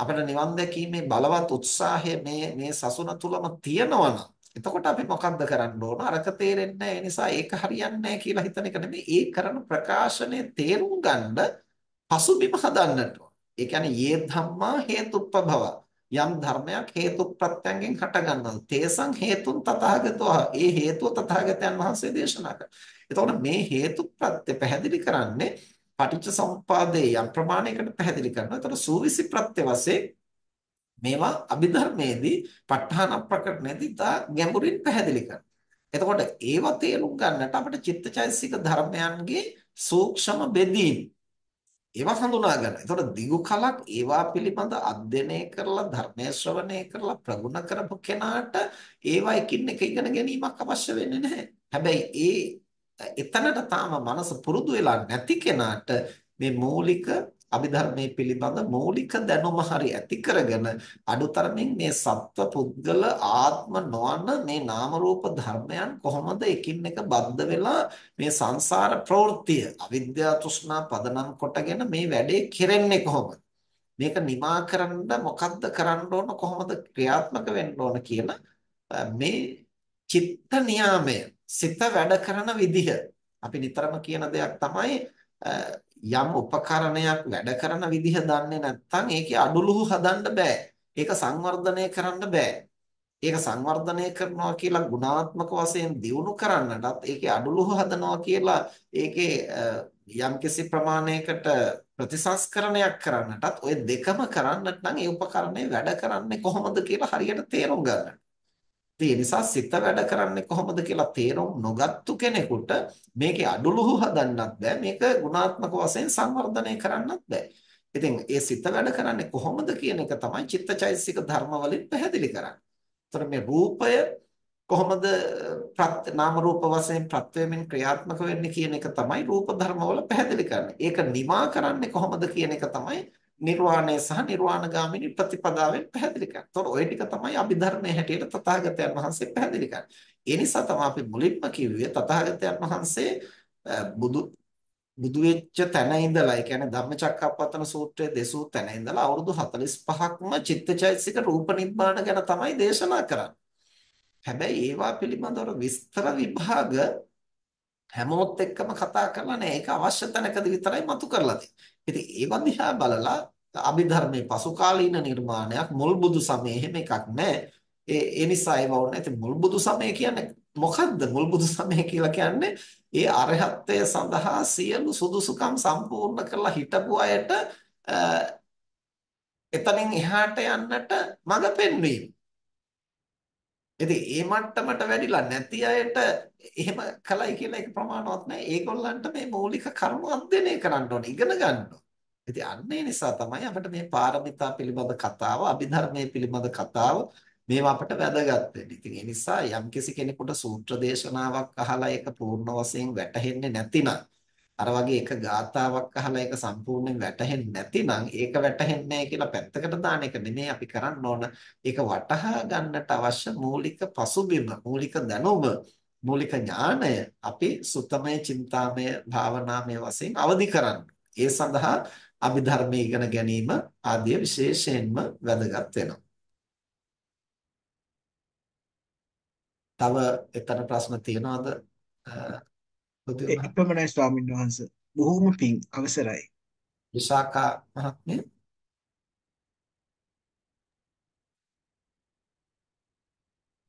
අපිට නිවන් දැකීමේ බලවත් උත්සාහය මේ මේ සසුන තුලම තියෙනවා නම් එතකොට අපි මොකද්ද කරන්න ඕන? අරක තේරෙන්නේ නැහැ. ඒ නිසා ඒක හරියන්නේ නැහැ කියලා හිතන එක නෙමෙයි. ඒ කරන ප්‍රකාශනයේ තේරුම් ගන්න පසුබිම හදන්නට ඕන. ඒ කියන්නේ යේ ධම්මා හේතුප්පභව. යම් ධර්මයක් හේතු ප්‍රත්‍යයෙන් හටගන්නවා. තේසං හේතුන් තථාගතෝ. ඒ හේතුව තථාගතයන් වහන්සේ දේශනා කළා. එතකොට මේ හේතු ප්‍රත්‍ය පැහැදිලි කරන්නේ පටිච්ච සමුප්පාදයේ යම් ප්‍රමාණයකට පැහැදිලි කරනවා. ඒතර සූවිසි ප්‍රත්‍ය වශයෙන් මේවා අභිධර්මයේදී ප ဋ ාහන ප්‍රකටනේදී තා ගැඹුරින් පැහැදිලි කරනවා. එතකොට ඒවා තේරුම් ගන්නට අපිට චිත්තචෛසික ධර්මයන්ගේ සූක්ෂම බෙදීම් ඒවා හඳුනා ගන්න. එතකොට දිගු කලක් ඒවා පිළිබඳ අධ්‍යයනය කරලා ධර්මයේ ශ්‍රවණය කරලා ප්‍රගුණ කරපු කෙනාට ඒවා එකින් එක ඉගෙන ගැනීමක් අවශ්‍ය වෙන්නේ නැහැ. හැබැයි ඒ එතනට තාම මනස පුරුදු වෙලා නැති කෙනාට මේ මූලික අභිධර්මයේ පිළිබඳ මූලික දැනුම හරි ඇති කරගෙන අඩුතරමින් මේ සත්ව පුද්ගල ආත්ම නොවන මේ නාම රූප ධර්මයන් කොහොමද එකින් එක බද්ධ වෙලා මේ සංසාර ප්‍රවෘත්තිය අවිද්‍යා තෘෂ්ණා පදනම් කොටගෙන මේ වැඩේ කෙරෙන්නේ කොහොමද මේක නිමා කරන්න මොකද්ද කරන්න ඕන කොහොමද ක්‍රියාත්මක වෙන්න ඕන කියන මේ චිත්ත නියාමය සිත වැඩ කරන විදිහ අපි නිතරම කියන දෙයක් තමයි යම් උපකරණයක් වැඩ කරන විදිහ දන්නේ නැත්නම් ඒකේ අඩුලුහු හදන්න බෑ. ඒක සංවර්ධනය කරන්න බෑ. ඒක සංවර්ධනය කරනවා කියලා ගුණාත්මක වශයෙන් දියුණු කරන්නටත් ඒකේ අඩුලුහු හදනවා කියලා ඒකේ යම්කිසි ප්‍රමාණයකට ප්‍රතිසංස්කරණයක් කරන්නටත් ওই දෙකම කරන්නට නම් ඒ උපකරණය වැඩ කරන්නේ කොහොමද කියලා හරියට තේරුම් ගන්න. ඒ නිසා සිත වැඩ කරන්නේ කොහොමද කියලා තේරුම් නොගත්තු කෙනෙකුට මේකේ අඩලුහු හදන්නත් බෑ මේක ගුණාත්මක වශයෙන් සංවර්ධනය කරන්නත් බෑ. ඉතින් ඒ සිත වැඩ කරන්නේ කොහොමද කියන එක තමයි චිත්තචෛතසික ධර්ම වලින් පැහැදිලි කරන්නේ. ඒතර මේ රූපය කොහොමද නාම රූප වශයෙන් ප්‍රත්‍යයෙන් ක්‍රියාත්මක වෙන්නේ කියන එක තමයි රූප ධර්ම වල පැහැදිලි කරන්නේ. ඒක නිමා කරන්නේ කොහොමද කියන එක තමයි නිර්වාණය සහ නිර්වාණගාමිනී ප්‍රතිපදාවෙන් පැහැදිලි කරනවා. ඒතකොට ওই ටික තමයි අභිධර්මයේ හැටියට තථාගතයන් වහන්සේ පැහැදිලි කරන්නේ. ඒ නිසා තමයි අපි මුලින්ම කිව්වේ තථාගතයන් වහන්සේ බුදු බුදු වෙච්ච තැන ඉඳලා, ඒ කියන්නේ ධම්මචක්කප්පවත්තන සූත්‍රයේ දෙසූ තැන ඉඳලා අවුරුදු 45ක්ම චිත්තචෛතසික රූප නිබ්බාන ගැන තමයි දේශනා කරන්නේ. හැබැයි ඒවා පිළිබඳව විස්තර විභාග හැමෝත් එක්කම කතා කරලා නැහැ. ඒක අවශ්‍ය තැනකදී විතරයි මතු කරලා තියෙන්නේ. ඉතින් ඒව දිහා බලලා අභිධර්මයේ පසු කාලීන නිර්මාණයක් මුල් බුදු සමයේ හැම එකක් නැහැ. ඒ ඒ නිසා ඒව වුණා. ඉතින් මුල් බුදු සමය කියන්නේ මොකද්ද? මුල් බුදු සමය කියලා කියන්නේ ඒ අරහත්ත්වය සඳහා සියලු සුදුසුකම් සම්පූර්ණ කරලා හිටපු අයට එතනින් එහාට යන්නට මඟ පෙන්වීම. ඉතින් ඒ මට්ටමට වැඩිලා නැති අයට එහෙම කලයි කියලා ඒක ප්‍රමාණවත් නැහැ. ඒගොල්ලන්ට මේ මූලික කර්ම අධ්‍යයනය කරන්න ඕනේ, ඉගෙන ගන්න ඉතින් අන්නේ නිසා තමයි අපිට මේ පාරමිතා පිළිබඳ කතාව, අභිධර්මයේ පිළිබඳ කතාව මේවා අපට වැදගත් වෙන්නේ. ඉතින් ඒ නිසා යම්කිසි කෙනෙකුට සූත්‍ර දේශනාවක් අහලා ඒක පූර්ණ වශයෙන් වැටහෙන්නේ නැතිනම් අර වගේ එක ගාතාවක් අහලා ඒක සම්පූර්ණයෙන් වැටහෙන්නේ නැතිනම් ඒක වැටහෙන්නේ නැහැ කියලා පැත්තකට දාන එක නෙමෙයි අපි කරන්න ඕන. ඒක වටහා ගන්නට අවශ්‍ය මූලික පසුබිම, මූලික දැනුම, මූලික ඥාණය අපි සුත්තමය, චින්තාමය, භාවනාමය වශයෙන් අවදි කරන්න. ඒ සඳහා අභිධර්ම ඉගෙන ගැනීම ආදී විශේෂයෙන්ම වැදගත් වෙනවා. තව එතන ප්‍රශ්න තියනවද? එපමණයි ස්වාමීන් වහන්සේ. බොහෝම පිං අවසරයි. විසාකා මහත්මිය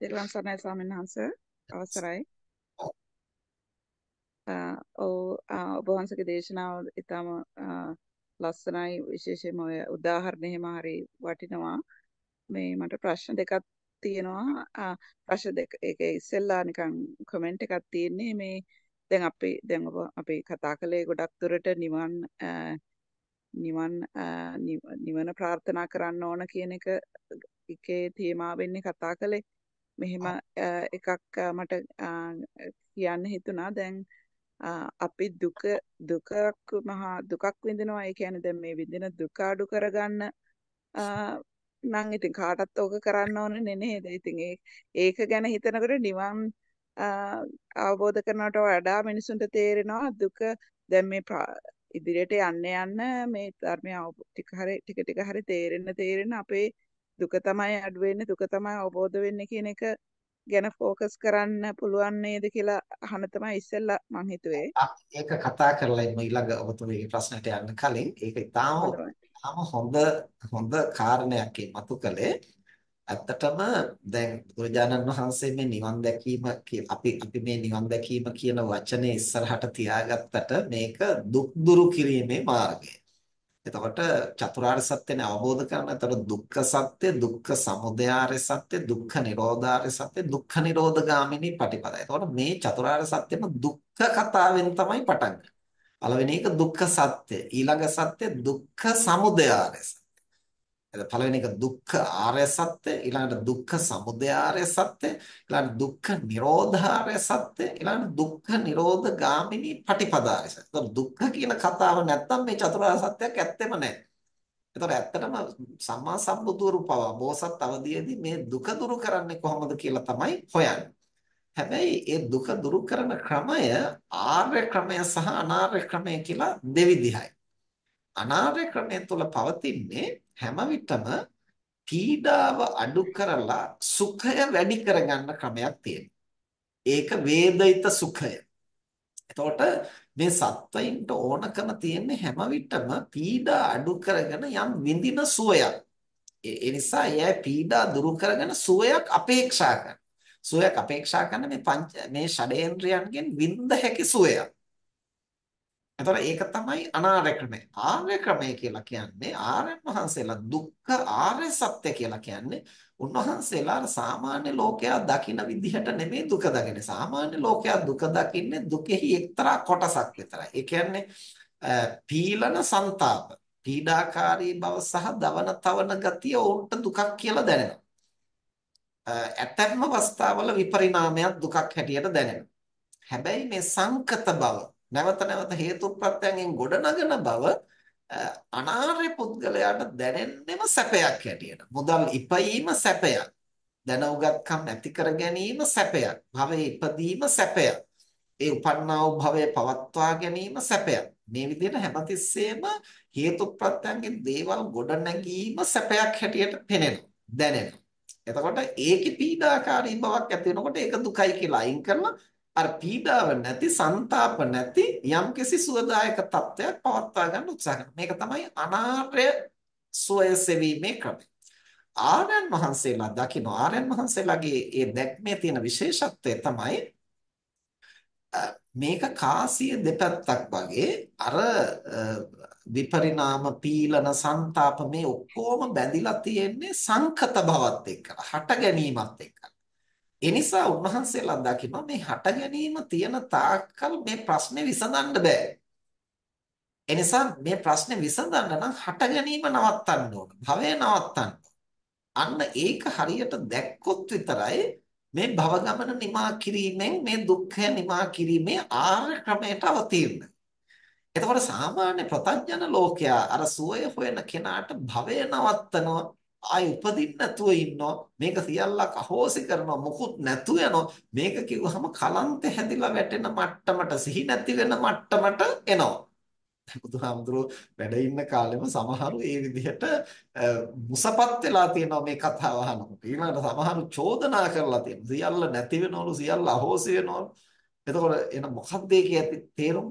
දෙලවන් සරණයි ස්වාමීන් වහන්සේ අවසරයි. ඔව් ඔබ වහන්සේගේ දේශනාව ඊටම ලස්සනයි විශේෂයෙන්ම ඔය උදාහරණ එහෙම හරි වටිනවා. මේ මට ප්‍රශ්න දෙකක් තියෙනවා. ප්‍රශ්න දෙක ඒකේ ඉස්සෙල්ලා නිකන් කමෙන්ට් එකක් තියෙන්නේ මේ දැන් අපි දැන් අපි කතා කළේ ගොඩක් දුරට නිවන් නිවන් නිවන ප්‍රාර්ථනා කරන්න ඕන කියන එක එකේ තේමා වෙන්නේ කතා කළේ මෙහෙම එකක් මට කියන්න හිතුණා දැන් අපි දුක දුකක් මහා දුකක් විඳිනවා ඒ කියන්නේ දැන් මේ විඳින දුක අඩු කරගන්න නම් ඉතින් කාටත් ඕක කරන්න ඕනේ නේද? ඉතින් ඒක ගැන හිතනකොට නිවන් අවබෝධ කරනවට වඩා මිනිසුන්ට තේරෙනවා දුක දැන් මේ ඉදිරියට යන්න යන්න මේ ධර්මය ටික හරි ටික ටික හරි තේරෙන්න තේරෙන්න අපේ දුක තමයි අඩු වෙන්නේ දුක තමයි අවබෝධ වෙන්නේ කියන එක ගැන ફોકસ කරන්න පුළුවන් නේද කියලා අහන තමයි ඉස්සෙල්ලා මං හිතුවේ. ඒක කතා කරලා ඉන්න ඊළඟ ඔබතුමීගේ ප්‍රශ්නට යන්න කලින් ඒක ඉතාම ඉතාම හොඳ හොඳ කාරණයක් මතු කළේ. ඇත්තටම දැන් බුදුරජාණන් වහන්සේ මේ නිවන් දැකීම අපි අපි මේ නිවන් දැකීම කියන වචනේ ඉස්සරහට තියාගත්තට මේක දුක් දුරු කිරීමේ මාර්ගය. එතකොට චතුරාර්ය සත්‍යනේ අවබෝධ කරගන්න. එතකොට දුක්ඛ සත්‍ය, දුක්ඛ සමුදයාර්ය සත්‍ය, දුක්ඛ නිරෝධාර්ය සත්‍ය, දුක්ඛ නිරෝධගාමිනී පටිපදා. එතකොට මේ චතුරාර්ය සත්‍යම දුක්ඛ කතාවෙන් තමයි පටන් ගන්නේ. පළවෙනි එක දුක්ඛ සත්‍ය, ඊළඟ සත්‍ය දුක්ඛ සමුදයාර්ය සත්‍ය. පළවෙනි එක දුක්ඛ ආර්ය සත්‍ය ඊළඟට දුක්ඛ සමුදය ආර්ය සත්‍ය ඊළඟට දුක්ඛ නිරෝධ ආර්ය සත්‍ය ඊළඟට දුක්ඛ නිරෝධ ගාමිනී පටිපදාය සත්‍ය. ඒතකොට දුක්ඛ කියන කතාව නැත්තම් මේ චතුරාර්ය සත්‍යයක් ඇත්තෙම නැහැ. ඒතකොට ඇත්තටම සම්මා සම්බුදුරු පව බෝසත් අවදීදී මේ දුක දුරු කරන්නේ කොහොමද කියලා තමයි හොයන්නේ. හැබැයි ඒ දුක දුරු කරන ක්‍රමය ආර්ය ක්‍රමය සහ අනාර්ය ක්‍රමය කියලා දෙවිධයි. අනාර්ය ක්‍රමය තුළ පවතින්නේ හැම විටම පීඩාව අඩු කරලා සුඛය වැඩි කරගන්න ක්‍රමයක් තියෙනවා. ඒක වේදිත සුඛය. එතකොට මේ සත්වයින්ට ඕනකම තියෙන්නේ හැම විටම පීඩා අඩු කරගෙන යම් විඳින සුවයක්. ඒ නිසා එයා පීඩා දුරු කරගෙන සුවයක් අපේක්ෂා කරනවා. සුවයක් අපේක්ෂා කරන මේ පංච මේ ෂඩේන්ද්‍රයන්ගෙන් විඳ හැකි සුවයක්. එතකොට ඒක තමයි අනාර්ය ක්‍රමය. ආර්ය ක්‍රමය කියලා කියන්නේ ආර්යයන් වහන්සේලා දුක්ඛ ආර්ය සත්‍ය කියලා කියන්නේ උන්වහන්සේලා සාමාන්‍ය ලෝකයා දකින විදිහට නෙමෙයි දුක දකින්නේ. සාමාන්‍ය ලෝකයා දුක දකින්නේ දුකෙහි එක්තරා කොටසක් විතරයි. ඒ කියන්නේ පීලන ਸੰతాප, පීඩාකාරී බව සහ දවන තවන ගතිය උන්ට දුකක් කියලා දැනෙනවා. ඇතැම් අවස්ථාවල විපරිණාමයක් දුකක් හැටියට දැනෙනවා. හැබැයි මේ සංකත බව නැවත නැවත හේතු ප්‍රත්‍යයෙන් ගොඩනගන බව අනාර්ය පුද්ගලයාට දැනෙන්නෙම සැපයක් හැටියට. මුදල් ඉපයීම සැපයක්. දැනුගත්කම් නැති කර ගැනීම සැපයක්. භවයේ ඉපදීම සැපයක්. ඒ උපන්නා වූ භවය පවත්වා ගැනීම සැපයක්. මේ විදිහට හැමතිස්සෙම හේතු ප්‍රත්‍යයෙන් දේවල් ගොඩනැගීම සැපයක් හැටියට පෙනෙනවා. දැනෙනවා. එතකොට ඒකේ පීඩාකාරී බවක් ඇති වෙනකොට ඒක දුකයි කියලා අයින් කරලා අර පීඩාව නැති, ਸੰతాප නැති යම්කිසි සුවදායක තත්ත්වයක් පවත්වා ගන්න උත්සාහ කරනවා. මේක තමයි අනාර්ය සුවය සෙවීමේ ක්‍රමය. ආරයන් වහන්සේලා දකින්න ආරයන් වහන්සේලාගේ ඒ දැක්මේ තියෙන විශේෂත්වය තමයි මේක කාසිය දෙපැත්තක් වගේ අර විපරිණාම පීලන ਸੰతాප මේ ඔක්කොම බැඳිලා තියෙන්නේ සංකත බවත් එක්ක හට ගැනීමත් එක්ක ඒ නිසා උන්වහන්සේලා දකිනවා මේ හට ගැනීම තියෙන තාක්කල් මේ ප්‍රශ්නේ විසඳන්න බෑ. ඒ නිසා මේ ප්‍රශ්නේ විසඳන්න නම් හට ගැනීම නවත්තන්න ඕන. භවය නවත්තන්න. අන්න ඒක හරියට දැක්කොත් විතරයි මේ භව ගමන නිමා කිරීමෙන් මේ දුක්ඛය නිමා කිරීමේ ආර්ය ක්‍රමයට අවතීර්ණ. එතකොට සාමාන්‍ය ප්‍රත්‍යඥ ලෝකයා අර සෝය හොයන කෙනාට භවය නවත්තනවා ආයි උපදින්න නැතුව ඉන්නෝ මේක සියල්ලක් අහෝසි කරනවා මුකුත් නැතු යනවා මේක කිව්වහම කලන්ත හැදිලා වැටෙන මට්ටමට සිහි නැති වෙන මට්ටමට එනවා බුදුහාමුදුරුවෝ වැඩ ඉන්න කාලෙම සමහරු ඒ විදිහට මුසපත් වෙලා තියෙනවා මේ කතාව අහනකොට ඊළඟට සමහරු චෝදනා කරලා තියෙනවා සියල්ල නැති වෙනවලු සියල්ල අහෝසි වෙනවලු එතකොට එන මොකක්ද ඒකේ ඇති තේරුම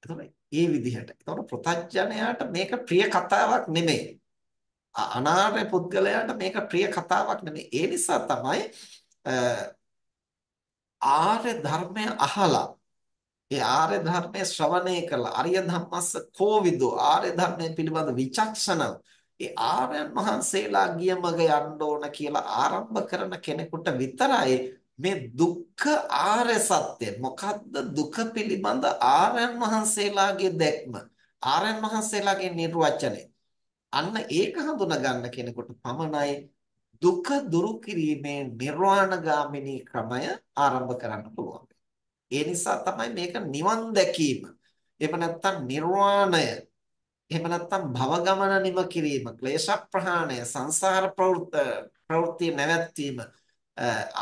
එතකොට ඒ විදිහට එතකොට ප්‍රත්‍යඥයාට මේක ප්‍රිය කතාවක් නෙමෙයි අනාර්ය පුද්ගලයාට මේක ප්‍රිය කතාවක් නෙමෙයි. ඒ නිසා තමයි ආර්ය ධර්මය අහලා ඒ ආර්ය ධර්මය ශ්‍රවණය කළා. අරිය ධම්මස්ස කෝවිදෝ ආර්ය ධර්මය පිළිබඳ විචක්ෂණව ඒ ආර්යයන් වහන්සේලා ගිය මග යන්න ඕන කියලා ආරම්භ කරන කෙනෙකුට විතරයි මේ දුක්ඛ ආර්ය සත්‍ය මොකද්ද දුක පිළිබඳ ආර්යයන් වහන්සේලාගේ දැක්ම ආර්යයන් වහන්සේලාගේ නිර්වචනය අන්න ඒක හඳුනා ගන්න කෙනෙකුට පමණයි දුක දුරු කිරීමේ නිර්වාණගාමිනී ක්‍රමය ආරම්භ කරන්න පුළුවන්. ඒ නිසා තමයි මේක නිවන් දැකීම. එහෙම නැත්නම් නිර්වාණය. එහෙම නැත්නම් භව ගමන නිම කිරීම, ක්ලේශ ප්‍රහාණය, සංසාර ප්‍රවෘත්ති නැවැත්වීම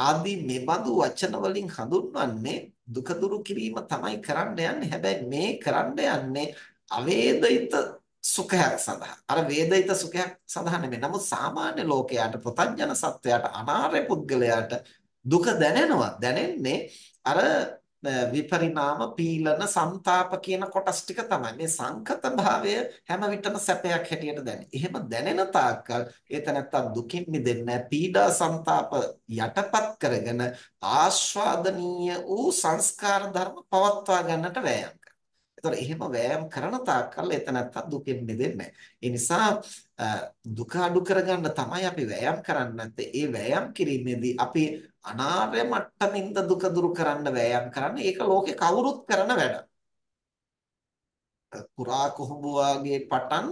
ආදී මේ බඳු වචන වලින් හඳුන්වන්නේ දුක දුරු කිරීම තමයි කරන්න යන්නේ. හැබැයි මේ කරන්න යන්නේ අවේදිත සුඛයක් සඳහා. අර වේදිත සුඛයක් සඳහා නෙමෙයි. නමුත් සාමාන්‍ය ලෝකයාට ප්‍රතඥන සත්වයාට අනාර්ය පුද්ගලයාට දුක දැනෙනවා. දැනෙන්නේ අර විපරිණාම පීලන සන්තාප කියන කොටස් ටික තමයි මේ සංකත භාවය හැම විටම සැපයක් හැටියට දැනෙන. එහෙම දැනෙන තාක්කල් ඒතනත්තා දුකින් මිදෙන්නේ නැහැ. පීඩා සන්තාප යටපත් කරගෙන ආස්වාදනීය වූ සංස්කාර ධර්ම පවත්වා ගන්නට වෑයම් ඒතර එහෙම වෑයම් කරන තාක්කල් එතනත්ත දුකෙන් මිදෙන්නේ ඒ නිසා දුක අඩු කරගන්න තමයි අපි වෑයම් කරන්නේ නැත්තේ. ඒ වෑයම් කිරීමේදී අපි අනාර්ය මට්ටමින්ද දුක දුරු කරන්න වෑයම් කරන්නේ. ඒක ලෝකේ කවුරුත් කරන වැඩ. පුරා කොහොඹ වාගේ පටන්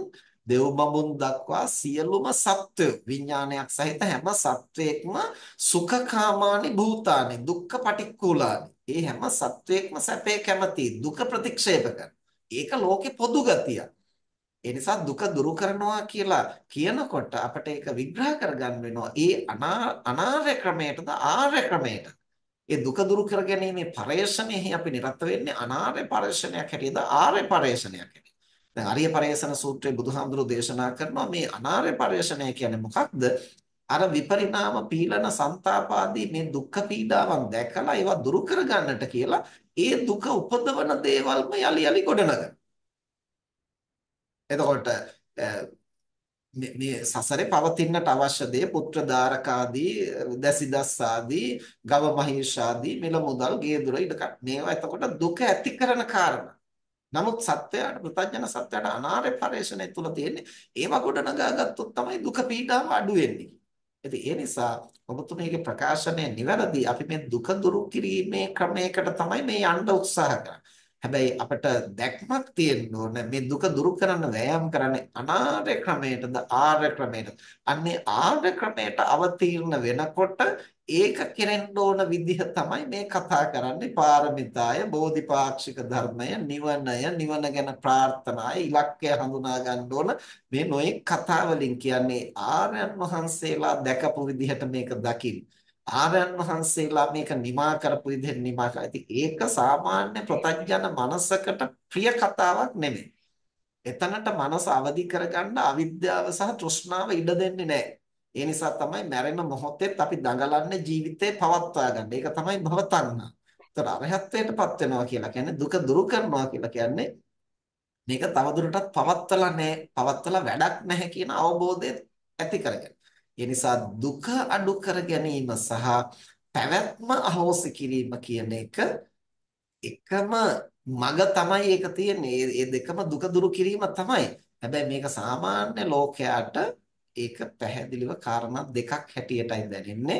දේව බඹුන් දක්වා සියලුම සත්ව විඥානයක් සහිත හැම සත්වයකම සුඛකාමානි භූතානි දුක්ඛ පටික්කුලානි ඒ හැම සත්වයකම සැපේ කැමති දුක ප්‍රතික්ෂේප කරන. ඒක ලෝකේ පොදු ගතියක්. ඒ නිසා දුක දුරු කරනවා කියලා කියනකොට අපිට ඒක විග්‍රහ කරගන්න වෙනවා. ඒ අනාර්ය ක්‍රමයටද ආර්ය ක්‍රමයටද? ඒ දුක දුරු කරගැනීමේ පරේෂණයෙහි අපි නිරත වෙන්නේ අනාර්ය පරේෂණයක් හැටියද ආර්ය පරේෂණයක් හැටියද? දැන් ආර්ය පරේෂණ සූත්‍රයේ බුදුහාමුදුරු දේශනා කරනවා මේ අනාර්ය පරේෂණය කියන්නේ මොකක්ද? අර විපරිණාම පීලන ਸੰతాපාදී මේ දුක්ඛ පීඩාවන් දැකලා ඒවා දුරු කරගන්නට කියලා ඒ දුක උපදවන දේවල්ම යලි යලි ගොඩනගන. එතකොට මේ සසරේ පවතින්නට අවශ්‍ය දේ පුත්‍ර ධාරකාදී දැසිදස්සාදී ගව මහේෂාදී මෙල මුදල් ගේදුර ඉඩකඩ මේවා එතකොට දුක ඇති කරන කාරණා. නමුත් සත්වයාට ප්‍රත්‍යඥ සත්වයාට අනාර්ය පරිශ්‍රණය තුල තියෙන්නේ ඒව ගොඩනගා ගත්තොත් තමයි දුක පීඩාව අඩු වෙන්නේ. ඉතින් ඒ නිසා ඔබතුමීගේ ප්‍රකාශනය නිවැරදි. අපි මේ දුක දුරු කිරීමේ ක්‍රමයකට තමයි මේ යන්න උත්සාහ කරන්නේ. හැබැයි අපට දැක්මක් තියෙන්න ඕන මේ දුක දුරු කරන්න වෑයම් කරන්නේ අනාර්ය ක්‍රමයටද ආර්ය ක්‍රමයටද අන්නේ ආර්ය ක්‍රමයට අවතීර්ණ වෙනකොට ඒක කෙරෙන්න ඕන විදිහ තමයි මේ කතා කරන්නේ පාරමිතාය බෝධිපාක්ෂික ධර්මය නිවනය නිවන ගැන ප්‍රාර්ථනාය ඉලක්කය හඳුනා ගන්න ඕන මේ නොයෙක් කතා වලින් කියන්නේ ආර්යයන් වහන්සේලා දැකපු විදිහට මේක දකින්න ආර්යයන් වහන්සේලා මේක නිමා කරපු විදිහෙන් නිමා කරා. ඉතින් ඒක සාමාන්‍ය ප්‍රත්‍යඥ මනසකට ප්‍රිය කතාවක් නෙමෙයි. එතනට මනස අවදි කරගන්න අවිද්‍යාව සහ තෘෂ්ණාව ඉඩ දෙන්නේ නැහැ. ඒ නිසා තමයි මැරෙන මොහොතෙත් අපි දඟලන්නේ ජීවිතේ පවත්වා ගන්න. ඒක තමයි භවතණ්හා. ඒතර අරහත්ත්වයටපත් වෙනවා කියලා කියන්නේ දුක දුරු කරනවා කියලා කියන්නේ මේක තවදුරටත් පවත්වලා නැහැ, පවත්වලා වැඩක් නැහැ කියන අවබෝධය ඇති කරගන්න. ඒ නිසා දුක අඩු කර ගැනීම සහ පැවැත්ම අහෝසි කිරීම කියන එක එකම මග තමයි ඒක තියෙන්නේ. මේ දෙකම දුක දුරු කිරීම තමයි. හැබැයි මේක සාමාන්‍ය ලෝකයාට ඒක පැහැදිලිව කාරණා දෙකක් හැටියටයි දැනෙන්නේ.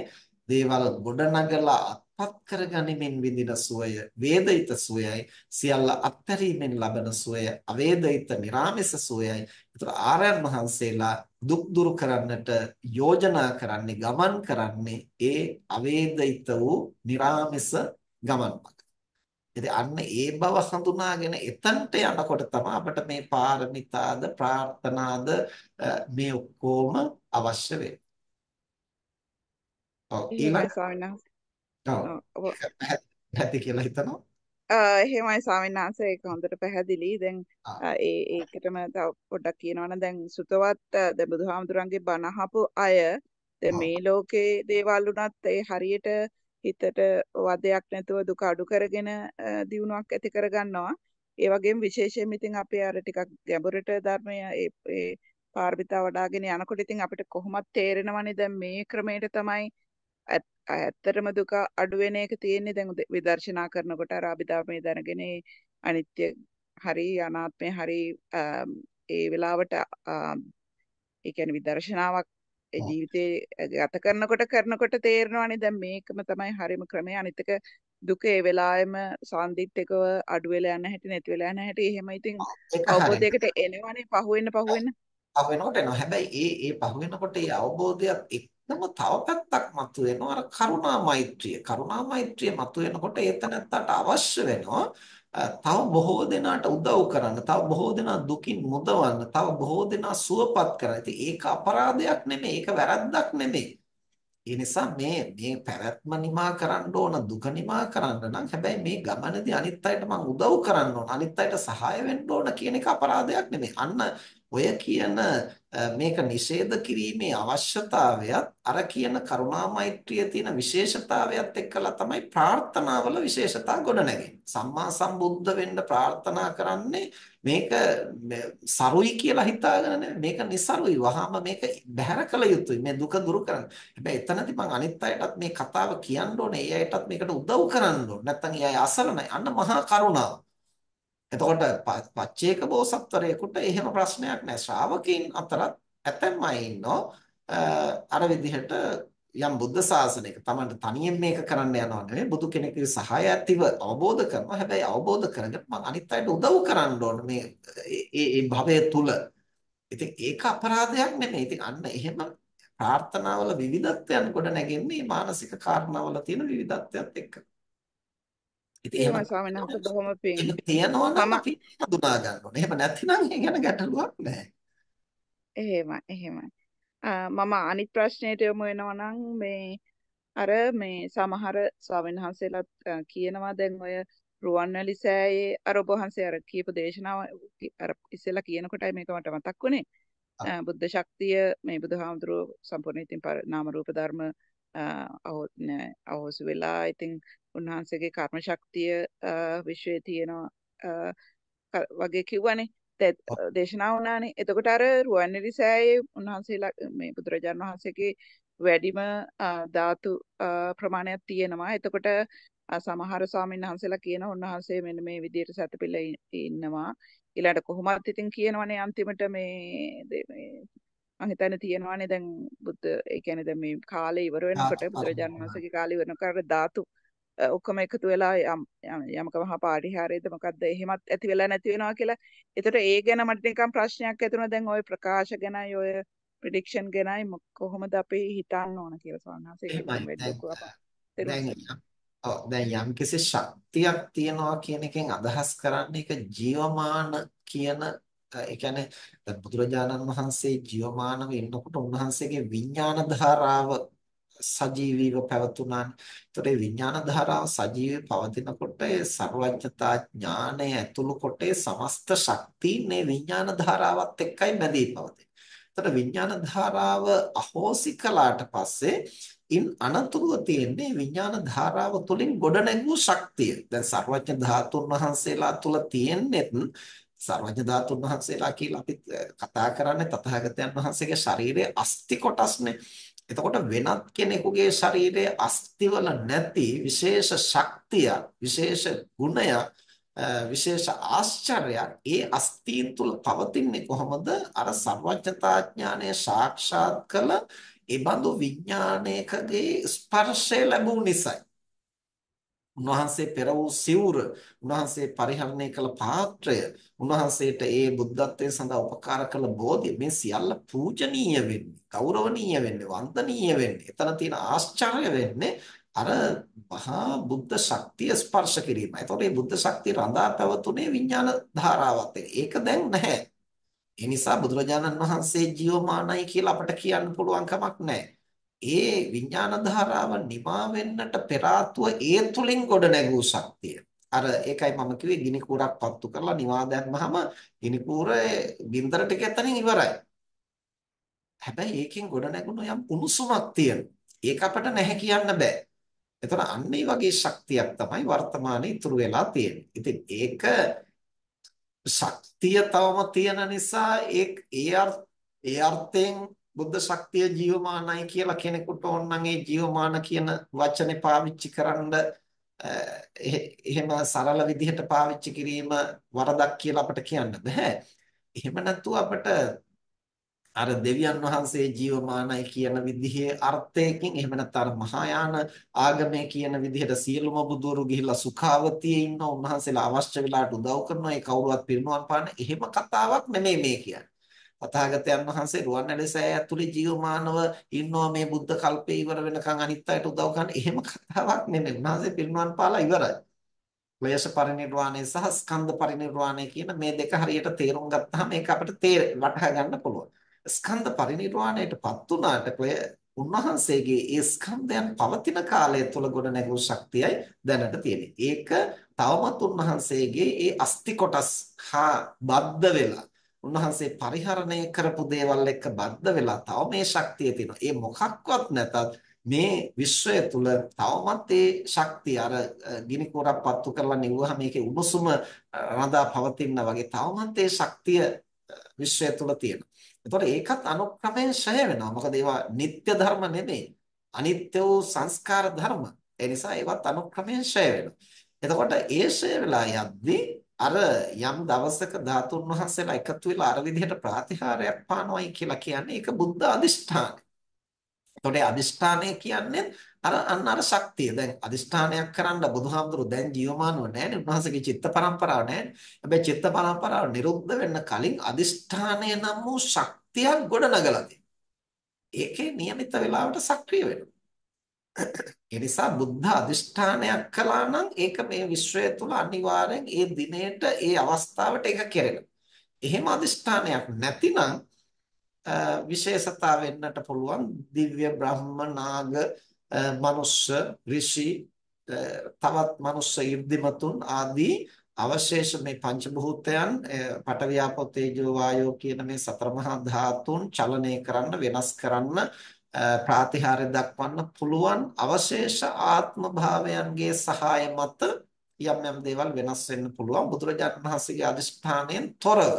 දේවල් ගොඩනගලා පත් කරගනිමින් විඳින සුවය වේදිත සුවයයි සියල්ල අත්හැරීමෙන් ලබන සුවය අවේදිත निराமிස සුවයයි ඒතර ආරයන් වහන්සේලා දුක් දුරු කරන්නට යෝජනා කරන්නේ ගමන් කරන්නේ ඒ අවේදිත වූ निराமிස ගමන ඉතින් අන්න ඒ බව හඳුනාගෙන එතනට යනකොට තමයි අපිට මේ පාරමිතාද ප්‍රාර්ථනාද මේ ඔක්කොම අවශ්‍ය වෙන්නේ. ඔව් ඊළඟ ඔව්. නැති කියලා හිතනවා. එහෙමයි ස්වාමීන් වහන්සේ ඒක හොඳට පැහැදිලි. දැන් ඒ ඒකටම තව පොඩ්ඩක් කියනවනම් දැන් සුතවත් දැන් බුදුහාමුදුරන්ගේ බණ අහපු අය දැන් මේ ලෝකේ දේවල් උනත් ඒ හරියට හිතට වදයක් නැතුව දුක අඩු කරගෙන දියුණුවක් ඇති කරගන්නවා. ඒ වගේම විශේෂයෙන්ම ඉතින් අපේ අර ටිකක් ගැඹුරට ධර්මය ඒ පාරමිතා වඩාගෙන යනකොට ඉතින් අපිට කොහොමද තේරෙනවනේ දැන් මේ ක්‍රමයට තමයි ඇත්තටම දුක අඩු වෙන එක තියෙන්නේ දැන් විදර්ශනා කරනකොට අර අභිධර්ම දැනගෙන අනිත්‍ය හරි අනාත්මය හරි ඒ වෙලාවට ඒ කියන්නේ විදර්ශනාවක් ජීවිතේ ගත කරනකොට කරනකොට තේරෙනවානේ දැන් මේකම තමයි හරිම ක්‍රමය අනිතක දුක ඒ වෙලාවෙම සාන්දිටිකව අඩු වෙලා යන හැටි නැති වෙලා යන හැටි එහෙම ඉතින් අවබෝධයකට එනවනේ පහුවෙන්න පහුවෙන්න පහුවෙනකොට එනවා හැබැයි ඒ ඒ පහුවෙනකොට ඒ අවබෝධයත් එක්ක නමුත් තව පැත්තක් මතුවෙනවා අර කරුණා මෛත්‍රිය. කරුණා මෛත්‍රිය මතුවෙනකොට ඒතනත්තට අවශ්‍ය වෙනවා තව බොහෝ දෙනාට උදව් කරන්න, තව බොහෝ දෙනා දුකින් මුදවන්න, තව බොහෝ දෙනා සුවපත් කරන්න. ඉතින් ඒක අපරාධයක් නෙමෙයි, ඒක වැරද්දක් නෙමෙයි. ඒ නිසා මේ මේ පැවැත්ම නිමා කරන්න ඕන, දුක නිමා කරන්න නම් හැබැයි මේ ගමනදී අනිත් අයට මම උදව් කරන්න ඕන, අනිත් අයට සහාය වෙන්න ඕන කියන එක අපරාධයක් නෙමෙයි. අන්න ඔය කියන මේක නිෂේධ කිරීමේ අවශ්‍යතාවයත් අර කියන කරුණා මෛත්‍රියේ තියෙන විශේෂතාවයත් එක්කලා තමයි ප්‍රාර්ථනාවල විශේෂතා ගොඩනැගෙන්නේ. සම්මා සම්බුද්ධ වෙන්න ප්‍රාර්ථනා කරන්නේ මේක සරුයි කියලා හිතාගෙන මේක નિසරුයි. වහාම මේක බැහැර කළ යුතුයි. මේ දුක දුරු කරන්න. හැබැයි එතනදී මම අනිත් අයටත් මේ කතාව කියන්න ඕනේ. ඒ අයටත් මේකට උදව් කරන්න ඕනේ. නැත්නම් ඒ අය අසරණයි. අන්න මහා කරුණාව. එතකොට පච්චේක බෝසත්වරයෙකුට එහෙම ප්‍රශ්නයක් නැහැ. ශ්‍රාවකයන් අතරත් ඇතැම් අය ඉන්නෝ අර විදිහට යම් බුද්ධ ශාසනයක තමයි තනියෙන් මේක කරන්න යනවා නෙවෙයි බුදු කෙනෙකුගේ සහාය ඇතිව අවබෝධ කරනවා හැබැයි අවබෝධ කරගෙන මම අනිත් අයට උදව් කරන්න ඕන මේ ඒ ඒ භවය තුල ඉතින් ඒක අපරාධයක් නෙමෙයි ඉතින් අන්න එහෙම ප්‍රාර්ථනාවල විවිධත්වයන් ගොඩ නැගෙන්නේ මානසික කාරණාවල තියෙන විවිධත්වයත් එක්ක ඉතින් එහෙම ස්වාමීන් වහන්සේ බොහොම පිං. තියෙනවා නම් අපි හඳුනා ගන්න ඕනේ. එහෙම නැත්නම් ඒ ගැන ගැටලුවක් නැහැ. එහෙමයි එහෙමයි. මම අනිත් ප්‍රශ්නයට යොමු වෙනවා නම් මේ අර මේ සමහර ස්වාමීන් වහන්සේලා කියනවා දැන් ඔය රුවන්වැලි සෑයේ අර ඔබ වහන්සේ අර කියපු දේශනාව අර ඉස්සෙල්ලා කියනකොටයි මේක මට මතක් වුණේ. බුද්ධ ශක්තිය මේ බුදුහාමුදුරුව සම්පූර්ණ ඉතින් නාම රූප ධර්ම අවුස් වෙලා ඉතින් උන්වහන්සේගේ කර්ම ශක්තිය විශ්වයේ තියෙනවා වගේ කිව්වනේ දේශනා වුණානේ. එතකොට අර රුවන්වැලි සෑයේ උන්වහන්සේලා මේ බුදුරජාණන් වහන්සේගේ වැඩිම ධාතු ප්‍රමාණයක් තියෙනවා. එතකොට සමහර ස්වාමීන් වහන්සේලා කියන උන්වහන්සේ මෙන්න මේ විදිහට සැතපෙලා ඉන්නවා. ඊළඟ කොහොමත් ඉතින් කියනවනේ අන්තිමට මේ මහිතන තියෙනවානේ දැන් බුද්ධ ඒ කියන්නේ දැන් මේ කාලේ ඉවර වෙනකොට බුදුරජාණන් වහන්සේගේ කාලේ වෙනකොට ධාතු ඔක්කොම එකතු වෙලා යමක මහා පාරිහාරයේද මොකද්ද එහෙමත් ඇති වෙලා නැති වෙනවා කියලා. ඒතර ඒ ගැන මට නිකන් ප්‍රශ්නයක් ඇතුණා දැන් ওই ප්‍රකාශ ගැනයි ඔය ප්‍රෙඩික්ෂන් ගැනයි කොහොමද අපි හිතන්න ඕන කියලා සවන්හස දැන් යම් කිසි ශක්තියක් තියනවා කියන එකෙන් අදහස් කරන්නේ ඒක ජීවමාන කියන ඒ කියන්නේ දැන් බුදුරජාණන් වහන්සේ ජීවමානව ඉන්නකොට උන්වහන්සේගේ විඥාන ධාරාව සජීවීව පැවතුණානේ. ඒතකොට මේ විඥාන ධාරාව සජීවීව පවතිනකොට ඒ ਸਰවඥතා ඥානය ඇතුළු කොටේ සමස්ත ශක්තිය මේ විඥාන ධාරාවත් එක්කයි බැඳී පවතින. ඒතකොට විඥාන ධාරාව අහෝසි කළාට පස්සේ ඉන් අනතුරුව තියෙන්නේ විඥාන ධාරාව තුළින් ගොඩනැගු ශක්තිය. දැන් ਸਰවඥ ධාතුන් වහන්සේලා තුල තියෙන්නේ සර්වඥ ධාතුන් වහන්සේලා කියලා අපි කතා කරන්නේ තථාගතයන් වහන්සේගේ ශරීරයේ අස්ති කොටස්නේ. එතකොට වෙනත් කෙනෙකුගේ ශරීරයේ අස්තිවල නැති විශේෂ ශක්තිය, විශේෂ ගුණය, විශේෂ ආශ්චර්යයක් ඒ අස්තීන් තුල පවතින්නේ කොහොමද? අර සර්වඥතා ඥානය සාක්ෂාත් කළ ඒ බඳු විඥානයකගේ ස්පර්ශය ලැබුණ නිසායි. උන්වහන්සේ පෙර වූ සිවුර උන්වහන්සේ පරිහරණය කළ පාත්‍රය උන්වහන්සේට ඒ බුද්ධත්වයේ සඳහා උපකාර කළ බෝධිය මේ සියල්ල පූජනීය වෙන්නේ ගෞරවනීය වෙන්නේ වන්දනීය වෙන්නේ එතන තියෙන ආශ්චර්ය වෙන්නේ අර මහා බුද්ධ ශක්තිය ස්පර්ශ කිරීම. එතකොට මේ බුද්ධ ශක්තිය රඳා පැවතුනේ විඥාන ධාරාවත් එක්ක. ඒක දැන් නැහැ. ඒ නිසා බුදුරජාණන් වහන්සේ ජීවමානයි කියලා අපට කියන්න පුළුවන් කමක් නැහැ. ඒ විඥාන ධාරාව නිමා වෙන්නට පෙර ආත්ව ඒ තුලින් ගොඩ නැගූ ශක්තිය. අර ඒකයි මම කිව්වේ ගිනි කූරක් පත්තු කරලා නිවා දැම්මහම ගිනි කූරේ බින්දර ටික එතනින් ඉවරයි. හැබැයි ඒකෙන් ගොඩ නැගුණු යම් උණුසුමක් තියෙනවා. ඒක අපට නැහැ කියන්න බෑ. එතන අන්න ඒ වගේ ශක්තියක් තමයි වර්තමානයේ ඉතුරු වෙලා තියෙන්නේ. ඉතින් ඒක ශක්තිය තවම තියෙන නිසා ඒ ඒ අර්ථයෙන් බුද්ධ ශක්තිය ජීවමානයි කියලා කෙනෙකුට ඕනනම් ඒ ජීවමාන කියන වචනේ පාවිච්චි කරන්න එහෙම සරල විදිහට පාවිච්චි කිරීම වරදක් කියලා අපිට කියන්න බෑ. එහෙම නැතු අපිට අර දෙවියන් වහන්සේ ජීවමානයි කියන විදිහේ අර්ථයකින් එහෙම නැත්නම් මහායාන ආගමේ කියන විදිහට සියලුම බුදුවරු ගිහිලා සුඛාවතියේ ඉන්න උන්වහන්සේලා අවශ්‍ය වෙලාවට උදව් කරනවා ඒ කවුරුවත් පිරිනුවම් පාන එහෙම කතාවක් නෙමෙයි මේ කියන්නේ. තථාගතයන් වහන්සේ රුවන්වැලි සෑය ඇතුලේ ජීවමානව ඉන්නවා මේ බුද්ධ කල්පේ ඉවර වෙනකන් අනිත් අයට උදව් කරන එහෙම කතාවක් නෙමෙයි. උන්වහන්සේ පිරිනුවන් පාලා ඉවරයි. ක්ලේශ පරිණිරවාණය සහ ස්කන්ධ පරිණිරවාණය කියන මේ දෙක හරියට තේරුම් ගත්තාම ඒක අපිට තේර වටහා ගන්න පුළුවන්. ස්කන්ධ පරිණිරවාණයටපත් උනාට උන්වහන්සේගේ ඒ ස්කන්ධයන් පවතින කාලය තුල ගොඩනැගූ ශක්තියයි දැනට තියෙන්නේ. ඒක තවමත් උන්වහන්සේගේ ඒ අස්ති කොටස් හා බද්ධ වෙලා උන්වහන්සේ පරිහරණය කරපු දේවල් එක්ක බද්ධ වෙලා තව මේ ශක්තිය තියෙනවා. ඒ මොකක්වත් නැතත් මේ විශ්වය තුල තවමත් ඒ ශක්තිය අර ගිනි කෝරක් පත්තු කරලා නිවුවහම මේකේ උණුසුම රඳා පවතිනා වගේ තවමත් ඒ ශක්තිය විශ්වය තුල තියෙනවා. එතකොට ඒකත් අනුක්‍රමයෙන් ෂය වෙනවා. මොකද ඒවා නিত্য ධර්ම නෙමෙයි. අනිත්‍ය වූ සංස්කාර ධර්ම. ඒ නිසා ඒවත් අනුක්‍රමයෙන් ෂය වෙනවා. එතකොට ඒ ෂය වෙලා යද්දී අර යම් දවසක ධාතුන් වහන්සේලා එකතු වෙලා අර විදිහට ප්‍රාතිහාරයක් පානවයි කියලා කියන්නේ ඒක බුද්ධ අදිෂ්ඨාන. එතකොට අදිෂ්ඨානය කියන්නේ අර අන්න අර ශක්තිය. දැන් අදිෂ්ඨානයක් කරන්න බුදුහාමුදුරු දැන් ජීවමානව නැහැ. උන්වහන්සේගේ චිත්ත පරම්පරාව නැහැ. හැබැයි චිත්ත පරම්පරාව නිරුද්ධ වෙන්න කලින් අදිෂ්ඨානය නම් වූ ශක්තියක් ගොඩනගලා තියෙනවා. ඒකේ નિયમિત වෙලාවට සක්‍රිය වෙනවා. ඒ නිසා බුද්ධ අදිෂ්ඨානයක් කළා නම් ඒක මේ විශ්වය තුල අනිවාර්යෙන් ඒ දිනේට ඒ අවස්ථාවට ඒක කෙරෙනවා. එහෙම අදිෂ්ඨානයක් නැතිනම් විශේෂතා වෙන්නට පුළුවන් දිව්‍ය බ්‍රහ්ම නාග මනුෂ්‍ය ඍෂි තවත් මනුෂ්‍ය 이르දිමතුන් ආදී අවශේෂ මේ පංචභූතයන් පටවියාපෝ තේජෝ වායෝ කියන මේ සතර මහා ධාතුන් චලනය කරන්න වෙනස් කරන්න ප්‍රාතිහාර්ය දක්වන්න පුළුවන් අවශේෂ ආත්ම භාවයන්ගේ සහාය මත යම් යම් දේවල් වෙනස් වෙන්න පුළුවන් බුදුරජාණන් වහන්සේගේ අදිෂ්ඨානයෙන් තොරව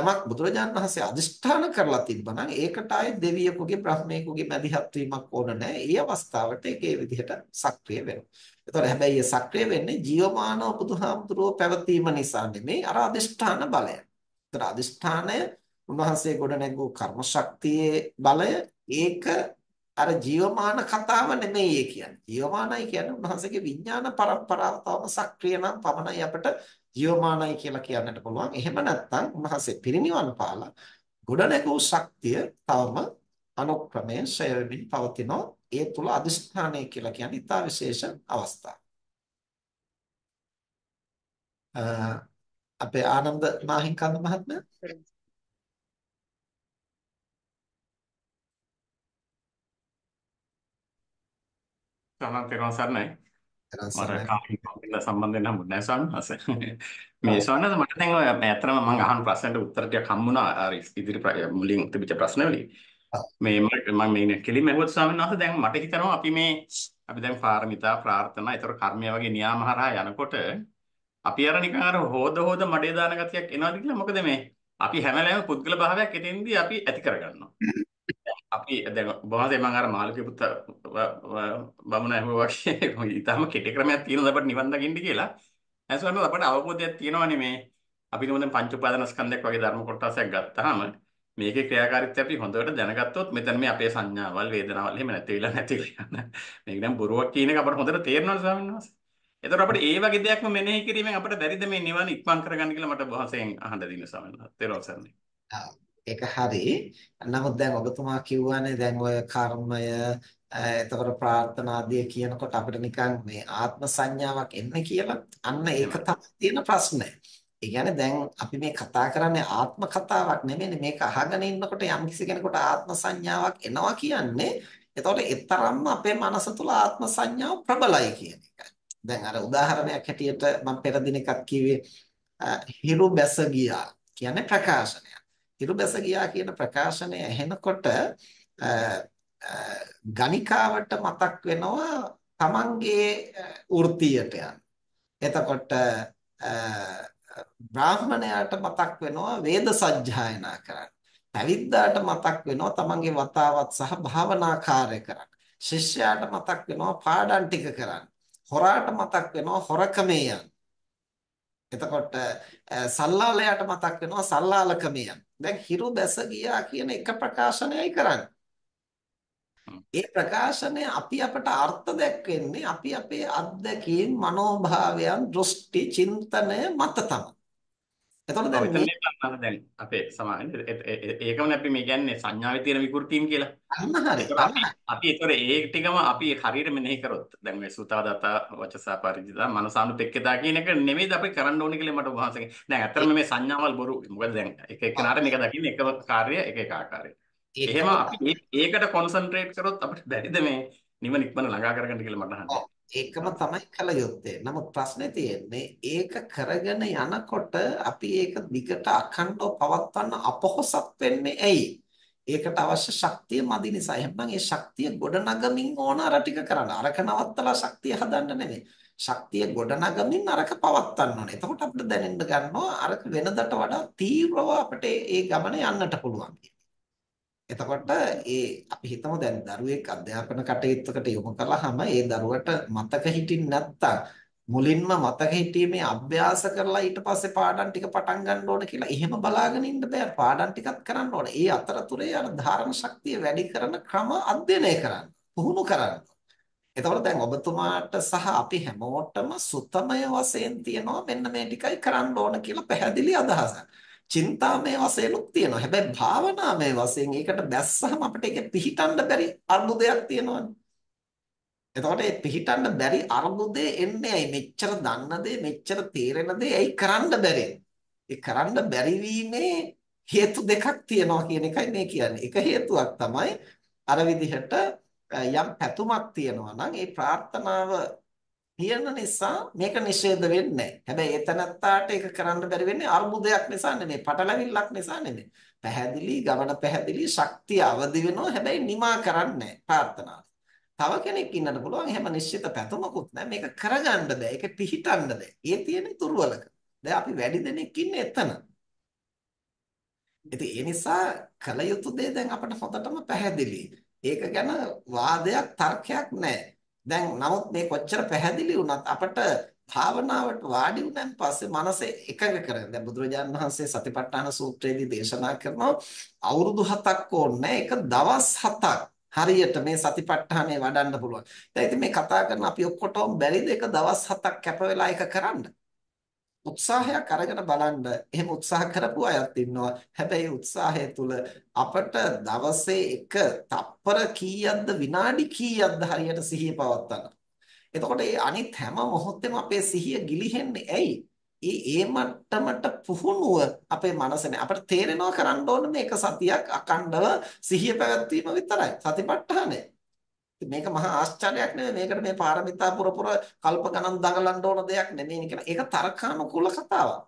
යමක් බුදුරජාණන් වහන්සේ අදිෂ්ඨාන කරලා තිබ්බනම් ඒකට ආයේ දෙවියෙකුගේ බ්‍රහ්මයෙකුගේ මැදිහත් වීමක් ඕන නැහැ. ඒ අවස්ථාවට ඒකේ විදිහට සක්‍රිය වෙනවා. ඒතකොට හැබැයි ඒ සක්‍රිය වෙන්නේ ජීවමානව බුදුහාමුදුරුව පැවතීම නිසා නෙමෙයි අර අදිෂ්ඨාන බලය. ඒතර අදිෂ්ඨානය උන්වහන්සේ ගොඩනැගූ කර්ම ශක්තියේ බලය ඒක අර ජීවමාන කතාව නෙමෙයි කියන්නේ. ජීවමානයි කියන්නේ උන්වහන්සේගේ විඥාන පරම්පරාව තවම සක්‍රිය නම් පමණයි අපිට ජීවමානයි කියලා කියන්නට පුළුවන්. එහෙම නැත්නම් උන්වහන්සේ පිරිනිවන් පාලා ගොඩනැගූ ශක්තිය තවම අනුක්‍රමයෙන් ෂය වෙමින් පවතිනවා. ඒ තුල අදිෂ්ඨානය කියලා කියන්නේ ඉතා විශේෂ අවස්ථාවක්. අපේ ආනන්ද මාහිම්කන්ද මහත්මයා තමන් තෙරුවන් සරණයි. මට සම්බන්ධයෙන් හම්බුනේ නැහැ ස්වාමීන් වහන්සේ. මේ ස්වාමීන් වහන්සේ මට දැන් ඔය ඇත්තම මම අහන ප්‍රශ්නට උත්තර ටිකක් හම්බුණා අර ඉදිරි මුලින් තිබිච්ච ප්‍රශ්නවලින්. මේ මම මේ කෙලිම ඇහුවත් ස්වාමීන් වහන්සේ දැන් මට හිතනවා අපි මේ අපි දැන් පාරමිතා ප්‍රාර්ථනා ඒතර කර්මය වගේ නියාම හරහා යනකොට අපි අර නිකන් අර හොද හොද මඩේ දාන ගතියක් එනවාද කියලා මොකද මේ අපි හැමලෑම පුද්ගල භාවයක් එතෙන්දී අපි ඇති කරගන්නවා. අපි දැන් ඔබවහන්සේ මම අර මාළුකේ පුත බමුණ ඇහුවා වගේ ඊටාම කෙටි ක්‍රමයක් තියෙනවා අපිට නිවන් දකින්න කියලා. ඇසුවම අපිට අවබෝධයක් තියෙනවානේ මේ අපි නමුත් දැන් පංච උපාදාන ස්කන්ධයක් වගේ ධර්ම කොටසක් ගත්තාම මේකේ ක්‍රියාකාරීත්වය අපි හොඳට දැනගත්තොත් මෙතන මේ අපේ සංඥාවල් වේදනාවල් එහෙම නැති වෙලා නැති වෙලා යන මේක නම් බොරුවක් කියන එක අපිට හොඳට තේරෙනවා ස්වාමීන් වහන්සේ. එතකොට අපිට ඒ වගේ දෙයක්ම මෙනෙහි කිරීමෙන් අපිට බැරිද මේ නිවන ඉක්මන් කරගන්න කියලා මට වහන්සේෙන් අහන්න දෙන්න ස්වාමීන් වහන්සේ. තේරුම් ගන්න. ඒක හරි. නමුත් දැන් ඔබතුමා කියවනේ දැන් ඔය කර්මය එතකොට ප්‍රාර්ථනා ආදී කියනකොට අපිට නිකන් මේ ආත්ම සංඥාවක් එන්නේ කියලා. අන්න ඒක තමයි තියෙන ප්‍රශ්නය. ඒ කියන්නේ දැන් අපි මේ කතා කරන්නේ ආත්ම කතාවක් නෙමෙයි මේක අහගෙන ඉන්නකොට යම්කිසි කෙනෙකුට ආත්ම සංඥාවක් එනවා කියන්නේ එතකොට ඒතරම්ම අපේ මනස තුල ආත්ම සංඥාව ප්‍රබලයි කියන එකයි. දැන් අර උදාහරණයක් හැටියට මම පෙර දිනකක් කිව්වේ හිරු බැස ගියා කියන්නේ ප්‍රකාශනය. ඉරුබැස ගියා කියන ප්‍රකාශනය ඇහෙනකොට ගණිකාවට මතක් වෙනවා තමන්ගේ වෘත්තියට යන. එතකොට බ්‍රාහ්මණයාට මතක් වෙනවා වේද සජ්ජායනා කරන්න. පැවිද්දාට මතක් වෙනවා තමන්ගේ වතාවත් සහ භාවනා කාර්ය කරන්න. ශිෂ්‍යයාට මතක් වෙනවා පාඩම් ටික කරන්න. හොරාට මතක් වෙනවා හොරකමේ යන්න. එතකොට සල්ලාලයාට මතක් වෙනවා සල්ලාලකමේ යන්න. දැන් හිරු දැස ගියා කියන එක ප්‍රකාශනයයි කරන්නේ. ඒ ප්‍රකාශනය අපි අපට අර්ථ දැක්වෙන්නේ අපි අපේ අත්දැකීම්, මනෝභාවයන්, දෘෂ්ටි, චින්තනය මත තමයි. එතකොට දැන් මේ දැන් අපේ සමාජයේ ඒකම අපි මේ කියන්නේ සංඥාවේ තියෙන විකෘතියම් කියලා. හරි. අපි ඒතර ඒ ටිකම අපි හරියට මෙනෙහි කරොත් දැන් මේ සූතාදත වචසා පරිජිතා මනසානුපෙක්කදා කියන එක නෙමෙයිද අපි කරන්න ඕනේ කියලා මට උවහන්සේගෙන්. දැන් ඇත්තටම මේ සංඥාවල් බොරු. මොකද දැන් එක එකනාට මේක දකින්න එකම කාර්යය එක එක ආකාරය. එහෙම අපි ඒකට කොන්සන්ට්‍රේට් කරොත් අපිට බැරිද මේ නිවන ඉක්මන ළඟා කරගන්න කියලා මට අහන්න. ඒකම තමයි කළ යුත්තේ. නමුත් ප්‍රශ්නේ තියෙන්නේ ඒක කරගෙන යනකොට අපි ඒක දිගට අඛණ්ඩව පවත්වන්න අපොහසත් වෙන්නේ ඇයි? ඒකට අවශ්‍ය ශක්තිය මදි නිසා. එහෙනම් ඒ ශක්තිය ගොඩනගමින් ඕන අර ටික කරන්න. අරක නවත්තලා ශක්තිය හදන්න නෙමෙයි. ශක්තිය ගොඩනගමින් අරක පවත්වන්න ඕනේ. එතකොට අපිට දැනෙන්න ගන්නවා අරක වෙනදට වඩා තීව්‍රව අපිට ඒ ගමන යන්නට පුළුවන් කියලා. එතකොට ඒ අපි හිතමු දැන් දරුවෙක් අධ්‍යාපන කටයුත්තකට යොමු කළාම ඒ දරුවට මතක හිටින්නේ නැත්තම් මුලින්ම මතක හිටීමේ අභ්‍යාස කරලා ඊට පස්සේ පාඩම් ටික පටන් ගන්න ඕන කියලා එහෙම බලාගෙන ඉන්න බෑ පාඩම් ටිකක් කරන්න ඕන. ඒ අතරතුරේ අර ධාරණ ශක්තිය වැඩි කරන ක්‍රම අධ්‍යයනය කරන්න. පුහුණු කරන්න. එතකොට දැන් ඔබතුමාට සහ අපි හැමෝටම සුතමය වශයෙන් තියනවා මෙන්න මේ ටිකයි කරන්න ඕන කියලා පැහැදිලි අදහසක්. චින්තාමය වශයෙන් උත් තියෙනවා. හැබැයි භාවනාමය වශයෙන් ඒකට බැස්සහම අපිට ඒක පිහිටන්න බැරි අර්බුදයක් තියෙනවානේ. එතකොට ඒ පිහිටන්න බැරි අර්බුදේ එන්නේ ඇයි? මෙච්චර දන්න දේ, මෙච්චර තේරෙන දේ ඇයි කරන්න බැරි? ඒ කරන්න බැරි හේතු දෙකක් තියෙනවා කියන එකයි මේ කියන්නේ. එක හේතුවක් තමයි අර විදිහට යම් පැතුමක් තියෙනවා නම් ඒ ප්‍රාර්ථනාව තියෙන නිසා මේක නිෂේධ වෙන්නේ නැහැ. හැබැයි එතනත්තාට ඒක කරන්න බැරි වෙන්නේ අර්බුදයක් නිසා නෙමෙයි, පටලැවිල්ලක් නිසා නෙමෙයි. පැහැදිලි, ගමන පැහැදිලි, ශක්තිය අවදි වෙනවා. හැබැයි නිමා කරන්නේ නැහැ තව කෙනෙක් ඉන්නට පුළුවන් එහෙම නිශ්චිත පැතුමකුත් නැහැ. මේක කරගන්න බෑ. ඒක පිහිටන්න බෑ. ඒ තියෙන දුර්වලක. දැන් අපි වැඩි දෙනෙක් ඉන්නේ එතන. ඉතින් ඒ නිසා කල යුතු දේ දැන් අපිට හොඳටම පැහැදිලි. ඒක ගැන වාදයක් තර්කයක් නැහැ. දැන් නමුත් මේ කොච්චර පැහැදිලි වුණත් අපට භාවනාවට වාඩි වුණන් පස්සේ මනස එකඟ කරගෙන දැන් බුදුරජාණන් වහන්සේ සතිපට්ඨාන සූත්‍රයේදී දේශනා කරනවා අවුරුදු 7ක් ඕනේ එක දවස් 7ක් හරියට මේ සතිපට්ඨානේ වඩන්න පුළුවන්. දැන් ඉතින් මේ කතා කරන අපි ඔක්කොටම බැරිද එක දවස් 7ක් කැප වෙලා එක කරන්න? උත්සාහයක් අරගෙන බලන්න එහෙම උත්සාහ කරපු අයත් ඉන්නවා හැබැයි උත්සාහය තුළ අපට දවසේ එක තප්පර කීයක්ද විනාඩි කීයක්ද හරියට සිහිය පවත්වන්න. එතකොට මේ අනිත් හැම මොහොතෙම අපේ සිහිය ගිලිහෙන්නේ ඇයි? ඒ ඒ මට්ටමට පුහුණුව අපේ මනසනේ අපිට තේරෙනවා කරන්න ඕනේ මේක සතියක් අකණ්ඩව සිහිය පැවැත්වීම විතරයි සතිපට්ඨානය. මේක මහා ආශ්චර්යයක් නෙවෙයි. මේකට මේ පාරමිතා පුර පුර කල්ප ගණන් දඟලන්න ඕන දෙයක් නෙමෙයි කියලා. ඒක තර්කානුකූල කතාවක්.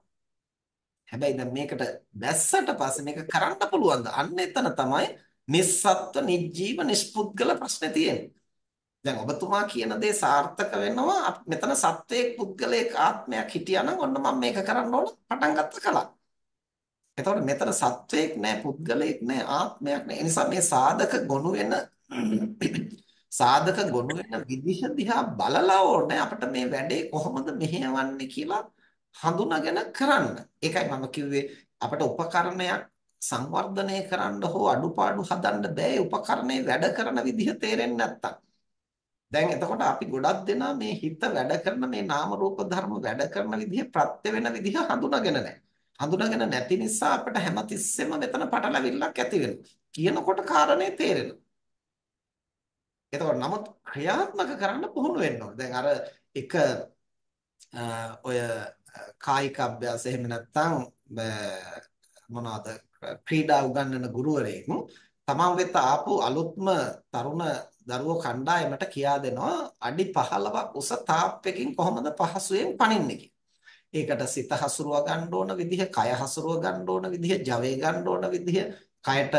හැබැයි දැන් මේකට දැස්සට පස්සේ මේක කරන්න පුළුවන්ද? අන්න එතන තමයි නිස්සත්ත්ව නිජීව නිෂ්පුද්ගල ප්‍රශ්නේ තියෙන්නේ. දැන් ඔබතුමා කියන දේ සාර්ථක වෙනවා මෙතන සත්වයේ පුද්ගලයක ආත්මයක් හිටියා නම් ඔන්න මම මේක කරන්න ඕන පටන් ගත්ත කලක්. එතකොට මෙතන සත්වයක් නෑ පුද්ගලයෙක් නෑ ආත්මයක් නෑ. ඒ නිසා මේ සාධක ගොනු වෙන සාධක ගොනු වෙන විදිහ දිහා බලලා ඕනේ අපිට මේ වැඩේ කොහොමද මෙහෙවන්නේ කියලා හඳුනාගෙන කරන්න. ඒකයි මම කිව්වේ අපිට උපකරණයක් සංවර්ධනය කරන්න හෝ අඩුපාඩු හදන්න බෑ උපකරණේ වැඩ කරන විදිහ තේරෙන්නේ නැත්තම්. දැන් එතකොට අපි ගොඩක් දෙනා මේ හිත වැඩ කරන මේ නාම රූප ධර්ම වැඩ කරන විදිහ ප්‍රත්‍ය වෙන විදිහ හඳුනාගෙන නැහැ. හඳුනාගෙන නැති නිසා අපිට හැමතිස්සෙම මෙතන පටලැවිල්ලක් ඇති වෙනවා. කියනකොට කාරණේ තේරෙනවා. එතකොට නමුත් ක්‍රියාත්මක කරන්න පුහුණු වෙන්න ඕනේ. දැන් අර එක ඔය කායික අභ්‍යාස එහෙම නැත්නම් මොනවාද ක්‍රීඩා උගන්වන ගුරුවරයෙක් තමන් වෙත ආපු අලුත්ම තරුණ දරුවෝ කණ්ඩායමට කියා දෙනවා අඩි 15ක් උස තාප්පයකින් කොහොමද පහසුවෙන් පනින්නේ කියලා. ඒකට සිත හසුරුව ගන්න ඕන විදිහ, කය හසුරුව ගන්න ඕන විදිහ, ජවය ගන්න ඕන විදිහ, කයට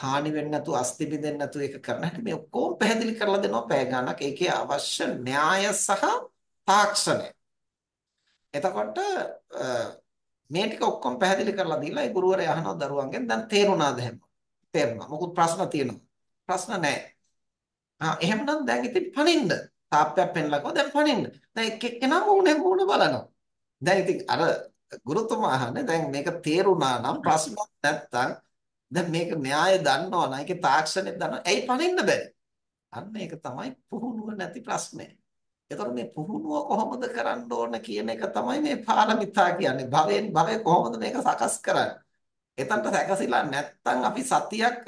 හානි වෙන්නේ නැතු අස්ති බින්දෙන්නේ නැතු ඒක කරන හැටි මේ ඔක්කොම පැහැදිලි කරලා දෙනවා පැය ගණනක් ඒකේ අවශ්‍ය න්‍යාය සහ තාක්ෂණය එතකොට මේ ටික ඔක්කොම පැහැදිලි කරලා දීලා ඒ ගුරුවරයා අහනවා දරුවන්ගෙන් දැන් තේරුණාද හැම තේරුණා මොකුත් ප්‍රශ්න තියෙනවද ප්‍රශ්න නැහැ ආ එහෙමනම් දැන් ඉතින් පණින්න තාප්පයක් පෙන්ලකෝ දැන් පණින්න දැන් එක් එක්කෙනා මොනේ මොන බලනවා දැන් ඉතින් අර ගුරුතුමා අහන්නේ දැන් මේක තේරුණා නම් ප්‍රශ්නක් නැත්තම් දැන් මේක න්‍යාය දන්නවනම් ඒකේ තාක්ෂණය දන්නවා. ඇයි පණින්න බැරි? අන්න ඒක තමයි පුහුණුව නැති ප්‍රශ්නය. ඒතර මේ පුහුණුව කොහොමද කරන්න ඕන කියන එක තමයි මේ පාරමිතා කියන්නේ. භවෙන් භවෙ කොහොමද මේක සකස් කරන්නේ? එතනට සැකසিলা නැත්තම් අපි සතියක්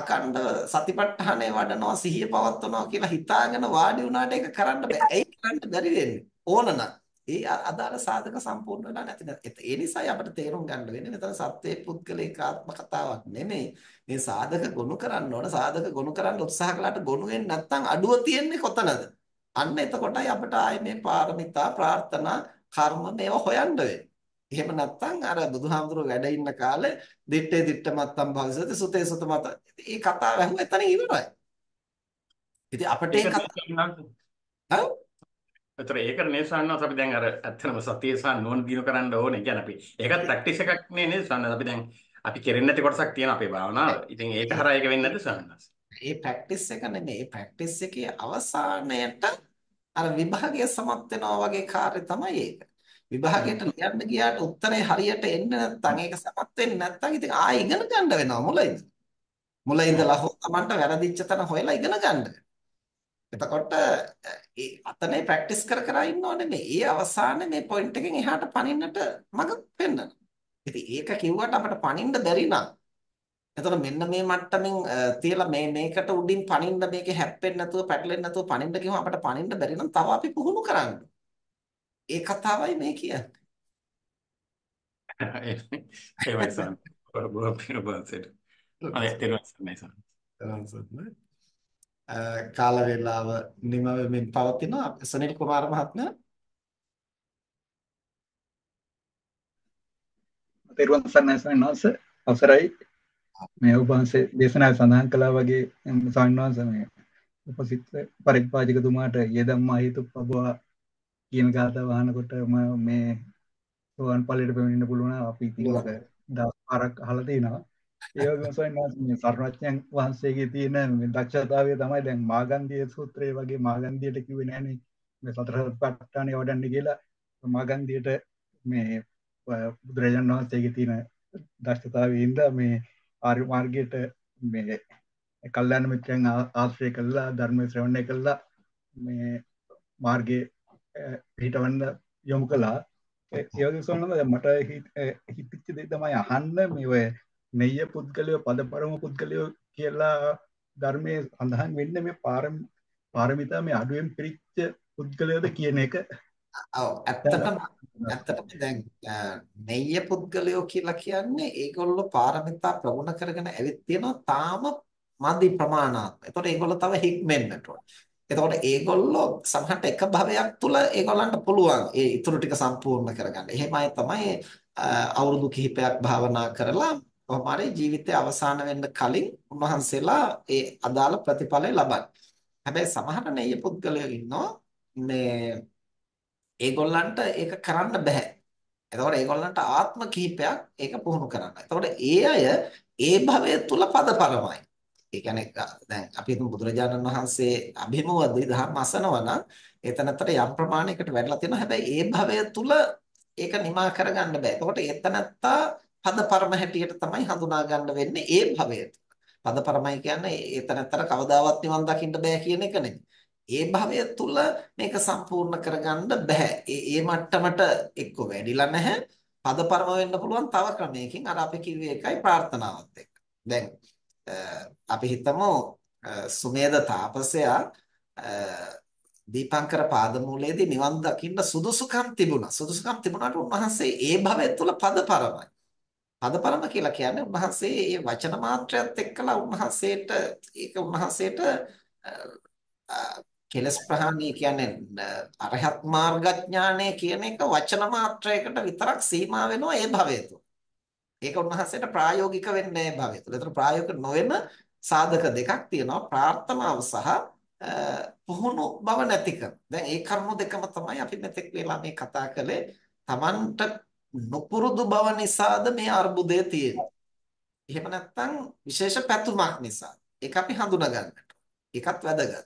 අකණ්ඩ සතිපට්ඨානය වඩනවා සිහිය පවත්වනවා කියලා හිතාගෙන වාඩි වුණාට ඒක කරන්න බෑ. ඇයි කරන්න බැරි වෙන්නේ? ඕන නම් ඒ අදාළ සාධක සම්පූර්ණ වෙලා නැති ඒ නිසායි අපිට තේරුම් ගන්න වෙන්නේ මෙතන සත්‍යයේ පුද්ගලික ආත්ම කතාවක් නෙමෙයි. මේ සාධක ගොනු කරන්න ඕන සාධක ගොනු කරන්න උත්සාහ කළාට ගොනු වෙන්නේ නැත්නම් අඩුව තියෙන්නේ කොතනද? අන්න එතකොටයි අපිට ආයේ මේ පාරමිතා ප්‍රාර්ථනා කර්ම මේවා හොයන්න වෙන්නේ. එහෙම නැත්නම් අර බුදුහාමුදුරුවෝ වැඩ ඉන්න කාලේ දිත්තේ දිත්ත මත්තම් භවිසති සුතේ සුත මත මේ කතාව ඇහුව එතන ඉවරයි. ඉතින් අපිට ඒ කතාව ඒතර ඒක නේ සාන්නස් අපි දැන් අර ඇත්තම සතිය සහ නෝන් දිනු කරන්න ඕනේ. කියන්නේ අපි ඒකත් ප්‍රැක්ටිස් එකක් නේ නේද සාන්නස් අපි දැන් අපි කෙරෙන්නේ නැති කොටසක් තියෙන අපේ භාවනාව. ඉතින් ඒක හරහා ඒක වෙන්නේ නැද්ද සාන්නස්? ඒ ප්‍රැක්ටිස් එක නෙමෙයි. ඒ ප්‍රැක්ටිස් එකේ අවසානයට අර විභාගය සමත් වෙනවා වගේ කාර්ය තමයි ඒක. විභාගයට ලියන්න ගියාට උත්තරේ හරියට එන්නේ නැත්නම් ඒක සමත් වෙන්නේ නැත්නම් ඉතින් ආයෙ ඉගෙන ගන්න වෙනවා මුලින්ද. මුල ඉඳලා හො තමන්ට වැරදිච්ච තැන හොයලා ඉගෙන ගන්න. එතකොට ඒ අතනේ ප්‍රැක්ටිස් කර කර ඉන්නව නෙමෙයි. ඒ අවසානයේ මේ පොයින්ට් එකෙන් එහාට පනින්නට මඟ පෙන්වනවා. ඉතින් ඒක කිව්වට අපිට පනින්න බැරි නම් එතකොට මෙන්න මේ මට්ටමින් තියලා මේ මේකට උඩින් පනින්න මේකේ හැප්පෙන්නේ නැතුව පැටලෙන්නේ නැතුව පනින්න කිව්වම අපිට පනින්න බැරි නම් තව අපි පුහුණු කරන්න. ඒ කතාවයි මේ කියන්නේ. ඒ වයිසන් බොහොම පිරුබන්සෙට. අනේ තේරුම් ගන්න. තේරුම් ගන්න. කාල වේලාව නිම වෙමින් පවතිනවා සනිල් කුමාර මහත්මයා පෙරුවන් සරණයි සන්නස අවසරයි මේ උපන්සේ දේශනා සඳහන් කළා වගේ සන්නස මේ උපසිත පරිපාජකතුමාට යෙදම්මා හේතුපබවා කියන ගාථාව අහනකොට මේ සෝවන් ඵලයට පැමිණෙන්න පුළුවන් අපි ඉතින් දවස් පාරක් අහලා තිනවා ඒගසයි මාසිය සර්වඥන් වහන්සේගේ තියෙන දක්ෂතාවය තමයි දැන් මාගන්දිය සූත්‍රය වගේ මාගන්දියට කිවේ නෑනේ මේ සතර පට්ටානේ වඩන්න කියලා මාගන්දියට මේ බුදුරජාණන් වහන්සේගේ තියෙන දක්ෂතාවයෙන්ද මේ ආර්ය මාර්ගයට මේ කල්යාණ මිත්‍රයන් ආශ්‍රය කළා ධර්ම ශ්‍රවණය කළා මේ මාර්ගයේ පිටවන්න යොමු කළා ඒ වගේ සෝනම මට හිතච්ච දේ තමයි අහන්න මේ මෙය පුද්ගලයෝ පද පරම පුද්ගලයෝ කියලා ධර්මය සඳහන් වෙන්න මේ පාරම් පාරමිතා මේ අඩුවෙන් පිරිච්ච පුද්ගලයෝද කියන එක ඔව් ඇත්තටම ඇත්තටම දැන් නෙය්‍ය පුද්ගලයෝ කියලා කියන්නේ ඒගොල්ලෝ පාරමිතා ප්‍රගුණ කරගෙන ඇවිත් තියෙනවා තාම මදි ප්‍රමාණාත්මක. ඒතකොට ඒගොල්ලෝ තව හික්මෙන්නට ඕනේ. එතකොට ඒගොල්ලෝ සමහරට එක භවයක් තුල ඒගොල්ලන්ට පුළුවන් ඒ ඉතුරු ටික සම්පූර්ණ කරගන්න. එහෙමයි තමයි අවුරුදු කිහිපයක් භාවනා කරලා කොහොම හරි ජීවිතය අවසන් වෙන්න කලින් උන්වහන්සේලා ඒ අදාළ ප්‍රතිඵලය ලබන. හැබැයි සමහර නෙය පුද්ගලයෝ ඉන්නවා මේ ඒගොල්ලන්ට ඒක කරන්න බෑ. එතකොට ඒගොල්ලන්ට ආත්ම කිහිපයක් ඒක පුහුණු කරන්න. එතකොට ඒ අය ඒ භවය තුල පදපරමයි. ඒ කියන්නේ දැන් අපි හිතමු බුදුරජාණන් වහන්සේ අභිමව ධර්ම අසනවා නම් එතනතර යම් ප්‍රමාණයකට වැඩිලා තියෙනවා. හැබැයි ඒ භවය තුල ඒක නිමා කරගන්න බෑ. එතකොට එතනත්තා පදපරම හැටියට තමයි හඳුනා ගන්න වෙන්නේ ඒ භවය. පදපරමයි කියන්නේ ඒතනතර කවදාවත් නිවන් දකින්න බෑ කියන එක නෙමෙයි. ඒ භවය තුල මේක සම්පූර්ණ කරගන්න බෑ. ඒ ඒ මට්ටමට එක්ක වැඩිලා නැහැ. පදපරම වෙන්න පුළුවන් තව ක්‍රමයකින් අර අපි කිව්වේ එකයි ප්‍රාර්ථනාවත් එක්ක. දැන් අපි හිතමු සුමේද තාපසයා දීපංකර පාදමූලයේදී නිවන් දකින්න සුදුසුකම් තිබුණා. සුදුසුකම් තිබුණාට උන්වහන්සේ ඒ භවය තුල පදපරමයි. පදපරම කියලා කියන්නේ උන්වහන්සේ මේ වචන මාත්‍රයත් එක්කලා උන්වහන්සේට ඒක උන්වහන්සේට කෙලස් ප්‍රහාණය කියන්නේ අරහත් මාර්ගඥානය කියන එක වචන මාත්‍රයකට විතරක් සීමා වෙනවා ඒ භවය තුල. ඒක උන්වහන්සේට ප්‍රායෝගික වෙන්නේ නැහැ භවය තුල. ඒතර ප්‍රායෝගික නොවන සාධක දෙකක් තියෙනවා ප්‍රාර්ථනාව සහ පුහුණු බව නැතික. දැන් ඒ කරුණු දෙකම තමයි අපි මෙතෙක් වෙලා මේ කතා කළේ. Tamanට නොපුරුදු බව නිසාද මේ අර්බුදය තියෙන්නේ. එහෙම නැත්නම් විශේෂ පැතුමක් නිසා. ඒක අපි හඳුනා ගන්නට. ඒකත් වැදගත්.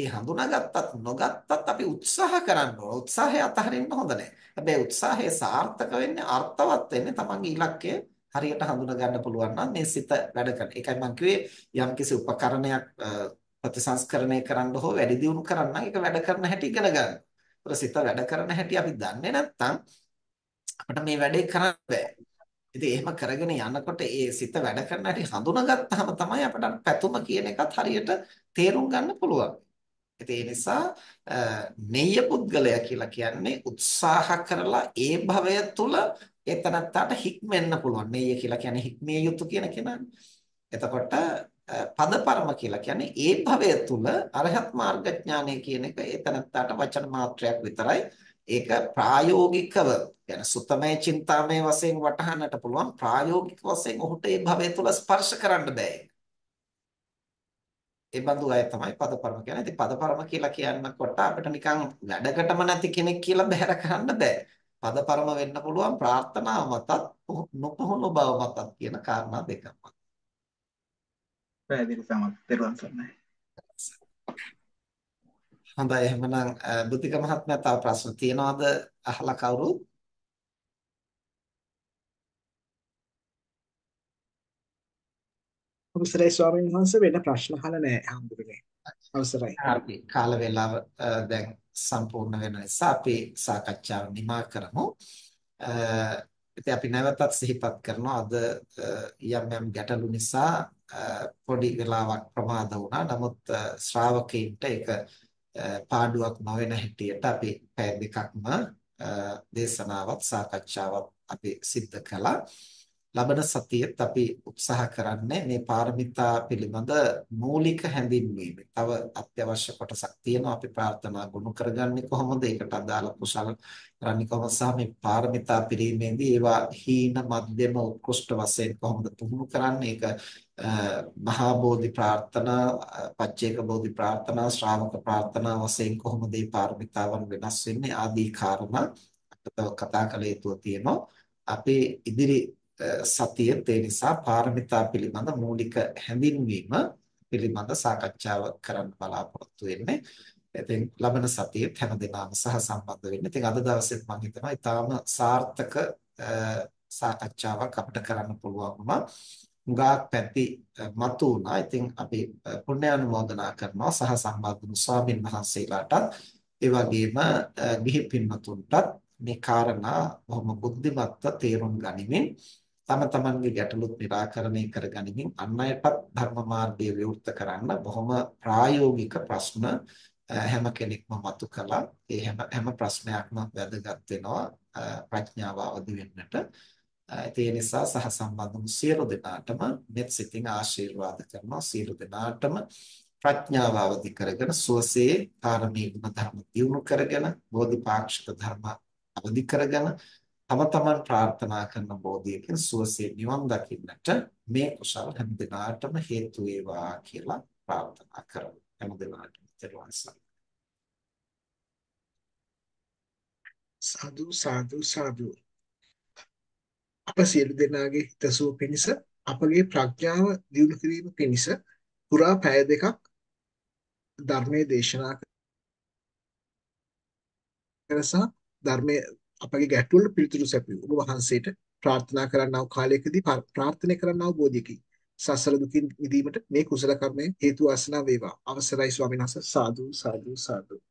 ඒ හඳුනාගත්තත් නොගත්තත් අපි උත්සාහ කරන්න ඕන. උත්සාහය අතහරින්න හොඳ නැහැ. හැබැයි උත්සාහය සාර්ථක වෙන්නේ අර්ථවත් වෙන්නේ තමන්ගේ ඉලක්කය හරියට හඳුනා ගන්න පුළුවන් නම් මේ සිත වැඩ කරන. ඒකයි මම කිව්වේ යම්කිසි උපකරණයක් ප්‍රතිසංස්කරණය කරන්න හෝ වැඩි දියුණු කරන්න ඒක වැඩ කරන හැටි ඉගෙන ගන්න. ඒක සිත වැඩ කරන හැටි අපි දන්නේ නැත්නම් අපිට මේ වැඩේ කරන්න බෑ. ඉතින් එහෙම කරගෙන යනකොට ඒ සිත වැඩ කරන හැටි හඳුනාගත්තාම තමයි අපිට පැතුම කියන එකත් හරියට තේරුම් ගන්න පුළුවන්. ඉතින් ඒ නිසා නෙය්‍ය පුද්ගලයා කියලා කියන්නේ උත්සාහ කරලා ඒ භවය තුල එතනත්තට හික්මෙන්න පුළුවන්. නෙය්‍ය කියලා කියන්නේ හික්මිය යුතු කියන කෙනානේ. එතකොට පදපරම කියලා කියන්නේ ඒ භවය තුල අරහත් මාර්ග ඥානය කියන එක එතනත්තට වචන මාත්‍රයක් විතරයි. ඒක ප්‍රායෝගිකව يعني සුතමේ චින්තාමේ වශයෙන් වටහන්නට පුළුවන් ප්‍රායෝගික වශයෙන් ඔහුට ඒ භවය තුල ස්පර්ශ කරන්න බෑ ඒ බඳු අය තමයි පදපරම කියන්නේ. ඉතින් පදපරම කියලා කියනකොට අපිට නිකන් වැඩකටම නැති කෙනෙක් කියලා බැහැර කරන්න බෑ. පදපරම වෙන්න පුළුවන් ප්‍රාර්ථනා මතත් නොපහුණු බව මතත් කියන කාරණා දෙකම. පැහැදිලි තමයි. හොඳයි එහෙනම් බුද්ධික මහත්මයා තව ප්‍රශ්න තියනවාද අහලා කවුරුත්? අවසරයි ස්වාමීන් වහන්සේ වෙන ප්‍රශ්න අහලා නැහැ හම්බුනේ. අවසරයි. හරි කාල වේලාව දැන් සම්පූර්ණ වෙන නිසා අපි සාකච්ඡාව නිමා කරමු. ඉතින් අපි නැවතත් සිහිපත් කරනවා අද යම් යම් ගැටලු නිසා පොඩි වෙලාවක් ප්‍රමාද වුණා. නමුත් ශ්‍රාවකීන්ට ඒක පාඩුවක් නොවන හැටියට අපි පැය දෙකක්ම දේශනාවක් සාකච්ඡාවක් අපි සිද්ධ කළා. ලබන සතියෙත් අපි උත්සාහ කරන්නේ මේ පාරමිතා පිළිබඳ මූලික හැඳින්වීම. තව අත්‍යවශ්‍ය කොටසක් තියෙනවා අපි ප්‍රාර්ථනා ගොනු කරගන්නේ කොහොමද? ඒකට අදාළ කුසල කරන්නේ කොහොමද? සහ මේ පාරමිතා පිරීමේදී ඒවා හීන මධ්‍යම උත්කෘෂ්ඨ වශයෙන් කොහොමද පුහුණු කරන්නේ? ඒක මහා බෝධි ප්‍රාර්ථනා, පච්චේක බෝධි ප්‍රාර්ථනා, ශ්‍රාවක ප්‍රාර්ථනා වශයෙන් කොහොමද මේ පාරමිතාවන් වෙනස් වෙන්නේ? ආදී කාරණා අපිට කතා කළ යුතු තියෙනවා. අපේ ඉදිරි සතිය ඒ නිසා පාරමිතා පිළිබඳ මූලික හැඳින්වීම පිළිබඳ සාකච්ඡාව කරන්න බලාපොරොත්තු වෙන්නේ. ඉතින් ලබන සතියේ හැමදෙනාම සහ සම්බන්ධ වෙන්න. ඉතින් අද දවසෙත් මම හිතනවා ඊටාම සාර්ථක සාකච්ඡාවක් අපිට කරන්න පුළුවන් වුණා. මුගාක් පැති මතු වුණා. ඉතින් අපි පුණ්‍ය අනුමෝදනා කරනවා සහ සම්බන්ධ ස්වාමින් වහන්සේලාටත් ඒ වගේම ගිහි පින්වතුන්ටත් මේ කාරණා බොහොම බුද්ධිමත්ව තේරුම් ගනිමින් තම තමන්ගේ ගැටලුත් निराකරණය කරගනිමින් අන් අයටත් ධර්ම මාර්ගයේ විවෘත කරන්න බොහොම ප්‍රායෝගික ප්‍රශ්න හැම කෙනෙක්ම මතු කළා. ඒ හැම හැම ප්‍රශ්නයක්ම වැදගත් වෙනවා ප්‍රඥාව අවදි වෙන්නට. ඒ නිසා සහ සම්බන්ධ සියලු දෙනාටම මෙත් සිතින් ආශිර්වාද කරනවා සියලු දෙනාටම ප්‍රඥාව අවදි කරගෙන සුවසේ පාරමී ගුණ ධර්ම දියුණු කරගෙන බෝධිපාක්ෂික ධර්ම අවදි කරගෙන තම තමන් ප්‍රාර්ථනා කරන බෝධියකින් සුවසේ නිවන් දකින්නට මේ කුසල් හැම දිනාටම හේතු වේවා කියලා ප්‍රාර්ථනා කරමු හැම දිනාටම තෙරුවන් සාදු සාදු සාදු අප සියලු දෙනාගේ හිතසුව පිණිස අපගේ ප්‍රඥාව දියුණු කිරීම පිණිස පුරා පැය දෙකක් ධර්මයේ දේශනා කරසා ධර්මයේ අපගේ ගැටලුවලට පිළිතුරු සැපයූ ඔබ වහන්සේට ප්‍රාර්ථනා කරන්නා වූ කාලයකදී ප්‍රාර්ථනා කරන්නා වූ බෝධියකින් සසර දුකින් මිදීමට මේ කුසල කර්මය හේතු වාසනා වේවා. අවසරයි ස්වාමීන් වහන්සේ සාදු සාදු සාදු